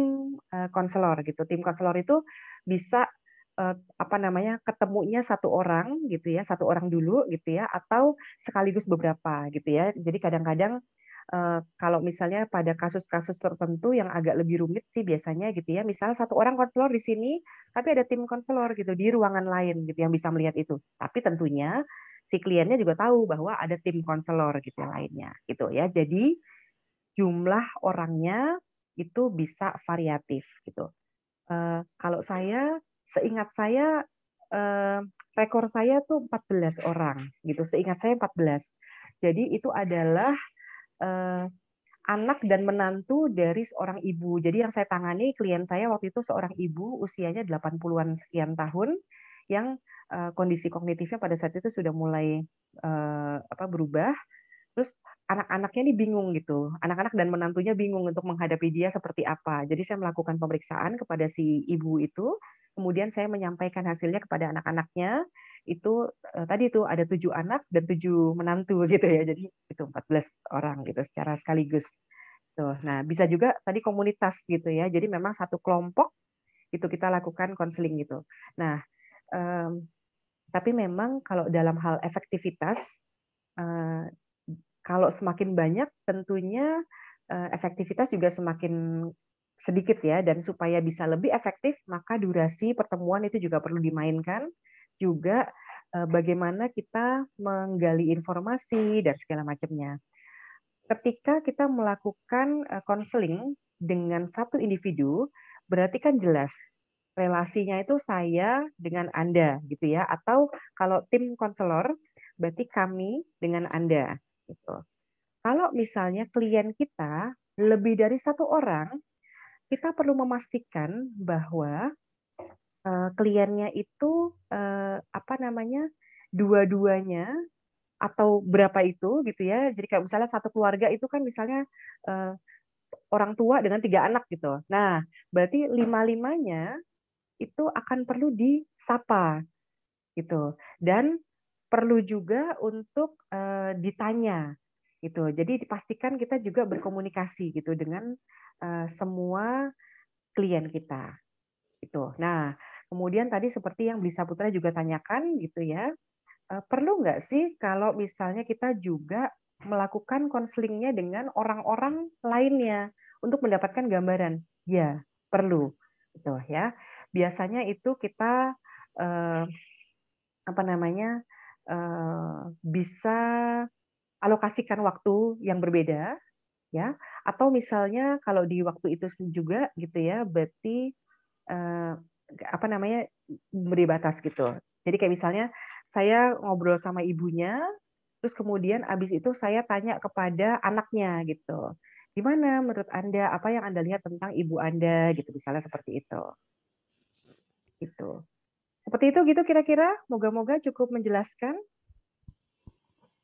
uh, konselor gitu. Tim konselor itu bisa eh, apa namanya ketemunya satu orang gitu ya, satu orang dulu gitu ya, atau sekaligus beberapa gitu ya. Jadi kadang-kadang Eh, kalau misalnya pada kasus-kasus tertentu yang agak lebih rumit sih biasanya gitu ya. Misalnya satu orang konselor di sini, tapi ada tim konselor gitu di ruangan lain gitu yang bisa melihat itu. Tapi tentunya si kliennya juga tahu bahwa ada tim konselor gitu yang lainnya gitu ya. Jadi jumlah orangnya itu bisa variatif gitu. Uh, kalau saya seingat saya uh, rekor saya tuh 14 orang gitu. Seingat saya 14. Jadi itu adalah eh, anak dan menantu dari seorang ibu. Jadi yang saya tangani klien saya waktu itu seorang ibu usianya 80-an sekian tahun yang eh, kondisi kognitifnya pada saat itu sudah mulai eh, apa berubah. Terus anak-anaknya ini bingung gitu. Anak-anak dan menantunya bingung untuk menghadapi dia seperti apa. Jadi saya melakukan pemeriksaan kepada si ibu itu, kemudian saya menyampaikan hasilnya kepada anak-anaknya itu uh, tadi itu ada tujuh anak dan tujuh menantu gitu ya jadi itu 14 orang gitu secara sekaligus tuh nah bisa juga tadi komunitas gitu ya jadi memang satu kelompok itu kita lakukan konseling gitu nah um, tapi memang kalau dalam hal efektivitas uh, kalau semakin banyak tentunya uh, efektivitas juga semakin sedikit ya dan supaya bisa lebih efektif maka durasi pertemuan itu juga perlu dimainkan juga eh, bagaimana kita menggali informasi dan segala macamnya. Ketika kita melakukan konseling eh, dengan satu individu, berarti kan jelas relasinya itu saya dengan Anda gitu ya atau kalau tim konselor berarti kami dengan Anda gitu. Kalau misalnya klien kita lebih dari satu orang, kita perlu memastikan bahwa Eh, kliennya itu uh, apa namanya dua-duanya atau berapa itu gitu ya jadi kayak misalnya satu keluarga itu kan misalnya uh, orang tua dengan tiga anak gitu nah berarti lima limanya itu akan perlu disapa gitu dan perlu juga untuk uh, ditanya gitu jadi dipastikan kita juga berkomunikasi gitu dengan uh, semua klien kita itu nah Kemudian tadi seperti yang Blisa Putra juga tanyakan gitu ya, e, perlu nggak sih kalau misalnya kita juga melakukan konselingnya dengan orang-orang lainnya untuk mendapatkan gambaran? Ya, perlu. Gitu ya. Biasanya itu kita eh, apa namanya? Eh, bisa alokasikan waktu yang berbeda ya atau misalnya kalau di waktu itu juga gitu ya berarti eh, apa namanya beri batas gitu. Jadi kayak misalnya saya ngobrol sama ibunya, terus kemudian abis itu saya tanya kepada anaknya gitu. Gimana menurut Anda apa yang Anda lihat tentang ibu Anda gitu misalnya seperti itu. Gitu. Seperti itu gitu kira-kira moga-moga cukup menjelaskan.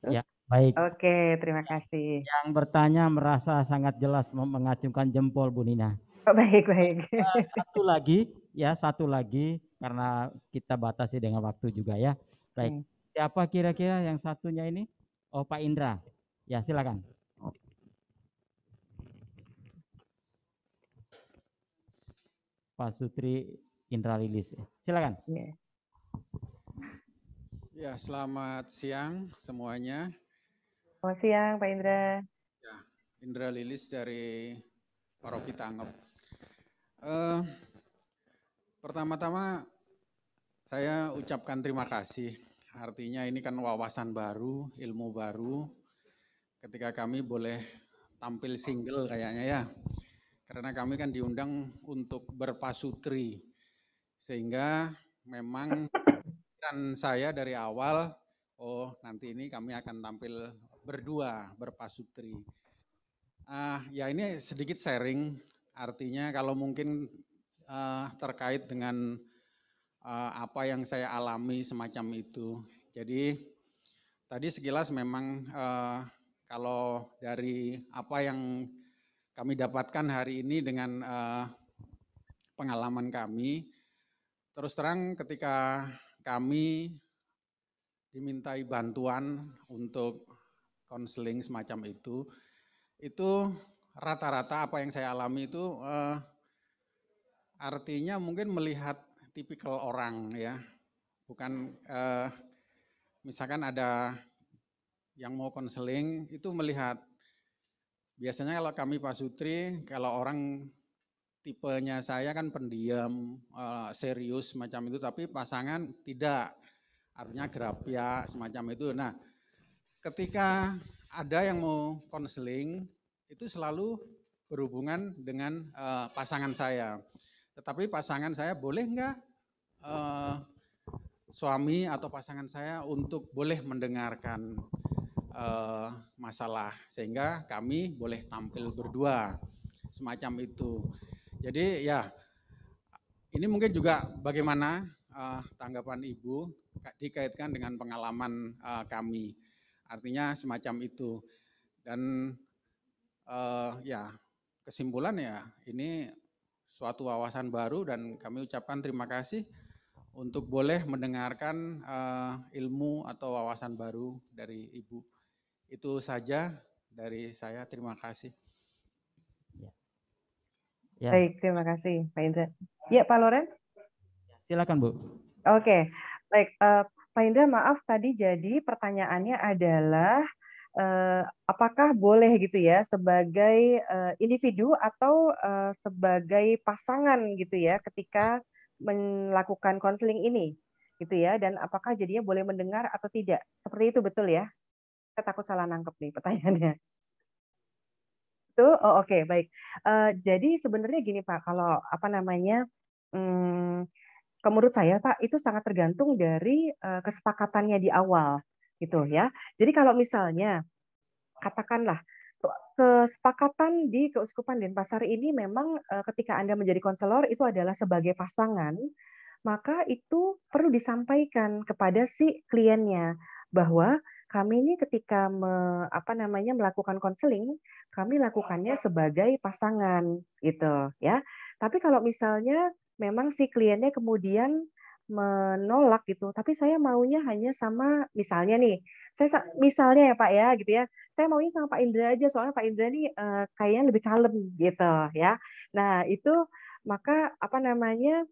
Ya, baik. Oke, terima kasih. Yang bertanya merasa sangat jelas mengacungkan jempol Bu Nina. Oh, baik, baik. Eh, satu lagi ya satu lagi karena kita batasi dengan waktu juga ya. Baik. Hmm. Siapa kira-kira yang satunya ini? Oh, Pak Indra. Ya, silakan. Pak Sutri Indra Lilis. Silakan. Iya. Ya, selamat siang semuanya. Selamat siang Pak Indra. Ya, Indra Lilis dari Paroki Tangep. Uh, Pertama-tama saya ucapkan terima kasih. Artinya ini kan wawasan baru, ilmu baru. Ketika kami boleh tampil single kayaknya ya. Karena kami kan diundang untuk berpasutri. Sehingga memang dan saya dari awal, oh nanti ini kami akan tampil berdua berpasutri. Uh, ya ini sedikit sharing, artinya kalau mungkin uh, terkait dengan uh, apa yang saya alami semacam itu. Jadi tadi sekilas memang uh, kalau dari apa yang kami dapatkan hari ini dengan uh, pengalaman kami, terus terang ketika kami dimintai bantuan untuk konseling semacam itu, itu rata-rata apa yang saya alami itu uh, artinya mungkin melihat tipikal orang ya. Bukan eh, misalkan ada yang mau konseling itu melihat biasanya kalau kami Pak Sutri kalau orang tipenya saya kan pendiam, eh, serius macam itu tapi pasangan tidak. Artinya gerapia semacam itu. Nah, ketika ada yang mau konseling itu selalu berhubungan dengan uh, pasangan saya. Tetapi pasangan saya boleh nggak uh, suami atau pasangan saya untuk boleh mendengarkan uh, masalah sehingga kami boleh tampil berdua semacam itu. Jadi ya ini mungkin juga bagaimana uh, tanggapan ibu dikaitkan dengan pengalaman uh, kami. Artinya semacam itu dan uh, ya kesimpulan ya ini suatu wawasan baru dan kami ucapkan terima kasih untuk boleh mendengarkan uh, ilmu atau wawasan baru dari Ibu. Itu saja dari saya. Terima kasih. Ya. ya. Baik, terima kasih Pak Indra. Ya, Pak Loren. Ya, silakan, Bu. Oke. Baik, uh, Pak Indra maaf tadi jadi pertanyaannya adalah Eh, apakah boleh gitu ya sebagai eh, individu atau eh, sebagai pasangan gitu ya ketika melakukan konseling ini gitu ya dan apakah jadinya boleh mendengar atau tidak seperti itu betul ya saya takut salah nangkep nih pertanyaannya itu oh oke okay, baik uh, jadi sebenarnya gini pak kalau apa namanya hmm, menurut saya pak itu sangat tergantung dari kesepakatannya di awal gitu ya. Jadi kalau misalnya katakanlah kesepakatan di Keuskupan Denpasar ini memang eh, ketika Anda menjadi konselor itu adalah sebagai pasangan, maka itu perlu disampaikan kepada si kliennya bahwa kami ini ketika me, apa namanya melakukan konseling, kami lakukannya sebagai pasangan gitu ya. Tapi kalau misalnya memang si kliennya kemudian menolak gitu tapi saya maunya hanya sama misalnya nih saya misalnya ya Pak ya gitu ya saya maunya sama Pak Indra aja soalnya Pak Indra ini uh, kayaknya lebih kalem gitu ya nah itu maka apa namanya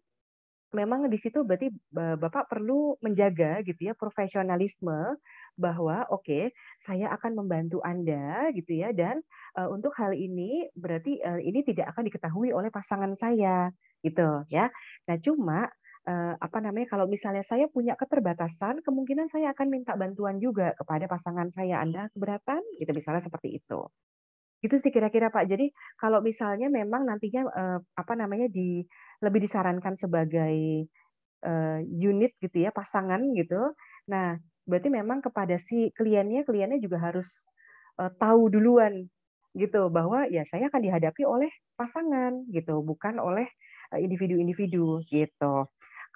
memang di situ berarti Bapak perlu menjaga gitu ya profesionalisme bahwa oke okay, saya akan membantu Anda gitu ya dan uh, untuk hal ini berarti uh, ini tidak akan diketahui oleh pasangan saya gitu ya. Nah cuma eh, apa namanya kalau misalnya saya punya keterbatasan kemungkinan saya akan minta bantuan juga kepada pasangan saya anda keberatan gitu misalnya seperti itu itu sih kira-kira Pak jadi kalau misalnya memang nantinya eh, apa namanya di lebih disarankan sebagai eh, unit gitu ya pasangan gitu nah berarti memang kepada si kliennya kliennya juga harus eh, tahu duluan gitu bahwa ya saya akan dihadapi oleh pasangan gitu bukan oleh eh, individu-individu gitu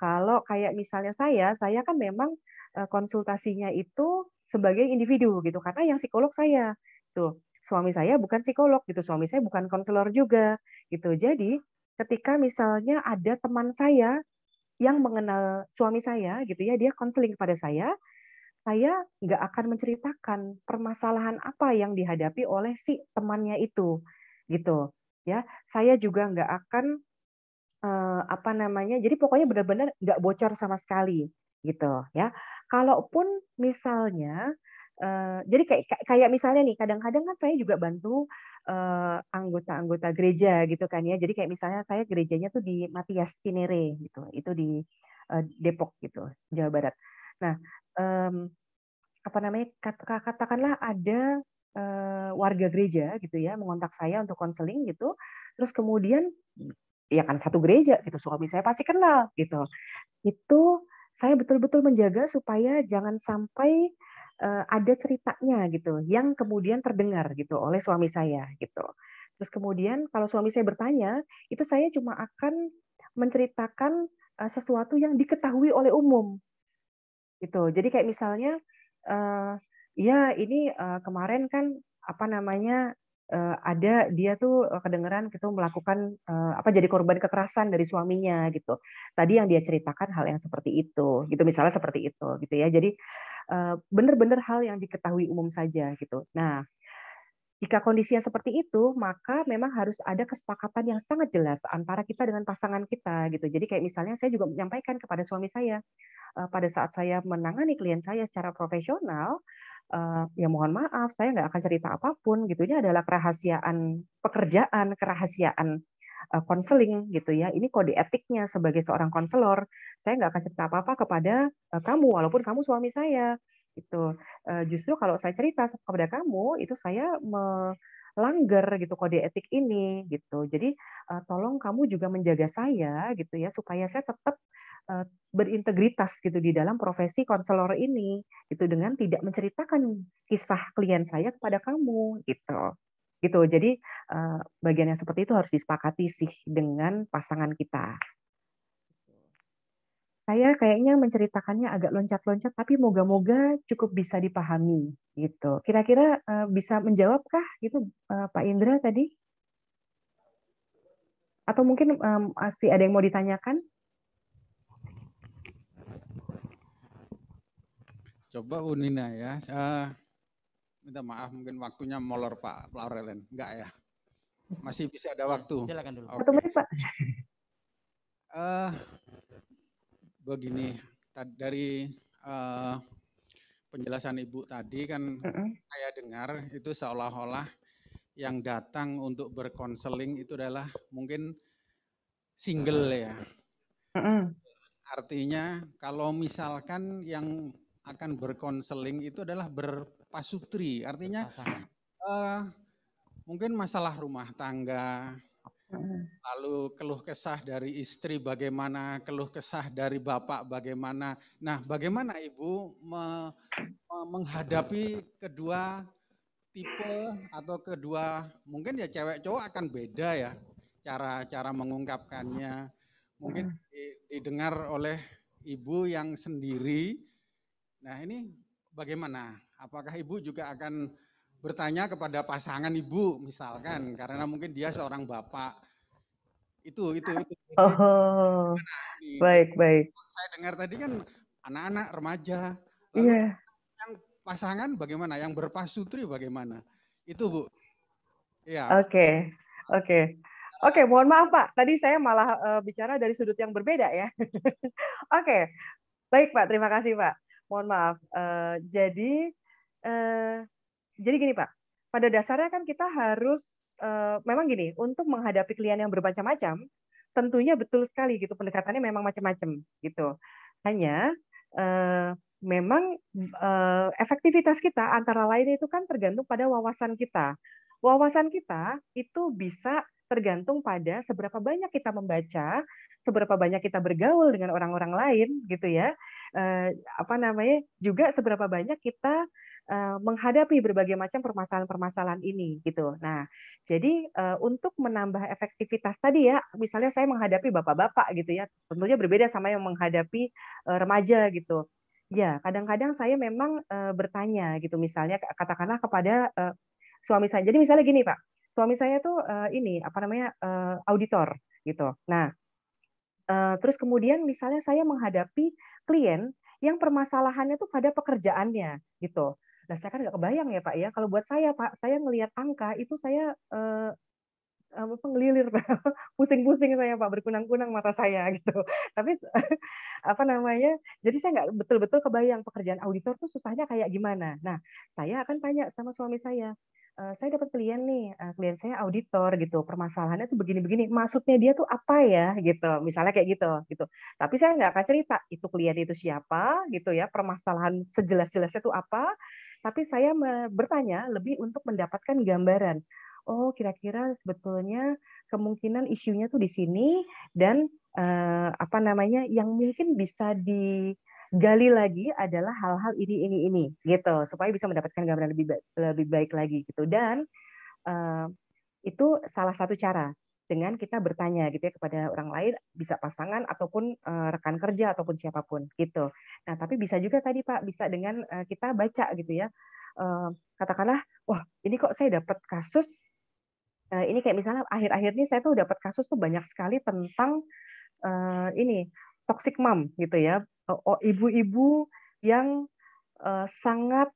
kalau kayak misalnya saya, saya kan memang konsultasinya itu sebagai individu gitu karena yang psikolog saya tuh suami saya bukan psikolog gitu suami saya bukan konselor juga gitu jadi ketika misalnya ada teman saya yang mengenal suami saya gitu ya dia konseling kepada saya saya nggak akan menceritakan permasalahan apa yang dihadapi oleh si temannya itu gitu ya saya juga nggak akan uh, apa namanya jadi pokoknya benar-benar nggak bocor sama sekali gitu ya kalaupun misalnya uh, jadi kayak kayak misalnya nih kadang-kadang kan saya juga bantu eh, anggota-anggota gereja gitu kan ya jadi kayak misalnya saya gerejanya tuh di Matias Cinere gitu itu di Depok gitu Jawa Barat nah apa namanya katakanlah ada warga gereja gitu ya mengontak saya untuk konseling gitu terus kemudian ya kan satu gereja gitu suami saya pasti kenal gitu itu saya betul-betul menjaga supaya jangan sampai uh, ada ceritanya gitu yang kemudian terdengar gitu oleh suami saya gitu terus kemudian kalau suami saya bertanya itu saya cuma akan menceritakan uh, sesuatu yang diketahui oleh umum gitu jadi kayak misalnya uh, ya ini uh, kemarin kan apa namanya uh, ada dia tuh eh, kedengeran gitu melakukan uh, apa jadi korban kekerasan dari suaminya gitu. Tadi yang dia ceritakan hal yang seperti itu, gitu misalnya seperti itu gitu ya. Jadi benar bener uh, hal yang diketahui umum saja gitu. Nah, jika kondisinya seperti itu, maka memang harus ada kesepakatan yang sangat jelas antara kita dengan pasangan kita gitu. Jadi kayak misalnya saya juga menyampaikan kepada suami saya eh, pada saat saya menangani klien saya secara profesional, eh, ya mohon maaf, saya nggak akan cerita apapun gitu. Ini adalah kerahasiaan pekerjaan, kerahasiaan eh, konseling gitu ya. Ini kode etiknya sebagai seorang konselor. Saya nggak akan cerita apa-apa kepada kamu, walaupun kamu suami saya itu eh, justru kalau saya cerita kepada kamu itu saya melanggar gitu kode etik ini gitu jadi eh, tolong kamu juga menjaga saya gitu ya supaya saya tetap eh, berintegritas gitu di dalam profesi konselor ini gitu dengan tidak menceritakan kisah klien saya kepada kamu gitu gitu jadi bagian yang seperti itu harus disepakati sih dengan pasangan kita saya kayaknya menceritakannya agak loncat-loncat, tapi moga-moga cukup bisa dipahami gitu. Kira-kira uh, bisa menjawabkah gitu uh, Pak Indra tadi? Atau mungkin um, masih ada yang mau ditanyakan? Coba Unina ya, saya eh, minta maaf mungkin waktunya molor Pak Laurelen, enggak ya? Masih bisa ada waktu. Silakan dulu. Okay. Satu menit Pak. Uh, begini dari uh, penjelasan ibu tadi kan uh-uh. saya dengar itu seolah-olah yang datang untuk berkonseling itu adalah mungkin single ya. uh-uh. Artinya kalau misalkan yang akan berkonseling itu adalah berpasutri, artinya uh, mungkin masalah rumah tangga, lalu keluh kesah dari istri bagaimana, keluh kesah dari bapak bagaimana. Nah, bagaimana Ibu me, me, menghadapi kedua tipe atau kedua mungkin ya cewek cowok akan beda ya cara cara mengungkapkannya. Mungkin didengar oleh ibu yang sendiri. Nah, ini bagaimana? Apakah ibu juga akan bertanya kepada pasangan ibu misalkan karena mungkin dia seorang bapak itu itu, itu. Oh, baik baik saya dengar tadi kan anak-anak remaja lalu yeah. yang pasangan bagaimana yang berpasutri bagaimana itu bu ya oke okay. oke okay. Oke, okay, mohon maaf Pak. Tadi saya malah uh, bicara dari sudut yang berbeda ya. Oke, okay. baik Pak. Terima kasih Pak. Mohon maaf. Uh, jadi uh, jadi gini Pak, pada dasarnya kan kita harus uh, memang gini untuk menghadapi klien yang bermacam-macam, tentunya betul sekali gitu pendekatannya memang macam-macam gitu. Hanya uh, memang uh, efektivitas kita antara lain itu kan tergantung pada wawasan kita. Wawasan kita itu bisa tergantung pada seberapa banyak kita membaca, seberapa banyak kita bergaul dengan orang-orang lain gitu ya. Uh, apa namanya? juga seberapa banyak kita Eh, menghadapi berbagai macam permasalahan-permasalahan ini gitu. Nah, jadi uh, untuk menambah efektivitas tadi ya, misalnya saya menghadapi bapak-bapak gitu ya, tentunya berbeda sama yang menghadapi uh, remaja gitu. Ya, kadang-kadang saya memang uh, bertanya gitu, misalnya katakanlah kepada uh, suami saya. Jadi misalnya gini Pak, suami saya tuh uh, ini apa namanya uh, auditor gitu. Nah, uh, terus kemudian misalnya saya menghadapi klien yang permasalahannya tuh pada pekerjaannya gitu. Nah, saya kan nggak kebayang ya Pak ya. Kalau buat saya Pak, saya ngelihat angka itu saya eh, apa ngelilir pusing-pusing saya pak berkunang-kunang mata saya gitu tapi apa namanya jadi saya nggak betul-betul kebayang pekerjaan auditor itu susahnya kayak gimana nah saya akan tanya sama suami saya eh, saya dapat klien nih eh, klien saya auditor gitu permasalahannya tuh begini-begini maksudnya dia tuh apa ya gitu misalnya kayak gitu gitu tapi saya nggak akan cerita itu klien itu siapa gitu ya permasalahan sejelas-jelasnya tuh apa tapi saya bertanya lebih untuk mendapatkan gambaran. Oh, kira-kira sebetulnya kemungkinan isunya tuh di sini dan eh, apa namanya yang mungkin bisa di gali lagi adalah hal-hal ini ini ini gitu supaya bisa mendapatkan gambaran lebih baik, lebih baik lagi gitu dan uh, itu salah satu cara dengan kita bertanya gitu ya kepada orang lain bisa pasangan ataupun uh, rekan kerja ataupun siapapun gitu. Nah, tapi bisa juga tadi Pak bisa dengan uh, kita baca gitu ya. Uh, katakanlah, wah, ini kok saya dapat kasus ini kayak misalnya akhir-akhir ini saya tuh dapat kasus tuh banyak sekali tentang uh, ini toxic mom gitu ya. Oh, oh, ibu-ibu yang uh, sangat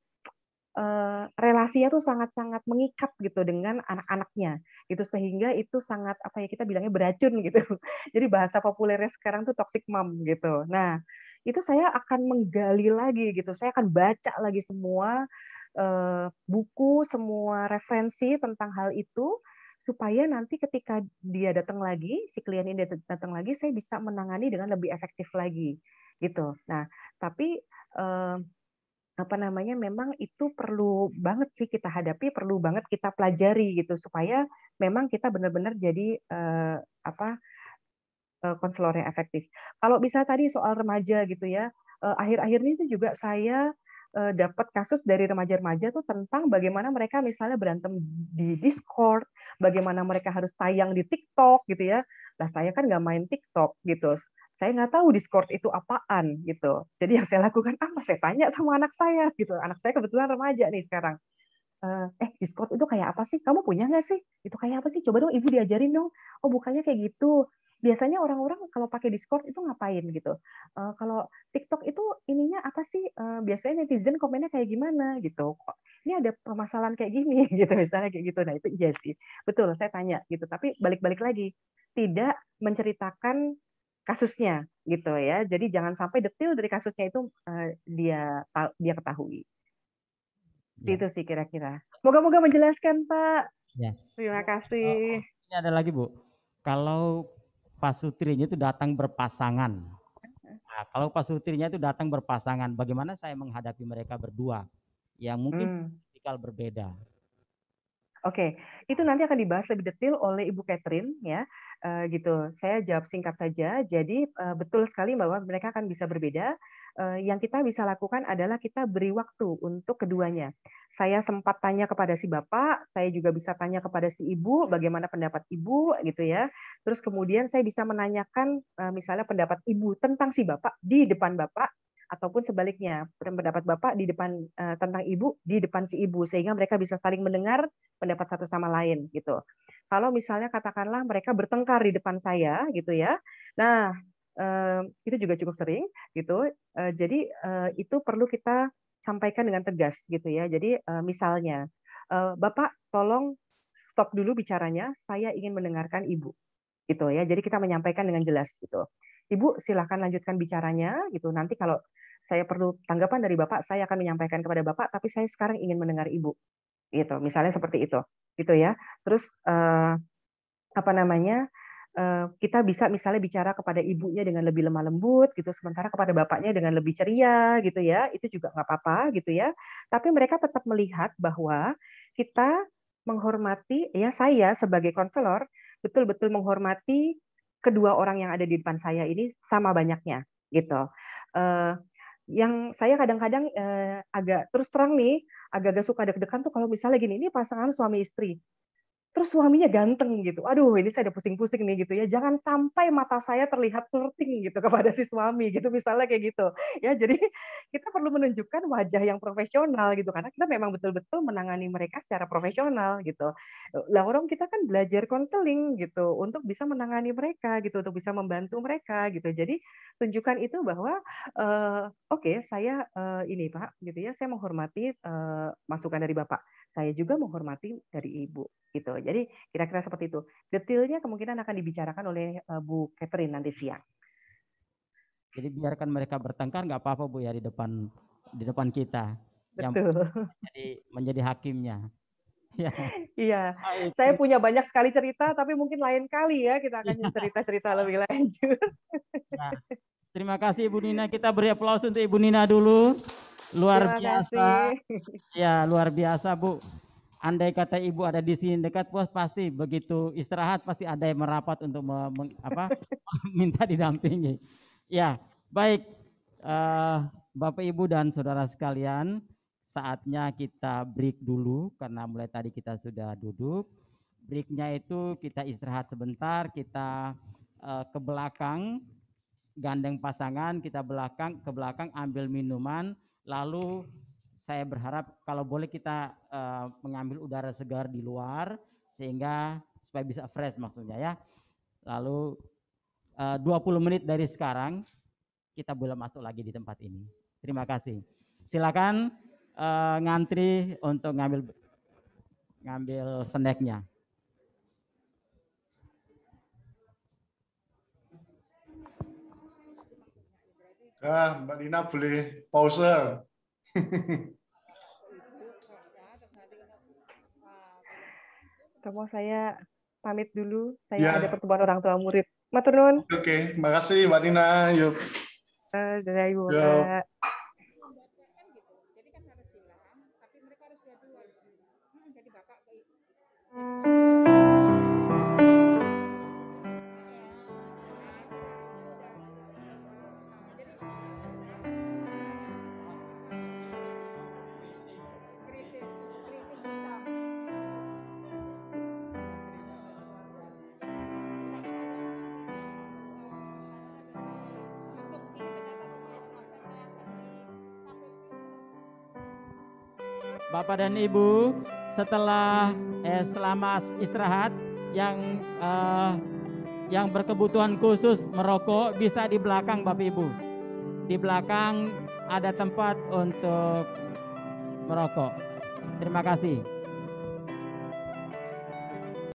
Eh, relasinya tuh sangat-sangat mengikat gitu dengan anak-anaknya gitu sehingga itu sangat apa ya kita bilangnya beracun gitu jadi bahasa populernya sekarang tuh toxic mom gitu nah itu saya akan menggali lagi gitu saya akan baca lagi semua uh, buku semua referensi tentang hal itu supaya nanti ketika dia datang lagi si klien ini datang lagi saya bisa menangani dengan lebih efektif lagi gitu nah tapi uh, apa namanya memang itu perlu banget sih kita hadapi, perlu banget kita pelajari gitu supaya memang kita benar-benar jadi uh, apa konselor eh, konselor yang efektif. Kalau bisa tadi soal remaja gitu ya, uh, akhir-akhir ini tuh juga saya uh, dapat kasus dari remaja-remaja tuh tentang bagaimana mereka misalnya berantem di Discord, bagaimana mereka harus tayang di TikTok gitu ya. Lah saya kan nggak main TikTok gitu saya nggak tahu Discord itu apaan gitu. Jadi yang saya lakukan apa? Ah, saya tanya sama anak saya gitu. Anak saya kebetulan remaja nih sekarang. Eh, eh Discord itu kayak apa sih? Kamu punya nggak sih? Itu kayak apa sih? Coba dong ibu diajarin dong. Oh bukannya kayak gitu. Biasanya orang-orang kalau pakai Discord itu ngapain gitu. Uh, kalau TikTok itu ininya apa sih? Uh, biasanya netizen komennya kayak gimana gitu. Kok Ini ada permasalahan kayak gini gitu misalnya kayak gitu. Nah itu iya sih. Betul saya tanya gitu. Tapi balik-balik lagi tidak menceritakan kasusnya gitu ya. Jadi jangan sampai detil dari kasusnya itu uh, dia dia ketahui. Ya. Itu sih kira-kira. Moga-moga menjelaskan Pak. Ya. Terima ya. kasih. Oh, ini ada lagi Bu. Kalau pasutrinya itu datang berpasangan. Nah, kalau pasutrinya itu datang berpasangan, bagaimana saya menghadapi mereka berdua? Yang mungkin hmm. berbeda. Oke, okay. itu nanti akan dibahas lebih detail oleh Ibu Catherine ya. Uh, gitu. Saya jawab singkat saja. Jadi uh, betul sekali bahwa mereka akan bisa berbeda. Uh, yang kita bisa lakukan adalah kita beri waktu untuk keduanya. Saya sempat tanya kepada si bapak, saya juga bisa tanya kepada si ibu bagaimana pendapat ibu gitu ya. Terus kemudian saya bisa menanyakan uh, misalnya pendapat ibu tentang si bapak di depan bapak ataupun sebaliknya pendapat bapak di depan uh, tentang ibu di depan si ibu sehingga mereka bisa saling mendengar pendapat satu sama lain gitu. Kalau misalnya katakanlah mereka bertengkar di depan saya gitu ya. Nah, uh, itu juga cukup sering gitu. Uh, jadi uh, itu perlu kita sampaikan dengan tegas gitu ya. Jadi uh, misalnya uh, Bapak tolong stop dulu bicaranya, saya ingin mendengarkan Ibu. Gitu ya. Jadi kita menyampaikan dengan jelas gitu. Ibu silahkan lanjutkan bicaranya gitu. Nanti kalau saya perlu tanggapan dari Bapak, saya akan menyampaikan kepada Bapak, tapi saya sekarang ingin mendengar Ibu. Gitu, misalnya seperti itu. Gitu ya. Terus eh, apa namanya? Eh, kita bisa misalnya bicara kepada ibunya dengan lebih lemah lembut gitu, sementara kepada bapaknya dengan lebih ceria gitu ya. Itu juga nggak apa-apa gitu ya. Tapi mereka tetap melihat bahwa kita menghormati ya saya sebagai konselor betul-betul menghormati kedua orang yang ada di depan saya ini sama banyaknya gitu. Uh, yang saya kadang-kadang eh, agak terus terang nih agak-agak suka deg-degan tuh kalau misalnya gini ini pasangan suami istri terus suaminya ganteng gitu. Aduh, ini saya ada pusing-pusing nih gitu ya. Jangan sampai mata saya terlihat flirting gitu kepada si suami gitu misalnya kayak gitu. Ya, jadi kita perlu menunjukkan wajah yang profesional gitu karena kita memang betul-betul menangani mereka secara profesional gitu. Lah orang kita kan belajar konseling gitu untuk bisa menangani mereka gitu, untuk bisa membantu mereka gitu. Jadi tunjukkan itu bahwa uh, oke, okay, saya uh, ini Pak gitu ya, saya menghormati uh, masukan dari Bapak saya juga menghormati dari ibu gitu. Jadi kira-kira seperti itu. Detailnya kemungkinan akan dibicarakan oleh eh, Bu Catherine nanti siang. Jadi biarkan mereka bertengkar nggak apa-apa Bu ya di depan di depan kita. Betul. Yang menjadi, menjadi hakimnya. Ya. Iya. Ah, saya punya banyak sekali cerita, tapi mungkin lain kali ya kita akan iya. cerita-cerita lebih lanjut. Nah, terima kasih Ibu Nina. Kita beri aplaus untuk Ibu Nina dulu. Luar Terima biasa. Kasih. Ya, luar biasa, Bu. Andai kata Ibu ada di sini dekat Bos pasti begitu istirahat pasti ada yang merapat untuk meng, apa? minta didampingi. Ya, baik. Uh, Bapak Ibu dan saudara sekalian, saatnya kita break dulu karena mulai tadi kita sudah duduk. Breaknya itu kita istirahat sebentar, kita uh, ke belakang gandeng pasangan, kita belakang ke belakang ambil minuman Lalu saya berharap kalau boleh kita uh, mengambil udara segar di luar sehingga supaya bisa fresh maksudnya ya. Lalu eh, uh, 20 menit dari sekarang kita boleh masuk lagi di tempat ini. Terima kasih. Silakan uh, ngantri untuk ngambil ngambil snacknya. Ah, Mbak Nina boleh pause. Tomo saya pamit dulu. Saya ya. ada pertemuan orang tua murid. Matur Oke, okay. makasih Mbak Nina. Yuk. Uh, Yuk. Thank kan hmm, you. Bapak dan Ibu, setelah eh, selama istirahat yang eh, yang berkebutuhan khusus merokok bisa di belakang Bapak Ibu. Di belakang ada tempat untuk merokok. Terima kasih.